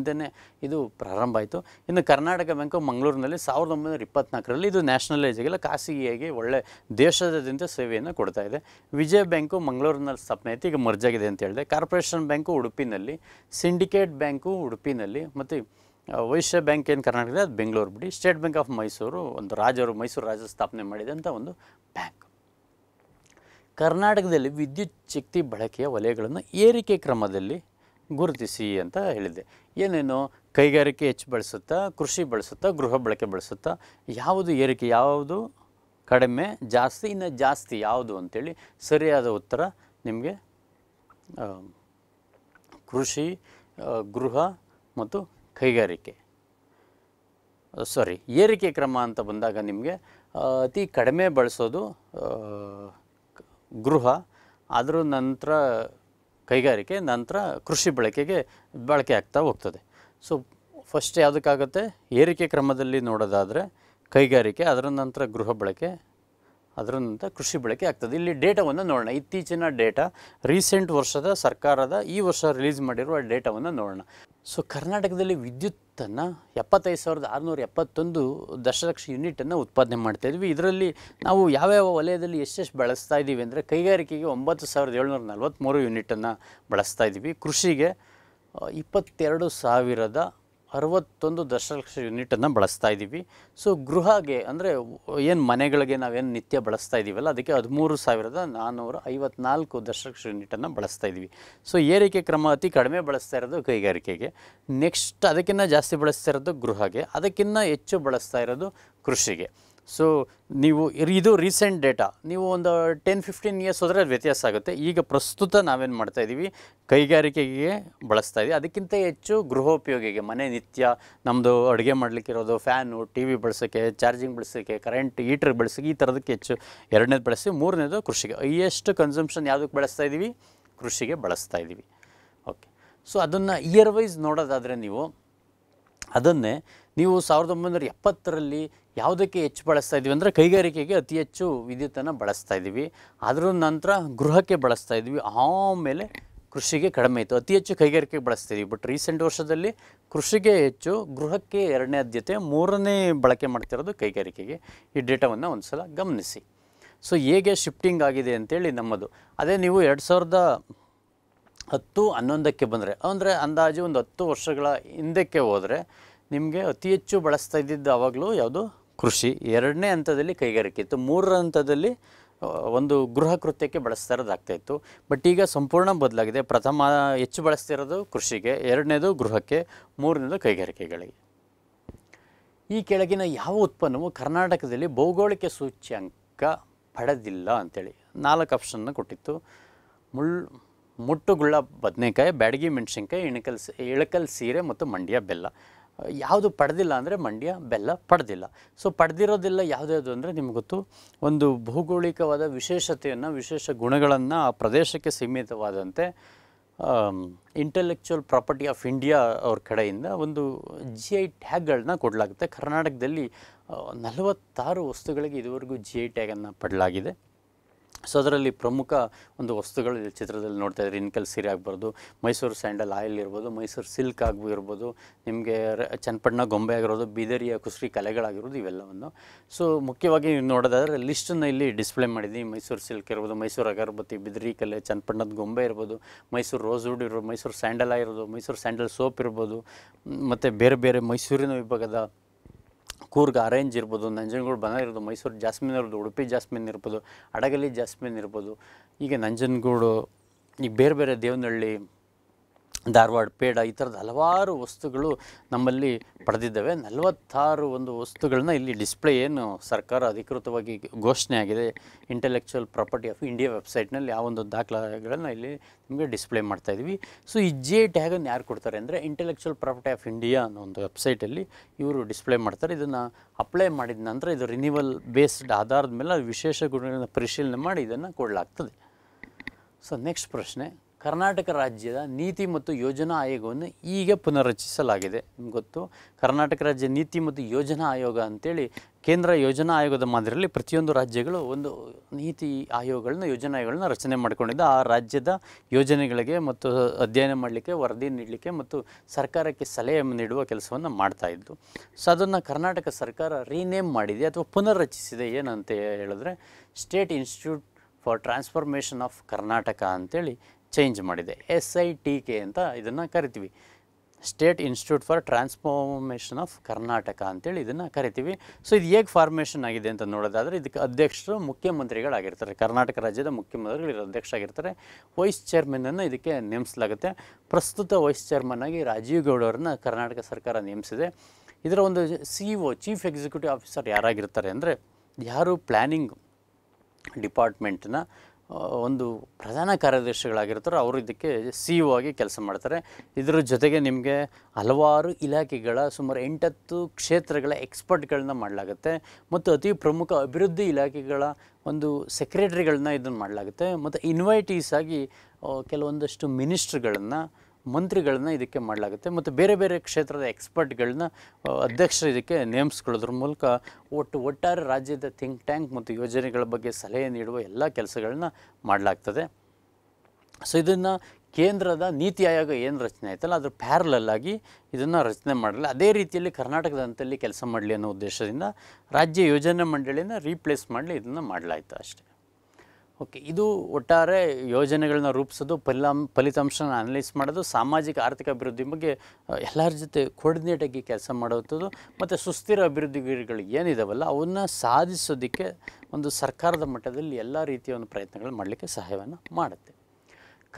ಇದು ಪ್ರಾರಂಭ ಆಯಿತು ಇನ್ನು ಕರ್ನಾಟಕ ಬ್ಯಾಂಕು ಮಂಗಳೂರಿನಲ್ಲಿ ಸಾವಿರದ ಒಂಬೈನೂರ ಇಪ್ಪತ್ನಾಲ್ಕರಲ್ಲಿ ಇದು ನ್ಯಾಷನಲೈಸ್ ಆಗಿಲ್ಲ ಖಾಸಗಿಯಾಗಿ ಒಳ್ಳೆ ದೇಶದಾದ್ಯಂತ ಸೇವೆಯನ್ನು ಕೊಡ್ತಾ ಇದೆ ವಿಜಯ ಬ್ಯಾಂಕು ಮಂಗಳೂರಿನಲ್ಲಿ ಸ್ಥಾಪನೆ ಆಯಿತು ಈಗ ಮರ್ಜ್ ಅಂತ ಹೇಳಿದೆ ಕಾರ್ಪೊರೇಷನ್ ಬ್ಯಾಂಕು ಉಡುಪಿನಲ್ಲಿ ಸಿಂಡಿಕೇಟ್ ಬ್ಯಾಂಕು ಉಡುಪಿನಲ್ಲಿ ಮತ್ತು ವೈಶ್ಯ ಬ್ಯಾಂಕ್ ಏನು ಕರ್ನಾಟಕದ ಅದು ಬೆಂಗಳೂರು ಬಿಡಿ ಸ್ಟೇಟ್ ಬ್ಯಾಂಕ್ ಆಫ್ ಮೈಸೂರು ಒಂದು ರಾಜರು ಮೈಸೂರು ರಾಜ ಸ್ಥಾಪನೆ ಮಾಡಿದಂಥ ಒಂದು ಬ್ಯಾಂಕ್ ಕರ್ನಾಟಕದಲ್ಲಿ ವಿದ್ಯುತ್ ಶಕ್ತಿ ಬಳಕೆಯ ವಲಯಗಳನ್ನು ಏರಿಕೆ ಕ್ರಮದಲ್ಲಿ ಗುರುತಿಸಿ ಅಂತ ಹೇಳಿದೆ ಏನೇನು ಕೈಗಾರಿಕೆ ಹೆಚ್ಚು ಬಳಸುತ್ತಾ ಕೃಷಿ ಬಳಸುತ್ತಾ ಗೃಹ ಬಳಕೆ ಬಳಸುತ್ತಾ ಯಾವುದು ಏರಿಕೆ ಯಾವುದು ಕಡಿಮೆ ಜಾಸ್ತಿ ಇನ್ನು ಜಾಸ್ತಿ ಯಾವುದು ಅಂಥೇಳಿ ಸರಿಯಾದ ಉತ್ತರ ನಿಮಗೆ ಕೃಷಿ ಗೃಹ ಮತ್ತು ಕೈಗಾರಿಕೆ ಸಾರಿ ಏರಿಕೆ ಕ್ರಮ ಅಂತ ಬಂದಾಗ ನಿಮಗೆ ಅತಿ ಕಡಿಮೆ ಬಳಸೋದು ಗೃಹ ಅದರ ನಂತರ ಕೈಗಾರಿಕೆ ನಂತರ ಕೃಷಿ ಬಳಕೆಗೆ ಬಳಕೆ ಆಗ್ತಾ ಹೋಗ್ತದೆ ಸೊ ಫಸ್ಟ್ ಯಾವುದಕ್ಕಾಗುತ್ತೆ ಏರಿಕೆ ಕ್ರಮದಲ್ಲಿ ನೋಡೋದಾದರೆ ಕೈಗಾರಿಕೆ ಅದರ ನಂತರ ಗೃಹ ಬಳಕೆ ಅದರ ನಂತರ ಕೃಷಿ ಬಳಕೆ ಆಗ್ತದೆ ಇಲ್ಲಿ ಡೇಟಾವನ್ನು ನೋಡೋಣ ಇತ್ತೀಚಿನ ಡೇಟಾ ರೀಸೆಂಟ್ ವರ್ಷದ ಸರ್ಕಾರದ ಈ ವರ್ಷ ರಿಲೀಸ್ ಮಾಡಿರುವ ಡೇಟಾವನ್ನು ನೋಡೋಣ ಸೊ ಕರ್ನಾಟಕದಲ್ಲಿ ವಿದ್ಯುತ್ತನ್ನು ಎಪ್ಪತ್ತೈದು ಸಾವಿರದ ಆರುನೂರ ಎಪ್ಪತ್ತೊಂದು ದಶಲಕ್ಷ ಯೂನಿಟನ್ನು ಉತ್ಪಾದನೆ ಮಾಡ್ತಾ ಇದ್ವಿ ಇದರಲ್ಲಿ ನಾವು ಯಾವ್ಯಾವ ವಲಯದಲ್ಲಿ ಎಷ್ಟೆಷ್ಟು ಬಳಸ್ತಾ ಇದ್ದೀವಿ ಅಂದರೆ ಕೈಗಾರಿಕೆಗೆ ಒಂಬತ್ತು ಸಾವಿರದ ಏಳ್ನೂರ ನಲ್ವತ್ತ್ಮೂರು ಯೂನಿಟನ್ನು ಬಳಸ್ತಾ ಇದ್ದೀವಿ ಕೃಷಿಗೆ ಇಪ್ಪತ್ತೆರಡು ಸಾವಿರದ ಅರವತ್ತೊಂದು ದಶಲಕ್ಷ ಯೂನಿಟನ್ನು ಬಳಸ್ತಾ ಇದ್ದೀವಿ ಸೊ ಗೃಹಗೆ ಅಂದರೆ ಏನು ಮನೆಗಳಿಗೆ ನಾವೇನು ನಿತ್ಯ ಬಳಸ್ತಾ ಇದ್ದೀವಲ್ಲ ಅದಕ್ಕೆ ಹದಿಮೂರು ಸಾವಿರದ ನಾನ್ನೂರ ಐವತ್ನಾಲ್ಕು ದಶಲಕ್ಷ ಯೂನಿಟನ್ನು ಬಳಸ್ತಾ ಇದ್ದೀವಿ ಸೊ ಏರಿಕೆ ಕ್ರಮ ಅತಿ ಕಡಿಮೆ ಬಳಸ್ತಾ ಇರೋದು ಕೈಗಾರಿಕೆಗೆ ನೆಕ್ಸ್ಟ್ ಅದಕ್ಕಿಂತ ಜಾಸ್ತಿ ಬಳಸ್ತಾ ಇರೋದು ಗೃಹಗೆ ಅದಕ್ಕಿಂತ ಹೆಚ್ಚು ಬಳಸ್ತಾ ಇರೋದು ಕೃಷಿಗೆ ಸೊ ನೀವು ಇದು ರೀಸೆಂಟ್ ಡೇಟಾ ನೀವು ಒಂದು ಟೆನ್ ಫಿಫ್ಟೀನ್ ಇಯರ್ಸ್ ಹೋದರೆ ಅದು ವ್ಯತ್ಯಾಸ ಆಗುತ್ತೆ ಈಗ ಪ್ರಸ್ತುತ ನಾವೇನು ಮಾಡ್ತಾ ಇದ್ದೀವಿ ಕೈಗಾರಿಕೆಗೆ ಬಳಸ್ತಾ ಇದ್ದೀವಿ ಅದಕ್ಕಿಂತ ಹೆಚ್ಚು ಗೃಹೋಪಯೋಗಿಗೆ ಮನೆ ನಿತ್ಯ ನಮ್ಮದು ಅಡುಗೆ ಮಾಡಲಿಕ್ಕಿರೋದು ಫ್ಯಾನು ಟಿ ವಿ ಬಳಸೋಕ್ಕೆ ಚಾರ್ಜಿಂಗ್ ಬಳಸೋಕ್ಕೆ ಕರೆಂಟ್ ಹೀಟ್ರ್ ಬಳಸೋಕ್ಕೆ ಈ ಥರದಕ್ಕೆ ಹೆಚ್ಚು ಎರಡನೇದು ಬಳಸಿ ಮೂರನೇದು ಕೃಷಿಗೆ ಹೈಯೆಸ್ಟ್ ಕನ್ಸಂಪ್ಷನ್ ಯಾವುದಕ್ಕೆ ಬಳಸ್ತಾ ಇದ್ದೀವಿ ಕೃಷಿಗೆ ಬಳಸ್ತಾ ಇದ್ದೀವಿ ಓಕೆ ಸೊ ಅದನ್ನು ಇಯರ್ ವೈಸ್ ನೋಡೋದಾದರೆ ನೀವು ಅದನ್ನೇ ನೀವು ಸಾವಿರದ ಒಂಬೈನೂರ ಎಪ್ಪತ್ತರಲ್ಲಿ ಯಾವುದಕ್ಕೆ ಹೆಚ್ಚು ಬಳಸ್ತಾ ಇದ್ದೀವಿ ಅಂದರೆ ಕೈಗಾರಿಕೆಗೆ ಅತಿ ಹೆಚ್ಚು ವಿದ್ಯುತ್ತನ್ನು ಬಳಸ್ತಾ ಇದ್ದೀವಿ ಅದರ ನಂತರ ಗೃಹಕ್ಕೆ ಬಳಸ್ತಾ ಇದ್ದೀವಿ ಆಮೇಲೆ ಕೃಷಿಗೆ ಕಡಿಮೆ ಇತ್ತು ಅತಿ ಹೆಚ್ಚು ಕೈಗಾರಿಕೆಗೆ ಬಳಸ್ತಾ ಬಟ್ ರೀಸೆಂಟ್ ವರ್ಷದಲ್ಲಿ ಕೃಷಿಗೆ ಹೆಚ್ಚು ಗೃಹಕ್ಕೆ ಎರಡನೇ ಆದ್ಯತೆ ಮೂರನೇ ಬಳಕೆ ಮಾಡ್ತಿರೋದು ಕೈಗಾರಿಕೆಗೆ ಈ ಡೇಟಾವನ್ನು ಒಂದು ಸಲ ಗಮನಿಸಿ ಸೊ ಹೇಗೆ ಶಿಫ್ಟಿಂಗ್ ಆಗಿದೆ ಅಂತೇಳಿ ನಮ್ಮದು ಅದೇ ನೀವು ಎರಡು ಸಾವಿರದ ಹತ್ತು ಹನ್ನೊಂದಕ್ಕೆ ಬಂದರೆ ಅಂದರೆ ಅಂದಾಜು ಒಂದು ಹತ್ತು ವರ್ಷಗಳ ಹಿಂದಕ್ಕೆ ಹೋದರೆ ನಿಮಗೆ ಅತಿ ಹೆಚ್ಚು ಬಳಸ್ತಾ ಇದ್ದಿದ್ದು ಆವಾಗಲೂ ಯಾವುದು ಕೃಷಿ ಎರಡನೇ ಹಂತದಲ್ಲಿ ಕೈಗಾರಿಕೆ ಇತ್ತು ಮೂರರ ಹಂತದಲ್ಲಿ ಒಂದು ಗೃಹ ಕೃತ್ಯಕ್ಕೆ ಬಳಸ್ತಾ ಇರೋದಾಗ್ತಾ ಇತ್ತು ಬಟ್ ಈಗ ಸಂಪೂರ್ಣ ಬದಲಾಗಿದೆ ಪ್ರಥಮ ಹೆಚ್ಚು ಬಳಸ್ತಿರೋದು ಕೃಷಿಗೆ ಎರಡನೇದು ಗೃಹಕ್ಕೆ ಮೂರನೇದು ಕೈಗಾರಿಕೆಗಳಿಗೆ ಈ ಕೆಳಗಿನ ಯಾವ ಉತ್ಪನ್ನವು ಕರ್ನಾಟಕದಲ್ಲಿ ಭೌಗೋಳಿಕ ಸೂಚ್ಯಂಕ ಪಡೆದಿಲ್ಲ ಅಂಥೇಳಿ ನಾಲ್ಕು ಆಪ್ಷನ್ನ ಕೊಟ್ಟಿತ್ತು ಮುಳ್ ಮುಟ್ಟುಗುಳ್ಳ ಬದನೆಕಾಯಿ ಬ್ಯಾಡಗಿ ಮೆಣಸಿನ್ಕಾಯಿ ಇಣಕಲ್ ಇಳಕಲ್ ಸೀರೆ ಮತ್ತು ಮಂಡ್ಯ ಬೆಲ್ಲ ಯಾವುದು ಪಡೆದಿಲ್ಲ ಅಂದರೆ ಮಂಡ್ಯ ಬೆಲ್ಲ ಪಡೆದಿಲ್ಲ ಸೊ ಪಡೆದಿರೋದಿಲ್ಲ ಯಾವುದ್ಯಾವುದು ಅಂದರೆ ನಿಮ್ಗೆ ಗೊತ್ತು ಒಂದು ಭೌಗೋಳಿಕವಾದ ವಿಶೇಷತೆಯನ್ನು ವಿಶೇಷ ಗುಣಗಳನ್ನು ಆ ಪ್ರದೇಶಕ್ಕೆ ಸೀಮಿತವಾದಂತೆ ಇಂಟೆಲೆಕ್ಚುವಲ್ ಪ್ರಾಪರ್ಟಿ ಆಫ್ ಇಂಡಿಯಾ ಅವ್ರ ಕಡೆಯಿಂದ ಒಂದು ಜಿ ಐ ಟ್ಯಾಗ್ಗಳನ್ನ ಕೊಡಲಾಗುತ್ತೆ ಕರ್ನಾಟಕದಲ್ಲಿ ನಲವತ್ತಾರು ವಸ್ತುಗಳಿಗೆ ಇದುವರೆಗೂ ಜಿ ಐ ಟ್ಯಾಗನ್ನು ಪಡಲಾಗಿದೆ ಸೊ ಅದರಲ್ಲಿ ಪ್ರಮುಖ ಒಂದು ವಸ್ತುಗಳು ಇಲ್ಲಿ ಚಿತ್ರದಲ್ಲಿ ನೋಡ್ತಾ ಇದ್ದಾರೆ ಇನ್ಕಲ್ ಸೀರೆ ಆಗ್ಬಾರ್ದು ಮೈಸೂರು ಸ್ಯಾಂಡಲ್ ಆಯಿಲ್ ಇರ್ಬೋದು ಮೈಸೂರು ಸಿಲ್ಕ್ ಆಗು ಇರ್ಬೋದು ನಿಮಗೆ ಚನ್ನಪಟ್ಟಣ ಗೊಂಬೆ ಆಗಿರ್ಬೋದು ಬೀದರಿಯ ಕುಸರಿ ಕಲೆಗಳಾಗಿರೋದು ಇವೆಲ್ಲವನ್ನು ಸೊ ಮುಖ್ಯವಾಗಿ ನೀವು ನೋಡೋದಾದರೆ ಲಿಸ್ಟನ್ನು ಇಲ್ಲಿ ಡಿಸ್ಪ್ಲೇ ಮಾಡಿದ್ದೀವಿ ಮೈಸೂರು ಸಿಲ್ಕ್ ಇರ್ಬೋದು ಮೈಸೂರು ಅಗರಬತ್ತಿ ಬಿದಿರಿ ಕಲೆ ಚನ್ನಪಟ್ಟಣದ ಗೊಂಬೆ ಇರ್ಬೋದು ಮೈಸೂರು ರೋಸ್ವುಡ್ ಇರ್ಬೋದು ಮೈಸೂರು ಸ್ಯಾಂಡಲ್ ಆಗಿರೋದು ಮೈಸೂರು ಸ್ಯಾಂಡಲ್ ಸೋಪ್ ಇರ್ಬೋದು ಮತ್ತು ಬೇರೆ ಬೇರೆ ಮೈಸೂರಿನ ವಿಭಾಗದ ಕೂರ್ಗ್ ಆರೆಂಜ್ ಇರ್ಬೋದು ನಂಜನಗೂಡು ಬನ ಇರ್ಬೋದು ಮೈಸೂರು ಜಾಸ್ಮಿನ್ ಇರ್ಬೋದು ಉಡುಪಿ ಜಾಸ್ಮಿನ್ ಇರ್ಬೋದು ಅಡಗಲಿ ಜಾಸ್ಮಿನ್ ಇರ್ಬೋದು ಹೀಗೆ ನಂಜನಗೂಡು ಈಗ ಬೇರೆ ಬೇರೆ ದೇವನಹಳ್ಳಿ ಧಾರವಾಡ ಪೇಡ ಈ ಥರದ ಹಲವಾರು ವಸ್ತುಗಳು ನಮ್ಮಲ್ಲಿ ಪಡೆದಿದ್ದಾವೆ ನಲವತ್ತಾರು ಒಂದು ವಸ್ತುಗಳನ್ನ ಇಲ್ಲಿ ಡಿಸ್ಪ್ಲೇ ಏನು ಸರ್ಕಾರ ಅಧಿಕೃತವಾಗಿ ಘೋಷಣೆ ಆಗಿದೆ ಇಂಟೆಲೆಕ್ಚುವಲ್ ಪ್ರಾಪರ್ಟಿ ಆಫ್ ಇಂಡಿಯಾ ವೆಬ್ಸೈಟ್ನಲ್ಲಿ ಆ ಒಂದು ದಾಖಲೆಗಳನ್ನು ಇಲ್ಲಿ ನಿಮಗೆ ಡಿಸ್ಪ್ಲೇ ಮಾಡ್ತಾ ಇದ್ದೀವಿ ಸೊ ಈ ಜೆ ಟ್ಯಾಗನ್ನು ಯಾರು ಕೊಡ್ತಾರೆ ಅಂದರೆ ಇಂಟೆಲೆಕ್ಚುವಲ್ ಪ್ರಾಪರ್ಟಿ ಆಫ್ ಇಂಡಿಯಾ ಅನ್ನೋ ಒಂದು ವೆಬ್ಸೈಟಲ್ಲಿ ಇವರು ಡಿಸ್ಪ್ಲೇ ಮಾಡ್ತಾರೆ ಇದನ್ನು ಅಪ್ಲೈ ಮಾಡಿದ ನಂತರ ಇದು ರಿನಿವಲ್ ಬೇಸ್ಡ್ ಆಧಾರದ ಮೇಲೆ ವಿಶೇಷ ಗುಣಗಳನ್ನು ಪರಿಶೀಲನೆ ಮಾಡಿ ಇದನ್ನು ಕೊಡಲಾಗ್ತದೆ ಸೊ ನೆಕ್ಸ್ಟ್ ಪ್ರಶ್ನೆ ಕರ್ನಾಟಕ ರಾಜ್ಯದ ನೀತಿ ಮತ್ತು ಯೋಜನಾ ಆಯೋಗವನ್ನು ಈಗ ಪುನರ್ರಚಿಸಲಾಗಿದೆ ನಿಮ್ಗೆ ಗೊತ್ತು ಕರ್ನಾಟಕ ರಾಜ್ಯ ನೀತಿ ಮತ್ತು ಯೋಜನಾ ಆಯೋಗ ಅಂತೇಳಿ ಕೇಂದ್ರ ಯೋಜನಾ ಆಯೋಗದ ಮಾದರಿಯಲ್ಲಿ ಪ್ರತಿಯೊಂದು ರಾಜ್ಯಗಳು ಒಂದು ನೀತಿ ಆಯೋಗಗಳನ್ನ ಯೋಜನಾ ಆಯೋಗಗಳನ್ನ ರಚನೆ ಮಾಡಿಕೊಂಡಿದ್ದು ಆ ರಾಜ್ಯದ ಯೋಜನೆಗಳಿಗೆ ಮತ್ತು ಅಧ್ಯಯನ ಮಾಡಲಿಕ್ಕೆ ವರದಿ ನೀಡಲಿಕ್ಕೆ ಮತ್ತು ಸರ್ಕಾರಕ್ಕೆ ಸಲಹೆ ನೀಡುವ ಕೆಲಸವನ್ನು ಮಾಡ್ತಾಯಿದ್ದು ಸೊ ಅದನ್ನು ಕರ್ನಾಟಕ ಸರ್ಕಾರ ರೀನೇಮ್ ಮಾಡಿದೆ ಅಥವಾ ಪುನರ್ರಚಿಸಿದೆ ಏನಂತ ಹೇಳಿದ್ರೆ state institute for transformation of Karnataka ಅಂತೇಳಿ ಚೇಂಜ್ ಮಾಡಿದೆ ಎಸ್ ಐ ಟಿ ಕೆ ಅಂತ ಇದನ್ನು ಕರಿತೀವಿ state institute for transformation of Karnataka ಅಂತೇಳಿ ಇದನ್ನು ಕರಿತೀವಿ ಸೊ ಇದು ಹೇಗೆ ಫಾರ್ಮೇಷನ್ ಆಗಿದೆ ಅಂತ ನೋಡೋದಾದರೆ ಇದಕ್ಕೆ ಅಧ್ಯಕ್ಷರು ಮುಖ್ಯಮಂತ್ರಿಗಳಾಗಿರ್ತಾರೆ ಕರ್ನಾಟಕ ರಾಜ್ಯದ ಮುಖ್ಯಮಂತ್ರಿಗಳು ಇದರ ಅಧ್ಯಕ್ಷ ಆಗಿರ್ತಾರೆ ವೈಸ್ ಚೇರ್ಮನನ್ನು ಇದಕ್ಕೆ ನೇಮಿಸಲಾಗುತ್ತೆ ಪ್ರಸ್ತುತ ವೈಸ್ ಚೇರ್ಮನ್ ಆಗಿ ರಾಜೀವ್ ಗೌಡವ್ರನ್ನ ಕರ್ನಾಟಕ ಸರ್ಕಾರ ನೇಮಿಸಿದೆ ಇದರ ಒಂದು C O chief executive officer ಯಾರಾಗಿರ್ತಾರೆ ಅಂದರೆ ಯಾರು ಪ್ಲ್ಯಾನಿಂಗ್ ಡಿಪಾರ್ಟ್ಮೆಂಟ್ನ ಒಂದು ಪ್ರಧಾನ ಕಾರ್ಯದರ್ಶಿಗಳಾಗಿರ್ತಾರೋ ಅವರು ಇದಕ್ಕೆ ಸಿ ಒ e ಆಗಿ ಕೆಲಸ ಮಾಡ್ತಾರೆ ಇದರ ಜೊತೆಗೆ ನಿಮಗೆ ಹಲವಾರು ಇಲಾಖೆಗಳ ಸುಮಾರು ಎಂಟತ್ತು ಕ್ಷೇತ್ರಗಳ ಎಕ್ಸ್ಪರ್ಟ್ಗಳನ್ನ ಮಾಡಲಾಗುತ್ತೆ ಮತ್ತು ಅತಿ ಪ್ರಮುಖ ಅಭಿವೃದ್ಧಿ ಇಲಾಖೆಗಳ ಒಂದು ಸೆಕ್ರೆಟರಿಗಳನ್ನ ಇದನ್ನು ಮಾಡಲಾಗುತ್ತೆ ಮತ್ತು ಇನ್ವೈಟೀಸ್ ಆಗಿ ಕೆಲವೊಂದಷ್ಟು ಮಿನಿಸ್ಟ್ರ್ಗಳನ್ನು ಮಂತ್ರಿಗಳನ್ನ ಇದಕ್ಕೆ ಮಾಡಲಾಗುತ್ತೆ ಮತ್ತು ಬೇರೆ ಬೇರೆ ಕ್ಷೇತ್ರದ ಎಕ್ಸ್ಪರ್ಟ್ಗಳನ್ನ ಅಧ್ಯಕ್ಷರು ಇದಕ್ಕೆ ನೇಮಿಸ್ಕೊಳ್ಳೋದ್ರ ಮೂಲಕ ಒಟ್ಟು ಒಟ್ಟಾರೆ ರಾಜ್ಯದ ಥಿಂಕ್ ಟ್ಯಾಂಕ್ ಮತ್ತು ಯೋಜನೆಗಳ ಬಗ್ಗೆ ಸಲಹೆ ನೀಡುವ ಎಲ್ಲ ಕೆಲಸಗಳನ್ನ ಮಾಡಲಾಗ್ತದೆ ಸೊ ಇದನ್ನು ಕೇಂದ್ರದ ನೀತಿ ಆಯೋಗ ಏನು ರಚನೆ ಆಯ್ತಲ್ಲ ಅದ್ರ ಪ್ಯಾರಲಲ್ಲಾಗಿ ಇದನ್ನು ರಚನೆ ಮಾಡಲಿ ಅದೇ ರೀತಿಯಲ್ಲಿ ಕರ್ನಾಟಕದ ಹಂತಲ್ಲಿ ಕೆಲಸ ಮಾಡಲಿ ಅನ್ನೋ ಉದ್ದೇಶದಿಂದ ರಾಜ್ಯ ಯೋಜನೆ ಮಂಡಳಿನ ರೀಪ್ಲೇಸ್ ಮಾಡಲಿ ಇದನ್ನು ಮಾಡಲಾಯಿತು ಅಷ್ಟೇ ಓಕೆ ಇದು ಒಟ್ಟಾರೆ ಯೋಜನೆಗಳನ್ನ ರೂಪಿಸೋದು ಫಲಾಂ ಫಲಿತಾಂಶನ ಅನಲೈಸ್ ಮಾಡೋದು ಸಾಮಾಜಿಕ ಆರ್ಥಿಕ ಅಭಿವೃದ್ಧಿ ಬಗ್ಗೆ ಎಲ್ಲರ ಜೊತೆ ಆಗಿ ಕೆಲಸ ಮಾಡುವಂಥದ್ದು ಮತ್ತು ಸುಸ್ಥಿರ ಅಭಿವೃದ್ಧಿ ಏನಿದಾವಲ್ಲ ಅವನ್ನ ಸಾಧಿಸೋದಕ್ಕೆ ಒಂದು ಸರ್ಕಾರದ ಮಟ್ಟದಲ್ಲಿ ಎಲ್ಲ ರೀತಿಯ ಒಂದು ಪ್ರಯತ್ನಗಳು ಮಾಡಲಿಕ್ಕೆ ಸಹಾಯವನ್ನು ಮಾಡುತ್ತೆ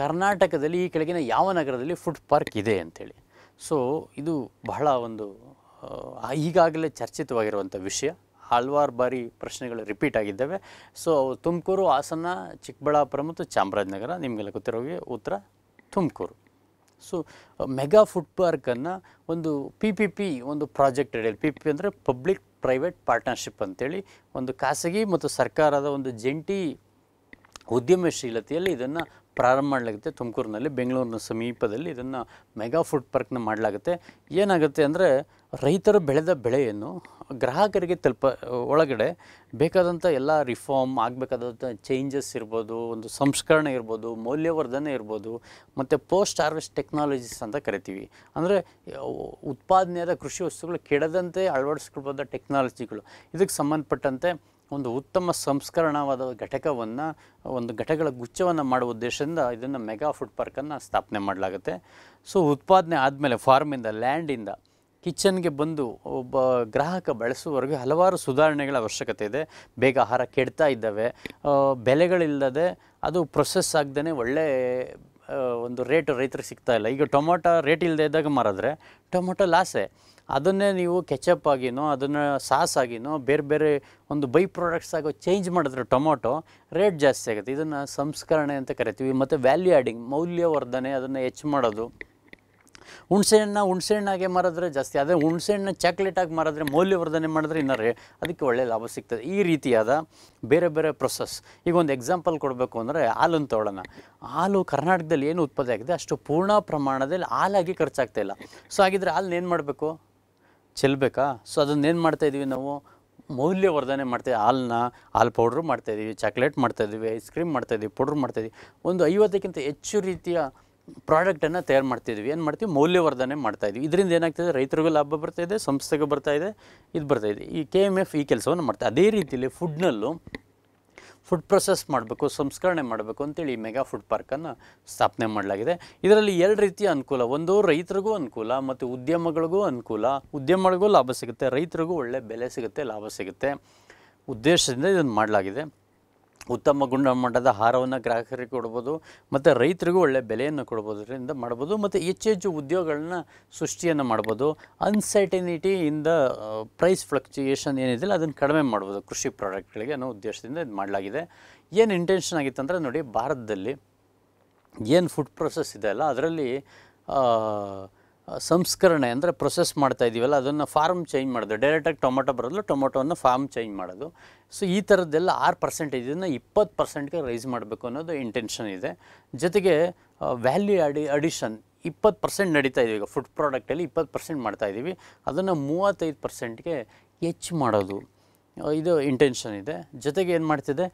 ಕರ್ನಾಟಕದಲ್ಲಿ ಈ ಕೆಳಗಿನ ಯಾವ ನಗರದಲ್ಲಿ ಫುಡ್ ಪಾರ್ಕ್ ಇದೆ ಅಂಥೇಳಿ ಸೊ ಇದು ಬಹಳ ಒಂದು ಈಗಾಗಲೇ ಚರ್ಚಿತವಾಗಿರುವಂಥ ವಿಷಯ ಹಲವಾರು ಬಾರಿ ಪ್ರಶ್ನೆಗಳು ರಿಪೀಟ್ ಆಗಿದ್ದಾವೆ ಸೊ ತುಮಕೂರು ಹಾಸನ ಚಿಕ್ಕಬಳ್ಳಾಪುರ ಮತ್ತು ಚಾಮರಾಜನಗರ ನಿಮಗೆಲ್ಲ ಗೊತ್ತಿರೋಗಿ ಉತ್ತರ ತುಮಕೂರು ಸೊ ಮೆಗಾ ಫುಡ್ ಪಾರ್ಕನ್ನು ಒಂದು ಪಿ ಪಿ ಪಿ ಒಂದು ಪ್ರಾಜೆಕ್ಟ್ ಅಡಿಯಲ್ಲಿ ಪಿ ಪಿ ಪಿ ಅಂದರೆ ಪಬ್ಲಿಕ್ ಪ್ರೈವೇಟ್ ಪಾರ್ಟ್ನರ್ಶಿಪ್ ಅಂತೇಳಿ ಒಂದು ಖಾಸಗಿ ಮತ್ತು ಸರ್ಕಾರದ ಒಂದು ಜಂಟಿ ಉದ್ಯಮಶೀಲತೆಯಲ್ಲಿ ಇದನ್ನು ಪ್ರಾರಂಭ ಮಾಡಲಾಗುತ್ತೆ ತುಮಕೂರಿನಲ್ಲಿ ಬೆಂಗಳೂರಿನ ಸಮೀಪದಲ್ಲಿ ಇದನ್ನು ಮೆಗಾ ಫುಡ್ ಪಾರ್ಕ್ನ ಮಾಡಲಾಗುತ್ತೆ ಏನಾಗುತ್ತೆ ಅಂದರೆ ರೈತರು ಬೆಳೆದ ಬೆಳೆಯನ್ನು ಗ್ರಾಹಕರಿಗೆ ತಲುಪ ಒಳಗಡೆ ಬೇಕಾದಂಥ ಎಲ್ಲ ರಿಫಾರ್ಮ್ ಆಗಬೇಕಾದಂಥ ಚೇಂಜಸ್ ಇರ್ಬೋದು ಒಂದು ಸಂಸ್ಕರಣೆ ಇರ್ಬೋದು ಮೌಲ್ಯವರ್ಧನೆ ಇರ್ಬೋದು ಮತ್ತು ಪೋಸ್ಟ್ ಹಾರ್ವೆಸ್ಟ್ ಟೆಕ್ನಾಲಜೀಸ್ ಅಂತ ಕರಿತೀವಿ ಅಂದರೆ ಉತ್ಪಾದನೆಯಾದ ಕೃಷಿ ವಸ್ತುಗಳು ಕೆಡದಂತೆ ಅಳವಡಿಸ್ಕೊಳ್ಬೋದ ಟೆಕ್ನಾಲಜಿಗಳು ಇದಕ್ಕೆ ಸಂಬಂಧಪಟ್ಟಂತೆ ಒಂದು ಉತ್ತಮ ಸಂಸ್ಕರಣವಾದ ಘಟಕವನ್ನು ಒಂದು ಘಟಕಗಳ ಗುಚ್ಛವನ್ನು ಮಾಡುವ ಉದ್ದೇಶದಿಂದ ಇದನ್ನು ಮೆಗಾ ಫುಡ್ ಪಾರ್ಕನ್ನು ಸ್ಥಾಪನೆ ಮಾಡಲಾಗುತ್ತೆ ಸೊ ಉತ್ಪಾದನೆ ಆದಮೇಲೆ ಫಾರ್ಮಿಂದ ಲ್ಯಾಂಡಿಂದ ಕಿಚನ್ಗೆ ಬಂದು ಒಬ್ಬ ಗ್ರಾಹಕ ಬಳಸುವವರೆಗೆ ಹಲವಾರು ಸುಧಾರಣೆಗಳ ಅವಶ್ಯಕತೆ ಇದೆ ಬೇಗ ಆಹಾರ ಕೆಡ್ತಾ ಇದ್ದಾವೆ ಬೆಲೆಗಳಿಲ್ಲದೆ ಅದು ಪ್ರೊಸೆಸ್ ಆಗದೇ ಒಳ್ಳೆ ಒಂದು ರೇಟ್ ರೈತರಿಗೆ ಸಿಗ್ತಾ ಇಲ್ಲ ಈಗ ಟೊಮೊಟೊ ರೇಟ್ ಇಲ್ಲದೆ ಇದ್ದಾಗ ಮಾರಿದ್ರೆ ಟೊಮೊಟೊ ಲಾಸೆ ಅದನ್ನೇ ನೀವು ಕೆಚಪ್ ಆಗಿನೋ ಅದನ್ನು ಸಾಸ್ ಆಗಿನೋ ಬೇರೆ ಬೇರೆ ಒಂದು ಬೈ ಪ್ರಾಡಕ್ಟ್ಸ್ ಆಗೋ ಚೇಂಜ್ ಮಾಡಿದ್ರೆ ಟೊಮೊಟೊ ರೇಟ್ ಜಾಸ್ತಿ ಆಗುತ್ತೆ ಇದನ್ನು ಸಂಸ್ಕರಣೆ ಅಂತ ಕರಿತೀವಿ ಮತ್ತು ವ್ಯಾಲ್ಯೂ ಆ್ಯಡಿಂಗ್ ಮೌಲ್ಯವರ್ಧನೆ ಅದನ್ನು ಹೆಚ್ಚು ಮಾಡೋದು ಹುಣಸೆಹಣ್ಣು ಹುಣಸೆಹಣ್ಣಾಗೆ ಮಾರಿದ್ರೆ ಜಾಸ್ತಿ ಆದರೆ ಹುಣಸೆಹಣ್ಣು ಚಾಕ್ಲೇಟಾಗಿ ಮಾರಿದ್ರೆ ಮೌಲ್ಯವರ್ಧನೆ ಮಾಡಿದ್ರೆ ಇನ್ನರೇ ಅದಕ್ಕೆ ಒಳ್ಳೆಯ ಲಾಭ ಸಿಗ್ತದೆ ಈ ರೀತಿಯಾದ ಬೇರೆ ಬೇರೆ ಪ್ರೊಸೆಸ್ ಈಗ ಒಂದು ಎಕ್ಸಾಂಪಲ್ ಕೊಡಬೇಕು ಅಂದರೆ ಹಾಲನ್ನು ತೊಗೊಳ್ಳೋಣ ಹಾಲು ಕರ್ನಾಟಕದಲ್ಲಿ ಏನು ಉತ್ಪಾದನೆ ಆಗಿದೆ ಅಷ್ಟು ಪೂರ್ಣ ಪ್ರಮಾಣದಲ್ಲಿ ಹಾಲಾಗಿ ಖರ್ಚಾಗ್ತಾಯಿಲ್ಲ ಸೊ ಹಾಗಿದ್ರೆ ಏನು ಮಾಡಬೇಕು ಚೆಲ್ಬೇಕಾ ಸೊ ಅದನ್ನೇನು ಮಾಡ್ತಾಯಿದ್ದೀವಿ ನಾವು ಮೌಲ್ಯವರ್ಧನೆ ಮಾಡ್ತೀವಿ ಹಾಲನ್ನ ಹಾಲು ಪೌಡ್ರು ಮಾಡ್ತಾಯಿದ್ದೀವಿ ಚಾಕ್ಲೇಟ್ ಮಾಡ್ತಾಯಿದ್ದೀವಿ ಐಸ್ ಕ್ರೀಮ್ ಮಾಡ್ತಾಯಿದ್ದೀವಿ ಪೌಡ್ರ್ ಮಾಡ್ತಾಯಿದ್ದೀವಿ ಒಂದು ಐವತ್ತಕ್ಕಿಂತ ಹೆಚ್ಚು ರೀತಿಯ ಪ್ರಾಡಕ್ಟನ್ನು ತಯಾರು ಮಾಡ್ತಿದ್ದೀವಿ ಏನು ಮಾಡ್ತೀವಿ ಮೌಲ್ಯವರ್ಧನೆ ಮಾಡ್ತಾಯಿದ್ವಿ ಇದರಿಂದ ಏನಾಗ್ತಿದೆ ರೈತರಿಗೂ ಲಾಭ ಬರ್ತಾ ಇದೆ ಸಂಸ್ಥೆಗೂ ಬರ್ತಾ ಇದೆ ಇದು ಬರ್ತಾ ಇದೆ ಈ ಕೆ ಎಮ್ ಎಫ್ ಈ ಕೆಲಸವನ್ನು ಮಾಡ್ತಾರೆ ಅದೇ ರೀತಿಯಲ್ಲಿ ಫುಡ್ನಲ್ಲೂ ಫುಡ್ ಪ್ರೊಸೆಸ್ ಮಾಡಬೇಕು ಸಂಸ್ಕರಣೆ ಮಾಡಬೇಕು ಅಂತೇಳಿ ಈ ಮೆಗಾ ಫುಡ್ ಪಾರ್ಕನ್ನು ಸ್ಥಾಪನೆ ಮಾಡಲಾಗಿದೆ ಇದರಲ್ಲಿ ಎರಡು ರೀತಿಯ ಅನುಕೂಲ ಒಂದು ರೈತರಿಗೂ ಅನುಕೂಲ ಮತ್ತು ಉದ್ಯಮಗಳಿಗೂ ಅನುಕೂಲ ಉದ್ಯಮಗಳಿಗೂ ಲಾಭ ಸಿಗುತ್ತೆ ರೈತರಿಗೂ ಒಳ್ಳೆ ಬೆಲೆ ಸಿಗುತ್ತೆ ಲಾಭ ಸಿಗುತ್ತೆ ಉದ್ದೇಶದಿಂದ ಇದನ್ನು ಮಾಡಲಾಗಿದೆ ಉತ್ತಮ ಗುಣಮಟ್ಟದ ಆಹಾರವನ್ನು ಗ್ರಾಹಕರಿಗೆ ಕೊಡ್ಬೋದು ಮತ್ತು ರೈತರಿಗೂ ಒಳ್ಳೆಯ ಬೆಲೆಯನ್ನು ಕೊಡ್ಬೋದ್ರಿಂದ ಮಾಡ್ಬೋದು ಮತ್ತು ಹೆಚ್ಚು ಹೆಚ್ಚು ಉದ್ಯೋಗಗಳನ್ನ ಸೃಷ್ಟಿಯನ್ನು ಮಾಡ್ಬೋದು ಅನ್ಸರ್ಟಿನಿಟಿಯಿಂದ ಪ್ರೈಸ್ ಫ್ಲಕ್ಚುಯೇಷನ್ ಏನಿದೆಯಲ್ಲ ಅದನ್ನು ಕಡಿಮೆ ಮಾಡ್ಬೋದು ಕೃಷಿ ಪ್ರಾಡಕ್ಟ್ಗಳಿಗೆ ಅನ್ನೋ ಉದ್ದೇಶದಿಂದ ಇದು ಮಾಡಲಾಗಿದೆ ಏನು ಇಂಟೆನ್ಷನ್ ಆಗಿತ್ತು ನೋಡಿ ಭಾರತದಲ್ಲಿ ಏನು ಫುಡ್ ಪ್ರೊಸೆಸ್ ಇದೆ ಅಲ್ಲ ಅದರಲ್ಲಿ ಸಂಸ್ಕರಣೆ ಅಂದರೆ ಪ್ರೊಸೆಸ್ ಮಾಡ್ತಾ ಇದ್ದೀವಲ್ಲ ಅದನ್ನು ಫಾರ್ಮ್ ಚೇಂಜ್ ಮಾಡೋದು ಡೈರೆಕ್ಟಾಗಿ ಟೊಮೊಟೊ ಬರೋದು ಟೊಮೊಟೊವನ್ನು ಫಾರ್ಮ್ ಚೇಂಜ್ ಮಾಡೋದು ಸೊ ಈ ಥರದ್ದೆಲ್ಲ ಆರು ಇದನ್ನು ಇಪ್ಪತ್ತು ಪರ್ಸೆಂಟ್ಗೆ ರೈಸ್ ಮಾಡಬೇಕು ಅನ್ನೋದು ಇಂಟೆನ್ಷನ್ ಇದೆ ಜೊತೆಗೆ ವ್ಯಾಲ್ಯೂ ಅಡಿ ಅಡಿಷನ್ ಇಪ್ಪತ್ತು ಪರ್ಸೆಂಟ್ ನಡೀತಾ ಇದೀವಿ ಈಗ ಫುಡ್ ಪ್ರಾಡಕ್ಟಲ್ಲಿ ಇಪ್ಪತ್ತು ಪರ್ಸೆಂಟ್ ಮಾಡ್ತಾ ಇದ್ದೀವಿ ಅದನ್ನು ಮೂವತ್ತೈದು ಪರ್ಸೆಂಟ್ಗೆ ಹೆಚ್ಚು ಮಾಡೋದು ಇದು ಇಂಟೆನ್ಷನ್ ಇದೆ ಜೊತೆಗೆ ಏನು ಮಾಡ್ತಿದೆ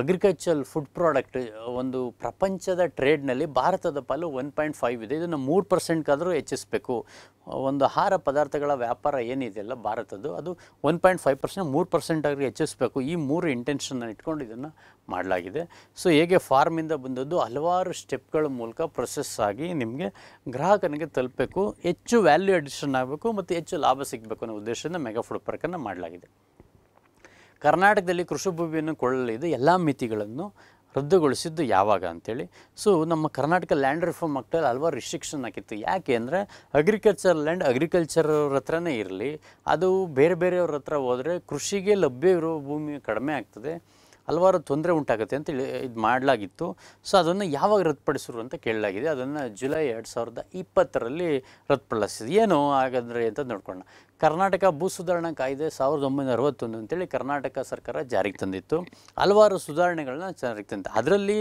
ಅಗ್ರಿಕಲ್ಚರಲ್ ಫುಡ್ ಪ್ರಾಡಕ್ಟ್ ಒಂದು ಪ್ರಪಂಚದ ಟ್ರೇಡ್ನಲ್ಲಿ ಭಾರತದ ಪಾಲು ಒನ್ ಪಾಯಿಂಟ್ ಫೈವ್ ಇದೆ ಇದನ್ನು ಮೂರು ಪರ್ಸೆಂಟ್ಗಾದರೂ ಹೆಚ್ಚಿಸಬೇಕು ಒಂದು ಆಹಾರ ಪದಾರ್ಥಗಳ ವ್ಯಾಪಾರ ಏನಿದೆಯಲ್ಲ ಭಾರತದ್ದು ಅದು ಒನ್ ಪಾಯಿಂಟ್ ಫೈವ್ ಪರ್ಸೆಂಟ್ ಮೂರು ಪರ್ಸೆಂಟ್ ಆಗಿ ಹೆಚ್ಚಿಸಬೇಕು ಈ ಮೂರು ಇಂಟೆನ್ಷನ್ನ ಇಟ್ಕೊಂಡು ಇದನ್ನು ಮಾಡಲಾಗಿದೆ ಸೊ ಹೇಗೆ ಫಾರ್ಮಿಂದ ಬಂದದ್ದು ಹಲವಾರು ಸ್ಟೆಪ್ಗಳ ಮೂಲಕ ಪ್ರೊಸೆಸ್ ಆಗಿ ನಿಮಗೆ ಗ್ರಾಹಕನಿಗೆ ತಲುಪಬೇಕು ಹೆಚ್ಚು ವ್ಯಾಲ್ಯೂ ಅಡಿಷನ್ ಆಗಬೇಕು ಮತ್ತು ಹೆಚ್ಚು ಲಾಭ ಸಿಗಬೇಕು ಅನ್ನೋ ಉದ್ದೇಶದಿಂದ ಮೆಗಾ ಫುಡ್ ಪಾರ್ಕನ್ನು ಮಾಡಲಾಗಿದೆ ಕರ್ನಾಟಕದಲ್ಲಿ ಕೃಷಿ ಭೂಮಿಯನ್ನು ಕೊಳ್ಳಲಿದ್ದ ಎಲ್ಲ ಮಿತಿಗಳನ್ನು ರದ್ದುಗೊಳಿಸಿದ್ದು ಯಾವಾಗ ಅಂಥೇಳಿ ಸೊ ನಮ್ಮ ಕರ್ನಾಟಕ ಲ್ಯಾಂಡ್ ರಿಫಾರ್ಮ್ ಆಕ್ಟಲ್ಲಿ ಹಲವಾರು ರಿಸ್ಟ್ರಿಕ್ಷನ್ ಹಾಕಿತ್ತು ಯಾಕೆ ಅಂದರೆ ಅಗ್ರಿಕಲ್ಚರ್ ಲ್ಯಾಂಡ್ ಅಗ್ರಿಕಲ್ಚರ್ ಹತ್ರನೇ ಇರಲಿ ಅದು ಬೇರೆ ಬೇರೆಯವ್ರ ಹತ್ರ ಹೋದರೆ ಕೃಷಿಗೆ ಲಭ್ಯ ಇರುವ ಭೂಮಿ ಕಡಿಮೆ ಆಗ್ತದೆ ಹಲವಾರು ತೊಂದರೆ ಉಂಟಾಗುತ್ತೆ ಅಂತೇಳಿ ಇದು ಮಾಡಲಾಗಿತ್ತು ಸೊ ಅದನ್ನು ಯಾವಾಗ ರದ್ದುಪಡಿಸಿದ್ರು ಅಂತ ಕೇಳಲಾಗಿದೆ ಅದನ್ನು ಜುಲೈ ಎರಡು ಸಾವಿರದ ಇಪ್ಪತ್ತರಲ್ಲಿ ರದ್ದುಪಡಿಸಿದೆ ಏನು ಹಾಗಾದರೆ ಅಂತ ನೋಡ್ಕೊಳ್ಳೋಣ ಕರ್ನಾಟಕ ಭೂ ಸುಧಾರಣಾ ಕಾಯ್ದೆ ಸಾವಿರದ ಒಂಬೈನೂರ ಅರವತ್ತೊಂದು ಅಂತೇಳಿ ಕರ್ನಾಟಕ ಸರ್ಕಾರ ಜಾರಿಗೆ ತಂದಿತ್ತು ಹಲವಾರು ಸುಧಾರಣೆಗಳನ್ನ ಜಾರಿಗೆ ತಂದಿತ್ತು ಅದರಲ್ಲಿ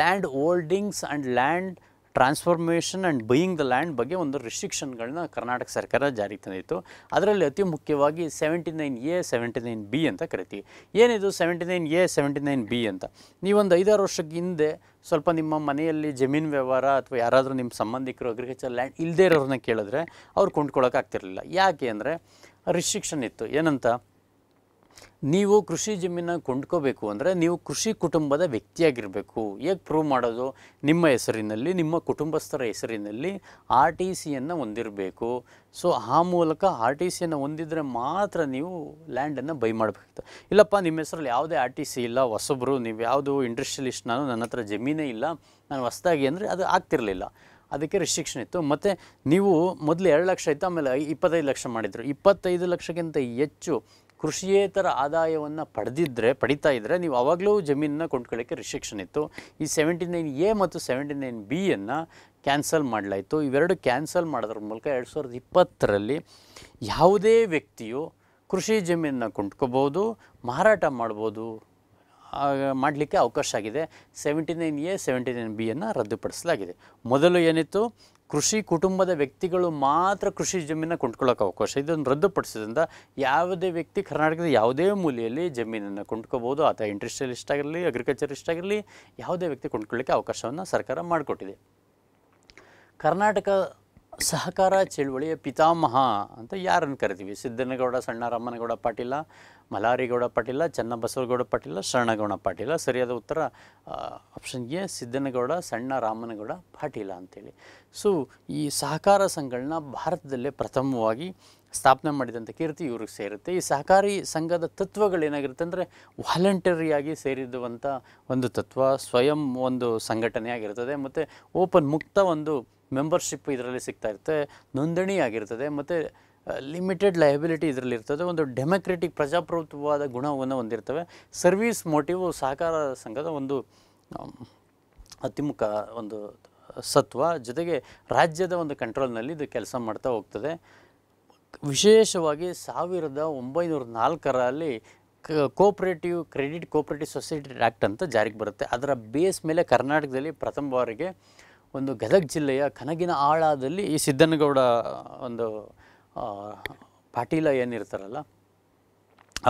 land holdings and land transformation and buying the land ಬಗ್ಗೆ ಒಂದು ರಿಸ್ಟ್ರಿಕ್ಷನ್ಗಳನ್ನ ಕರ್ನಾಟಕ ಸರ್ಕಾರ ಜಾರಿಗೆ ತಂದಿತ್ತು ಅದರಲ್ಲಿ ಅತಿ ಮುಖ್ಯವಾಗಿ seventy nine A seventy nine B ಅಂತ ಕರಿತೀವಿ ಏನಿದು seventy nine A seventy nine B ಅಂತ ನೀವೊಂದು ಐದಾರು ವರ್ಷಕ್ಕೆ ಹಿಂದೆ ಸ್ವಲ್ಪ ನಿಮ್ಮ ಮನೆಯಲ್ಲಿ ಜಮೀನು ವ್ಯವಹಾರ ಅಥವಾ ಯಾರಾದರೂ ನಿಮ್ಮ ಸಂಬಂಧಿಕರು ಅಗ್ರಿಕಲ್ಚರ್ ಲ್ಯಾಂಡ್ ಇಲ್ಲದೇ ಇರೋರನ್ನ ಕೇಳಿದ್ರೆ ಅವ್ರು ಕೊಂಡ್ಕೊಳ್ಳೋಕೆ ಆಗ್ತಿರಲಿಲ್ಲ ಯಾಕೆ ಅಂದರೆ ರಿಸ್ಟ್ರಿಕ್ಷನ್ ಇತ್ತು ಏನಂತ ನೀವು ಕೃಷಿ ಜಮೀನ ಕೊಂಡ್ಕೋಬೇಕು ಅಂದರೆ ನೀವು ಕೃಷಿ ಕುಟುಂಬದ ವ್ಯಕ್ತಿಯಾಗಿರಬೇಕು ಹೇಗೆ ಪ್ರೂವ್ ಮಾಡೋದು ನಿಮ್ಮ ಹೆಸರಿನಲ್ಲಿ ನಿಮ್ಮ ಕುಟುಂಬಸ್ಥರ ಹೆಸರಿನಲ್ಲಿ ಆರ್ ಟಿ ಸಿಯನ್ನು ಹೊಂದಿರಬೇಕು ಸೊ ಆ ಮೂಲಕ ಆರ್ ಟಿ ಸಿಯನ್ನು ಹೊಂದಿದರೆ ಮಾತ್ರ ನೀವು ಲ್ಯಾಂಡನ್ನು ಬೈ ಮಾಡಬೇಕು ಇಲ್ಲಪ್ಪ ನಿಮ್ಮ ಹೆಸರಲ್ಲಿ ಯಾವುದೇ ಆರ್ ಟಿ ಸಿ ಇಲ್ಲ ಹೊಸೊಬ್ಬರು ನೀವು ಯಾವುದು ಇಂಡಸ್ಟ್ರಿಯಲಿಸ್ಟ್ ನಾನು ನನ್ನ ಹತ್ರ ಜಮೀನೇ ಇಲ್ಲ ನಾನು ಹೊಸ್ದಾಗಿ ಅಂದರೆ ಅದು ಆಗ್ತಿರಲಿಲ್ಲ ಅದಕ್ಕೆ ರಿಸ್ಟ್ರಿಕ್ಷನ್ ಇತ್ತು ಮತ್ತು ನೀವು ಮೊದಲು ಎರಡು ಲಕ್ಷ ಇತ್ತು ಆಮೇಲೆ ಇಪ್ಪತ್ತೈದು ಲಕ್ಷ ಮಾಡಿದರು ಇಪ್ಪತ್ತೈದು ಲಕ್ಷಕ್ಕಿಂತ ಹೆಚ್ಚು ಕೃಷಿಯೇತರ ಆದಾಯವನ್ನು ಪಡೆದಿದ್ದರೆ ಪಡಿತಾ ಇದ್ದರೆ ನೀವು ಆವಾಗಲೂ ಜಮೀನನ್ನ ಕೊಂಡ್ಕೊಳ್ಳೋಕ್ಕೆ ರಿಸ್ಟ್ರಿಕ್ಷನ್ ಇತ್ತು ಈ ಸೆವೆಂಟಿ ನೈನ್ ಎ ಮತ್ತು ಸೆವೆಂಟಿ ನೈನ್ ಬಿಯನ್ನು ಕ್ಯಾನ್ಸಲ್ ಮಾಡಲಾಯಿತು ಇವೆರಡು ಕ್ಯಾನ್ಸಲ್ ಮಾಡೋದ್ರ ಮೂಲಕ ಎರಡು ಸಾವಿರದ ಇಪ್ಪತ್ತರಲ್ಲಿ ಯಾವುದೇ ವ್ಯಕ್ತಿಯು ಕೃಷಿ ಜಮೀನನ್ನ ಕೊಂಡ್ಕೋಬೋದು ಮಾರಾಟ ಮಾಡ್ಬೋದು ಮಾಡಲಿಕ್ಕೆ ಅವಕಾಶ ಆಗಿದೆ seventy nine A seventy nine ಬಿಯನ್ನು ರದ್ದುಪಡಿಸಲಾಗಿದೆ ಮೊದಲು ಏನಿತ್ತು ಕೃಷಿ ಕುಟುಂಬದ ವ್ಯಕ್ತಿಗಳು ಮಾತ್ರ ಕೃಷಿ ಜಮೀನನ್ನು ಕೊಂಡ್ಕೊಳ್ಳೋಕೆ ಅವಕಾಶ ಇದನ್ನು ರದ್ದುಪಡಿಸಿದ್ರಿಂದ ಯಾವುದೇ ವ್ಯಕ್ತಿ ಕರ್ನಾಟಕದ ಯಾವುದೇ ಮೂಲೆಯಲ್ಲಿ ಜಮೀನನ್ನು ಕೊಂಡ್ಕೋಬೋದು ಆತ ಇಂಡಸ್ಟ್ರಿಯಲಿಸ್ಟ್ ಆಗಿರಲಿ ಅಗ್ರಿಕಲ್ಚರಿಸ್ಟ್ ಆಗಿರಲಿ ಯಾವುದೇ ವ್ಯಕ್ತಿ ಕೊಂಡ್ಕೊಳ್ಳೋಕ್ಕೆ ಅವಕಾಶವನ್ನು ಸರ್ಕಾರ ಮಾಡಿಕೊಟ್ಟಿದೆ ಕರ್ನಾಟಕ ಸಹಕಾರ ಚಳುವಳಿಯ ಪಿತಾಮಹ ಅಂತ ಯಾರನ್ನು ಕರಿತೀವಿ ಸಿದ್ದನಗೌಡ ರಾಮನಗೌಡ ಪಾಟೀಲ ಮಲಾರಿಗೌಡ ಪಾಟೀಲ ಚನ್ನಬಸವಗೌಡ ಪಾಟೀಲ ಶರಣಗೌಡ ಪಾಟೀಲ ಸರಿಯಾದ ಉತ್ತರ ಆಪ್ಷನ್ ಎ ಸಿದ್ದನಗೌಡ ಸಣ್ಣ ರಾಮನಗೌಡ ಪಾಟೀಲ ಅಂತೇಳಿ ಸೊ ಈ ಸಹಕಾರ ಸಂಘಗಳನ್ನ ಭಾರತದಲ್ಲೇ ಪ್ರಥಮವಾಗಿ ಸ್ಥಾಪನೆ ಮಾಡಿದಂಥ ಕೀರ್ತಿ ಇವ್ರಿಗೆ ಸೇರುತ್ತೆ ಈ ಸಹಕಾರಿ ಸಂಘದ ತತ್ವಗಳೇನಾಗಿರುತ್ತೆ ಅಂದರೆ ವಾಲಂಟರಿಯಾಗಿ ಸೇರಿದುವಂಥ ಒಂದು ತತ್ವ ಸ್ವಯಂ ಒಂದು ಸಂಘಟನೆ ಆಗಿರ್ತದೆ ಮತ್ತು ಓಪನ್ ಮುಕ್ತ ಒಂದು ಮೆಂಬರ್ಶಿಪ್ ಇದರಲ್ಲಿ ಸಿಗ್ತಾ ಇರುತ್ತೆ ಆಗಿರ್ತದೆ ಮತ್ತು ಲಿಮಿಟೆಡ್ ಲಯಬಿಲಿಟಿ ಇದರಲ್ಲಿ ಇರ್ತದೆ ಒಂದು ಡೆಮೊಕ್ರೆಟಿಕ್ ಪ್ರಜಾಪ್ರಭುತ್ವವಾದ ಗುಣವನ್ನು ಹೊಂದಿರ್ತವೆ ಸರ್ವಿಸ್ ಮೋಟಿವ್ ಸಹಕಾರ ಸಂಘದ ಒಂದು ಅತಿಮುಖ ಒಂದು ಸತ್ವ ಜೊತೆಗೆ ರಾಜ್ಯದ ಒಂದು ಕಂಟ್ರೋಲ್ನಲ್ಲಿ ಇದು ಕೆಲಸ ಮಾಡ್ತಾ ಹೋಗ್ತದೆ ವಿಶೇಷವಾಗಿ ಸಾವಿರದ ಒಂಬೈನೂರ ನಾಲ್ಕರಲ್ಲಿ cooperative credit cooperative society act ಅಂತ ಜಾರಿಗೆ ಬರುತ್ತೆ ಅದರ ಬೇಸ್ ಮೇಲೆ ಕರ್ನಾಟಕದಲ್ಲಿ ಪ್ರಥಮ ಬಾರಿಗೆ ಒಂದು ಗದಗ ಜಿಲ್ಲೆಯ ಕನಗಿನ ಆಳದಲ್ಲಿ ಈ ಸಿದ್ದನಗೌಡ ಒಂದು ಪಾಟೀಲ ಏನಿರ್ತಾರಲ್ಲ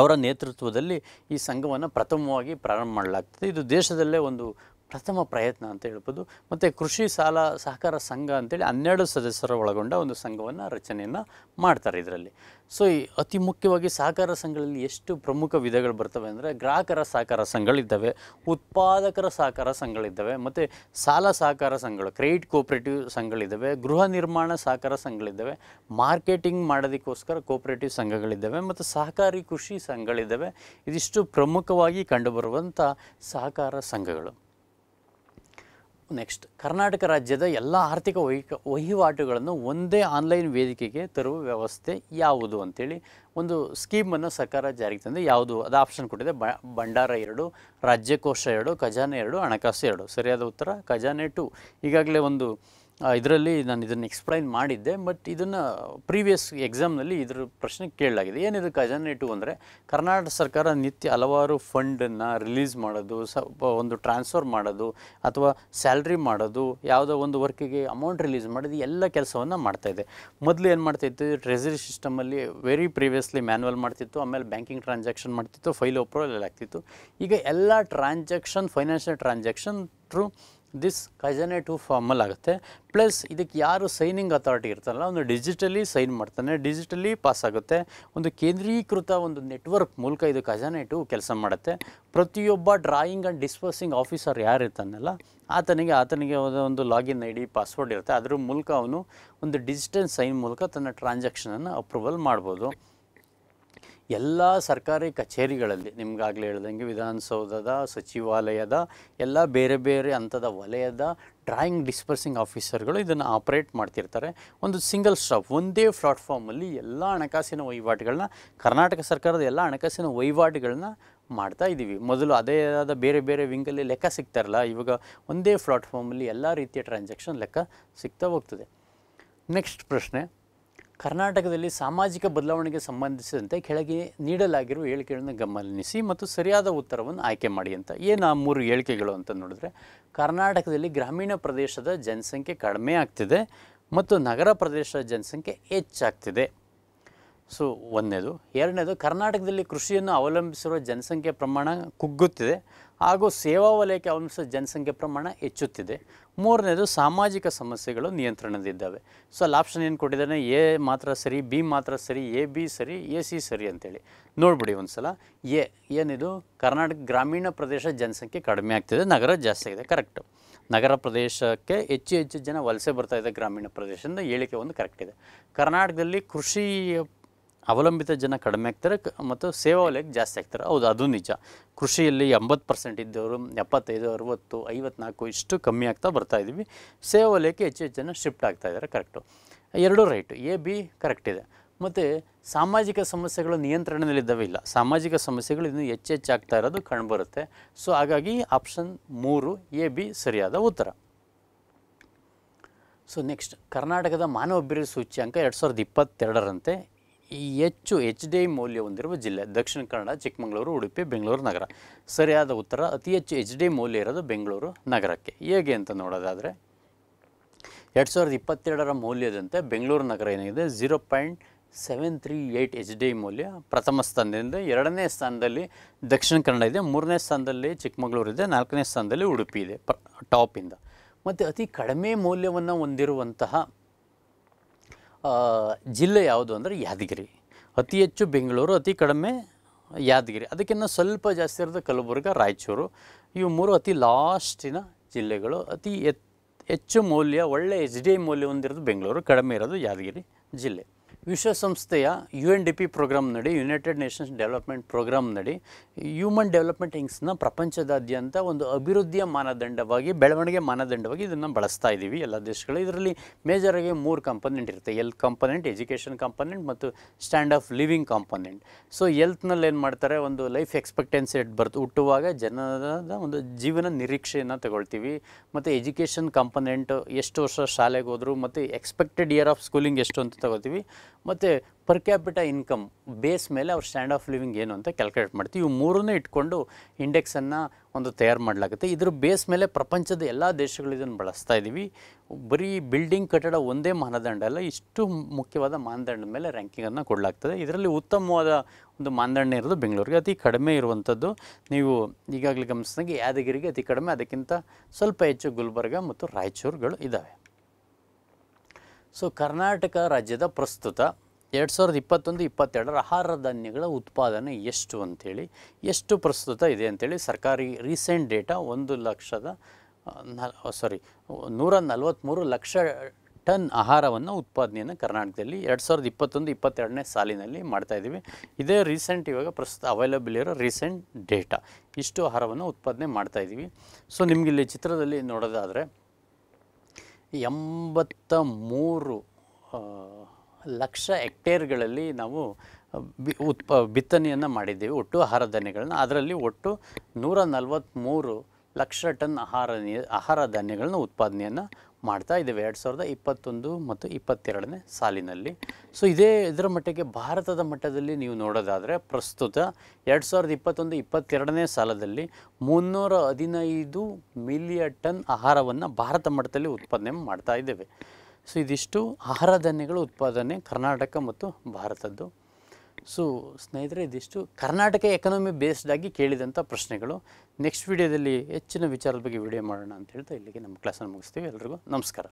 ಅವರ ನೇತೃತ್ವದಲ್ಲಿ ಈ ಸಂಘವನ್ನು ಪ್ರಥಮವಾಗಿ ಪ್ರಾರಂಭ ಮಾಡಲಾಗ್ತದೆ ಇದು ದೇಶದಲ್ಲೇ ಒಂದು ಪ್ರಥಮ ಪ್ರಯತ್ನ ಅಂತ ಹೇಳ್ಬೋದು ಮತ್ತು ಕೃಷಿ ಸಾಲ ಸಹಕಾರ ಸಂಘ ಅಂತೇಳಿ ಹನ್ನೆರಡು ಸದಸ್ಯರ ಒಳಗೊಂಡ ಒಂದು ಸಂಘವನ್ನು ರಚನೆಯನ್ನು ಮಾಡ್ತಾರೆ ಇದರಲ್ಲಿ ಸೊ ಈ ಅತಿ ಮುಖ್ಯವಾಗಿ ಸಹಕಾರ ಸಂಘಗಳಲ್ಲಿ ಎಷ್ಟು ಪ್ರಮುಖ ವಿಧಗಳು ಬರ್ತವೆ ಅಂದರೆ ಗ್ರಾಹಕರ ಸಹಕಾರ ಸಂಘಗಳಿದ್ದಾವೆ ಉತ್ಪಾದಕರ ಸಹಕಾರ ಸಂಘಗಳಿದ್ದಾವೆ ಮತ್ತು ಸಾಲ ಸಹಕಾರ ಸಂಘಗಳು ಕ್ರೆಡಿಟ್ ಕೋಪರೇಟಿವ್ ಸಂಘಗಳಿದ್ದಾವೆ ಗೃಹ ನಿರ್ಮಾಣ ಸಹಕಾರ ಸಂಘಗಳಿದ್ದಾವೆ ಮಾರ್ಕೆಟಿಂಗ್ ಮಾಡೋದಕ್ಕೋಸ್ಕರ ಕೋಪರೇಟಿವ್ ಸಂಘಗಳಿದ್ದಾವೆ ಮತ್ತು ಸಹಕಾರಿ ಕೃಷಿ ಸಂಘಗಳಿದ್ದಾವೆ ಇದಿಷ್ಟು ಪ್ರಮುಖವಾಗಿ ಕಂಡುಬರುವಂಥ ಸಹಕಾರ ಸಂಘಗಳು ನೆಕ್ಸ್ಟ್ ಕರ್ನಾಟಕ ರಾಜ್ಯದ ಎಲ್ಲ ಆರ್ಥಿಕ ವಹಿಕ ವಹಿವಾಟುಗಳನ್ನು ಒಂದೇ ಆನ್ಲೈನ್ ವೇದಿಕೆಗೆ ತರುವ ವ್ಯವಸ್ಥೆ ಯಾವುದು ಅಂತೇಳಿ ಒಂದು ಸ್ಕೀಮನ್ನು ಸರ್ಕಾರ ಜಾರಿಗೆ ತಂದು ಯಾವುದು ಅದು ಆಪ್ಷನ್ ಕೊಟ್ಟಿದೆ ಬ ಭಂಡಾರ ಎರಡು ರಾಜ್ಯಕೋಶ ಎರಡು ಖಜಾನೆ ಎರಡು ಹಣಕಾಸು ಎರಡು ಸರಿಯಾದ ಉತ್ತರ ಖಜಾನೆ ಟು ಈಗಾಗಲೇ ಒಂದು ಇದರಲ್ಲಿ ನಾನು ಇದನ್ನು ಎಕ್ಸ್ಪ್ಲೈನ್ ಮಾಡಿದ್ದೆ ಬಟ್ ಇದನ್ನು ಪ್ರೀವಿಯಸ್ ಎಕ್ಸಾಮ್ನಲ್ಲಿ ಇದ್ರ ಪ್ರಶ್ನೆ ಕೇಳಲಾಗಿದೆ ಏನಿದು ಖಜಾನೆ ಇಟ್ಟು ಅಂದರೆ ಕರ್ನಾಟಕ ಸರ್ಕಾರ ನಿತ್ಯ ಹಲವಾರು ಫಂಡನ್ನು ರಿಲೀಸ್ ಮಾಡೋದು ಸ ಒಂದು ಟ್ರಾನ್ಸ್ಫರ್ ಮಾಡೋದು ಅಥವಾ ಸ್ಯಾಲ್ರಿ ಮಾಡೋದು ಯಾವುದೋ ಒಂದು ವರ್ಕಿಗೆ ಅಮೌಂಟ್ ರಿಲೀಸ್ ಮಾಡೋದು ಎಲ್ಲ ಕೆಲಸವನ್ನು ಇದೆ ಮೊದಲು ಏನು ಮಾಡ್ತಾಯಿತ್ತು ಟ್ರೆಸರಿ ಸಿಸ್ಟಮಲ್ಲಿ ವೆರಿ ಪ್ರೀವಿಯಸ್ಲಿ ಮ್ಯಾನ್ಯಲ್ ಮಾಡ್ತಿತ್ತು ಆಮೇಲೆ ಬ್ಯಾಂಕಿಂಗ್ ಟ್ರಾನ್ಸಾಕ್ಷನ್ ಮಾಡ್ತಿತ್ತು ಫೈಲ್ ಅಪ್ರೂವಲ್ ಆಗ್ತಿತ್ತು ಈಗ ಎಲ್ಲ transaction financial transaction through this ಖಜಾನೆ ಟು ಫಾರ್ಮಲ್ ಆಗುತ್ತೆ ಪ್ಲಸ್ ಇದಕ್ಕೆ ಯಾರು ಸೈನಿಂಗ್ ಅಥಾರಿಟಿ ಇರ್ತಾರಲ್ಲ ಅವನು ಡಿಜಿಟಲಿ ಸೈನ್ ಮಾಡ್ತಾನೆ ಡಿಜಿಟಲಿ ಪಾಸ್ ಆಗುತ್ತೆ ಒಂದು ಕೇಂದ್ರೀಕೃತ ಒಂದು ನೆಟ್ವರ್ಕ್ ಮೂಲಕ ಇದು ಖಜಾನೆ ಟು ಕೆಲಸ ಮಾಡುತ್ತೆ ಪ್ರತಿಯೊಬ್ಬ ಡ್ರಾಯಿಂಗ್ ಆ್ಯಂಡ್ ಡಿಸ್ಪೋಸಿಂಗ್ ಆಫೀಸರ್ ಯಾರು ಇರ್ತಾನಲ್ಲ ಆತನಿಗೆ ಆತನಿಗೆ ಒಂದು ಲಾಗಿನ್ ಐ ಡಿ ಪಾಸ್ವರ್ಡ್ ಇರುತ್ತೆ ಅದ್ರ ಮೂಲಕ ಅವನು ಒಂದು ಡಿಜಿಟಲ್ ಸೈನ್ ಮೂಲಕ ತನ್ನ ಟ್ರಾನ್ಸಾಕ್ಷನನ್ನು ಅಪ್ರೂವಲ್ ಮಾಡ್ಬೋದು ಎಲ್ಲ ಸರ್ಕಾರಿ ಕಚೇರಿಗಳಲ್ಲಿ ನಿಮಗಾಗಲೇ ಹೇಳ್ದಂಗೆ ವಿಧಾನಸೌಧದ ಸಚಿವಾಲಯದ ಎಲ್ಲ ಬೇರೆ ಬೇರೆ ಹಂತದ ವಲಯದ ಡ್ರಾಯಿಂಗ್ ಡಿಸ್ಪರ್ಸಿಂಗ್ ಆಫೀಸರ್ಗಳು ಇದನ್ನು ಆಪರೇಟ್ ಮಾಡ್ತಿರ್ತಾರೆ ಒಂದು ಸಿಂಗಲ್ ಸ್ಟಾಪ್ ಒಂದೇ ಪ್ಲಾಟ್ಫಾರ್ಮಲ್ಲಿ ಎಲ್ಲ ಹಣಕಾಸಿನ ವಹಿವಾಟುಗಳನ್ನ ಕರ್ನಾಟಕ ಸರ್ಕಾರದ ಎಲ್ಲ ಹಣಕಾಸಿನ ವಹಿವಾಟುಗಳನ್ನ ಮಾಡ್ತಾ ಇದ್ದೀವಿ ಮೊದಲು ಅದೇ ಆದ ಬೇರೆ ಬೇರೆ ವಿಂಗಲ್ಲಿ ಲೆಕ್ಕ ಸಿಗ್ತಾರಲ್ಲ ಇವಾಗ ಒಂದೇ ಪ್ಲಾಟ್ಫಾರ್ಮಲ್ಲಿ ಎಲ್ಲ ರೀತಿಯ ಟ್ರಾನ್ಸಾಕ್ಷನ್ ಲೆಕ್ಕ ಸಿಗ್ತಾ ಹೋಗ್ತದೆ ನೆಕ್ಸ್ಟ್ ಪ್ರಶ್ನೆ ಕರ್ನಾಟಕದಲ್ಲಿ ಸಾಮಾಜಿಕ ಬದಲಾವಣೆಗೆ ಸಂಬಂಧಿಸಿದಂತೆ ಕೆಳಗೆ ನೀಡಲಾಗಿರುವ ಹೇಳಿಕೆಗಳನ್ನು ಗಮನಿಸಿ ಮತ್ತು ಸರಿಯಾದ ಉತ್ತರವನ್ನು ಆಯ್ಕೆ ಮಾಡಿ ಅಂತ ಏನು ಆ ಮೂರು ಹೇಳಿಕೆಗಳು ಅಂತ ನೋಡಿದ್ರೆ ಕರ್ನಾಟಕದಲ್ಲಿ ಗ್ರಾಮೀಣ ಪ್ರದೇಶದ ಜನಸಂಖ್ಯೆ ಕಡಿಮೆ ಆಗ್ತಿದೆ ಮತ್ತು ನಗರ ಪ್ರದೇಶದ ಜನಸಂಖ್ಯೆ ಹೆಚ್ಚಾಗ್ತಿದೆ ಸೊ ಒಂದನೇದು ಎರಡನೇದು ಕರ್ನಾಟಕದಲ್ಲಿ ಕೃಷಿಯನ್ನು ಅವಲಂಬಿಸಿರುವ ಜನಸಂಖ್ಯೆ ಪ್ರಮಾಣ ಕುಗ್ಗುತ್ತಿದೆ ಹಾಗೂ ಸೇವಾ ವಲಯಕ್ಕೆ ಅವಲಂಬಿಸಿದ ಜನಸಂಖ್ಯೆ ಪ್ರಮಾಣ ಹೆಚ್ಚುತ್ತಿದೆ ಮೂರನೇದು ಸಾಮಾಜಿಕ ಸಮಸ್ಯೆಗಳು ನಿಯಂತ್ರಣದಿದ್ದಾವೆ ಸೊ ಅಲ್ಲಿ ಆಪ್ಷನ್ ಏನು ಕೊಟ್ಟಿದ್ದಾನೆ ಎ ಮಾತ್ರ ಸರಿ ಬಿ ಮಾತ್ರ ಸರಿ ಎ ಬಿ ಸರಿ ಎ ಸಿ ಸರಿ ಅಂತೇಳಿ ನೋಡ್ಬಿಡಿ ಒಂದು ಸಲ ಎ ಏನಿದು ಕರ್ನಾಟಕ ಗ್ರಾಮೀಣ ಪ್ರದೇಶ ಜನಸಂಖ್ಯೆ ಕಡಿಮೆ ಆಗ್ತಿದೆ ನಗರ ಜಾಸ್ತಿ ಆಗಿದೆ ಕರೆಕ್ಟು ನಗರ ಪ್ರದೇಶಕ್ಕೆ ಹೆಚ್ಚು ಹೆಚ್ಚು ಜನ ವಲಸೆ ಬರ್ತಾ ಇದೆ ಗ್ರಾಮೀಣ ಪ್ರದೇಶದಿಂದ ಹೇಳಿಕೆ ಒಂದು ಕರೆಕ್ಟ್ ಇದೆ ಕರ್ನಾಟಕದಲ್ಲಿ ಕೃಷಿ ಅವಲಂಬಿತ ಜನ ಕಡಿಮೆ ಆಗ್ತಾರೆ ಮತ್ತು ಸೇವಾ ವಲಯಕ್ಕೆ ಜಾಸ್ತಿ ಆಗ್ತಾರೆ ಹೌದು ಅದು ನಿಜ ಕೃಷಿಯಲ್ಲಿ ಎಂಬತ್ತು ಪರ್ಸೆಂಟ್ ಇದ್ದವರು ಎಪ್ಪತ್ತೈದು ಅರುವತ್ತು ಐವತ್ನಾಲ್ಕು ಇಷ್ಟು ಕಮ್ಮಿ ಆಗ್ತಾ ಬರ್ತಾ ಇದ್ದೀವಿ ಸೇವಾ ವಲಯಕ್ಕೆ ಹೆಚ್ಚು ಹೆಚ್ಚು ಜನ ಶಿಫ್ಟ್ ಆಗ್ತಾ ಇದ್ದಾರೆ ಕರೆಕ್ಟು ಎರಡೂ ರೈಟು ಎ ಬಿ ಕರೆಕ್ಟ್ ಇದೆ ಮತ್ತು ಸಾಮಾಜಿಕ ಸಮಸ್ಯೆಗಳು ನಿಯಂತ್ರಣದಲ್ಲಿದ್ದಾವೆ ಇಲ್ಲ ಸಾಮಾಜಿಕ ಸಮಸ್ಯೆಗಳು ಇನ್ನೂ ಆಗ್ತಾ ಇರೋದು ಕಂಡುಬರುತ್ತೆ ಸೊ ಹಾಗಾಗಿ ಆಪ್ಷನ್ ಮೂರು ಎ ಬಿ ಸರಿಯಾದ ಉತ್ತರ ಸೊ ನೆಕ್ಸ್ಟ್ ಕರ್ನಾಟಕದ ಮಾನವ ಅಭಿವೃದ್ಧಿ ಸೂಚ್ಯಾಂಕ ಎರಡು ಸಾವಿರದ ಇಪ್ಪತ್ತೆರಡರಂತೆ ಈ ಹೆಚ್ಚು ಎಚ್ ಡಿ ಐ ಮೌಲ್ಯ ಹೊಂದಿರುವ ಜಿಲ್ಲೆ ದಕ್ಷಿಣ ಕನ್ನಡ ಚಿಕ್ಕಮಗಳೂರು ಉಡುಪಿ ಬೆಂಗಳೂರು ನಗರ ಸರಿಯಾದ ಉತ್ತರ ಅತಿ ಹೆಚ್ಚು ಎಚ್ ಡಿ ಮೌಲ್ಯ ಇರೋದು ಬೆಂಗಳೂರು ನಗರಕ್ಕೆ ಹೇಗೆ ಅಂತ ನೋಡೋದಾದರೆ ಎರಡು ಸಾವಿರದ ಇಪ್ಪತ್ತೆರಡರ ಮೌಲ್ಯದಂತೆ ಬೆಂಗಳೂರು ನಗರ ಏನಿದೆ zero point seven three eight H D I ಮೌಲ್ಯ ಪ್ರಥಮ ಸ್ಥಾನದಿಂದ ಎರಡನೇ ಸ್ಥಾನದಲ್ಲಿ ದಕ್ಷಿಣ ಕನ್ನಡ ಇದೆ ಮೂರನೇ ಸ್ಥಾನದಲ್ಲಿ ಚಿಕ್ಕಮಗಳೂರು ಇದೆ ನಾಲ್ಕನೇ ಸ್ಥಾನದಲ್ಲಿ ಉಡುಪಿ ಇದೆ ಪ ಟಾಪಿಂದ ಮತ್ತು ಅತಿ ಕಡಿಮೆ ಮೌಲ್ಯವನ್ನು ಹೊಂದಿರುವಂತಹ ಜಿಲ್ಲೆ ಯಾವುದು ಅಂದರೆ ಯಾದಗಿರಿ ಅತಿ ಹೆಚ್ಚು ಬೆಂಗಳೂರು ಅತಿ ಕಡಿಮೆ ಯಾದಗಿರಿ ಅದಕ್ಕಿಂತ ಸ್ವಲ್ಪ ಜಾಸ್ತಿ ಇರೋದು ಕಲಬುರ್ಗ ರಾಯಚೂರು ಇವು ಮೂರು ಅತಿ ಲಾಸ್ಟಿನ ಜಿಲ್ಲೆಗಳು ಅತಿ ಹೆಚ್ಚು ಮೌಲ್ಯ ಒಳ್ಳೆ ಎಚ್ ಡಿ ಐ ಮೌಲ್ಯ ಹೊಂದಿರೋದು ಬೆಂಗಳೂರು ಕಡಿಮೆ ಇರೋದು ಯಾದಗಿರಿ ಜಿಲ್ಲೆ ವಿಶ್ವಸಂಸ್ಥೆಯ ಯು ಎನ್ ಡಿ ಪಿ ಪ್ರೋಗ್ರಾಮ್ನಡಿ ಯುನೈಟೆಡ್ ನೇಷನ್ಸ್ ಡೆವಲಪ್ಮೆಂಟ್ ಪ್ರೋಗ್ರಾಮ್ನಡಿ ಹ್ಯೂಮನ್ ಡೆವಲಪ್ಮೆಂಟ್ ಇಂಗ್ಸ್ನ ಪ್ರಪಂಚದಾದ್ಯಂತ ಒಂದು ಅಭಿವೃದ್ಧಿಯ ಮಾನದಂಡವಾಗಿ ಬೆಳವಣಿಗೆ ಮಾನದಂಡವಾಗಿ ಇದನ್ನು ಬಳಸ್ತಾ ಇದ್ದೀವಿ ಎಲ್ಲ ದೇಶಗಳು ಇದರಲ್ಲಿ ಮೇಜರಾಗಿ ಮೂರು ಕಾಂಪೊನೆಂಟ್ ಇರುತ್ತೆ ಎಲ್ತ್ ಕಾಂಪೊನೆಂಟ್ ಎಜುಕೇಷನ್ ಕಾಂಪೊನೆಂಟ್ ಮತ್ತು stand of living component so ಎಲ್ತ್ನಲ್ಲಿ ಏನು ಮಾಡ್ತಾರೆ ಒಂದು ಲೈಫ್ ಎಕ್ಸ್ಪೆಕ್ಟೆನ್ಸಿ ಎಟ್ ಬರ್ತು ಹುಟ್ಟುವಾಗ ಜನರದ ಒಂದು ಜೀವನ ನಿರೀಕ್ಷೆಯನ್ನು ತಗೊಳ್ತೀವಿ ಮತ್ತು ಎಜುಕೇಷನ್ ಕಾಂಪೊನೆಂಟ್ ಎಷ್ಟು ವರ್ಷ ಶಾಲೆಗೆ ಹೋದರು ಮತ್ತು ಎಕ್ಸ್ಪೆಕ್ಟೆಡ್ ಇಯರ್ ಆಫ್ ಸ್ಕೂಲಿಂಗ್ ಎಷ್ಟು ಅಂತ ತಗೋತೀವಿ ಮತ್ತು ಪರ್ ಕ್ಯಾಪಿಟ ಇನ್ಕಮ್ ಬೇಸ್ ಮೇಲೆ ಅವ್ರ ಸ್ಟ್ಯಾಂಡ್ ಆಫ್ ಲಿವಿಂಗ್ ಏನು ಅಂತ ಕ್ಯಾಲ್ಕುಲೇಟ್ ಮಾಡ್ತೀವಿ ಇವು ಮೂರನ್ನೂ ಇಟ್ಕೊಂಡು ಇಂಡೆಕ್ಸನ್ನು ಒಂದು ತಯಾರು ಮಾಡಲಾಗುತ್ತೆ ಇದ್ರ ಬೇಸ್ ಮೇಲೆ ಪ್ರಪಂಚದ ಎಲ್ಲ ದೇಶಗಳು ಇದನ್ನು ಬಳಸ್ತಾ ಇದ್ದೀವಿ ಬರೀ ಬಿಲ್ಡಿಂಗ್ ಕಟ್ಟಡ ಒಂದೇ ಮಾನದಂಡ ಅಲ್ಲ ಇಷ್ಟು ಮುಖ್ಯವಾದ ಮಾನದಂಡದ ಮೇಲೆ ರ್ಯಾಂಕಿಂಗನ್ನು ಕೊಡಲಾಗ್ತದೆ ಇದರಲ್ಲಿ ಉತ್ತಮವಾದ ಒಂದು ಮಾನದಂಡ ಇರೋದು ಬೆಂಗಳೂರಿಗೆ ಅತಿ ಕಡಿಮೆ ಇರುವಂಥದ್ದು ನೀವು ಈಗಾಗಲೇ ಗಮನಿಸಿದಂಗೆ ಯಾದಗಿರಿಗೆ ಅತಿ ಕಡಿಮೆ ಅದಕ್ಕಿಂತ ಸ್ವಲ್ಪ ಹೆಚ್ಚು ಗುಲ್ಬರ್ಗ ಮತ್ತು ರಾಯಚೂರುಗಳು ಇದ್ದಾವೆ ಸೊ ಕರ್ನಾಟಕ ರಾಜ್ಯದ ಪ್ರಸ್ತುತ ಎರಡು ಸಾವಿರದ ಇಪ್ಪತ್ತೊಂದು ಇಪ್ಪತ್ತೆರಡರ ಆಹಾರ ಧಾನ್ಯಗಳ ಉತ್ಪಾದನೆ ಎಷ್ಟು ಅಂಥೇಳಿ ಎಷ್ಟು ಪ್ರಸ್ತುತ ಇದೆ ಅಂಥೇಳಿ ಸರ್ಕಾರಿ ರೀಸೆಂಟ್ ಡೇಟಾ ಒಂದು ಲಕ್ಷದ ನ ಸಾರಿ ನೂರ ನಲ್ವತ್ಮೂರು ಲಕ್ಷ ಟನ್ ಆಹಾರವನ್ನು ಉತ್ಪಾದನೆಯನ್ನು ಕರ್ನಾಟಕದಲ್ಲಿ ಎರಡು ಸಾವಿರದ ಇಪ್ಪತ್ತೊಂದು ಇಪ್ಪತ್ತೆರಡನೇ ಸಾಲಿನಲ್ಲಿ ಮಾಡ್ತಾಯಿದ್ದೀವಿ ಇದೇ ರೀಸೆಂಟ್ ಇವಾಗ ಪ್ರಸ್ತುತ ಅವೈಲಬಲ್ ಇರೋ ರೀಸೆಂಟ್ ಡೇಟಾ ಇಷ್ಟು ಆಹಾರವನ್ನು ಉತ್ಪಾದನೆ ಮಾಡ್ತಾಯಿದ್ದೀವಿ ಸೊ ನಿಮಗಿಲ್ಲಿ ಚಿತ್ರದಲ್ಲಿ ನೋಡೋದಾದರೆ ಎಂಬತ್ತ ಮೂರು ಲಕ್ಷ ಹೆಕ್ಟೇರ್ಗಳಲ್ಲಿ ನಾವು ಬಿ ಉತ್ಪ ಬಿತ್ತನೆಯನ್ನು ಮಾಡಿದ್ದೇವೆ ಒಟ್ಟು ಆಹಾರ ಧಾನ್ಯಗಳನ್ನ ಅದರಲ್ಲಿ ಒಟ್ಟು ನೂರ ನಲ್ವತ್ತ್ಮೂರು ಲಕ್ಷ ಟನ್ ಆಹಾರ ಆಹಾರ ಧಾನ್ಯಗಳನ್ನ ಉತ್ಪಾದನೆಯನ್ನು ಮಾಡ್ತಾ ಇದ್ದೇವೆ ಎರಡು ಸಾವಿರದ ಇಪ್ಪತ್ತೊಂದು ಮತ್ತು ಇಪ್ಪತ್ತೆರಡನೇ ಸಾಲಿನಲ್ಲಿ ಸೊ ಇದೇ ಇದರ ಮಟ್ಟಿಗೆ ಭಾರತದ ಮಟ್ಟದಲ್ಲಿ ನೀವು ನೋಡೋದಾದರೆ ಪ್ರಸ್ತುತ ಎರಡು ಸಾವಿರದ ಇಪ್ಪತ್ತೊಂದು ಇಪ್ಪತ್ತೆರಡನೇ ಸಾಲದಲ್ಲಿ ಮುನ್ನೂರ ಹದಿನೈದು ಮಿಲಿಯನ್ ಟನ್ ಆಹಾರವನ್ನು ಭಾರತ ಮಟ್ಟದಲ್ಲಿ ಉತ್ಪಾದನೆ ಮಾಡ್ತಾ ಇದ್ದೇವೆ ಸೊ ಇದಿಷ್ಟು ಆಹಾರ ಧಾನ್ಯಗಳ ಉತ್ಪಾದನೆ ಕರ್ನಾಟಕ ಮತ್ತು ಭಾರತದ್ದು ಸೊ ಸ್ನೇಹಿತರೆ ಇದಿಷ್ಟು ಕರ್ನಾಟಕ ಎಕನಾಮಿ ಬೇಸ್ಡಾಗಿ ಆಗಿ ಕೇಳಿದಂಥ ಪ್ರಶ್ನೆಗಳು ನೆಕ್ಸ್ಟ್ ವಿಡಿಯೋದಲ್ಲಿ ಹೆಚ್ಚಿನ ವಿಚಾರದ ಬಗ್ಗೆ ವಿಡಿಯೋ ಮಾಡೋಣ ಅಂತ ಹೇಳ್ತಾ ಇಲ್ಲಿಗೆ ನಮ್ಮ ಕ್ಲಾಸನ್ನು ಮುಗಿಸ್ತೀವಿ ಎಲ್ರಿಗೂ ನಮಸ್ಕಾರ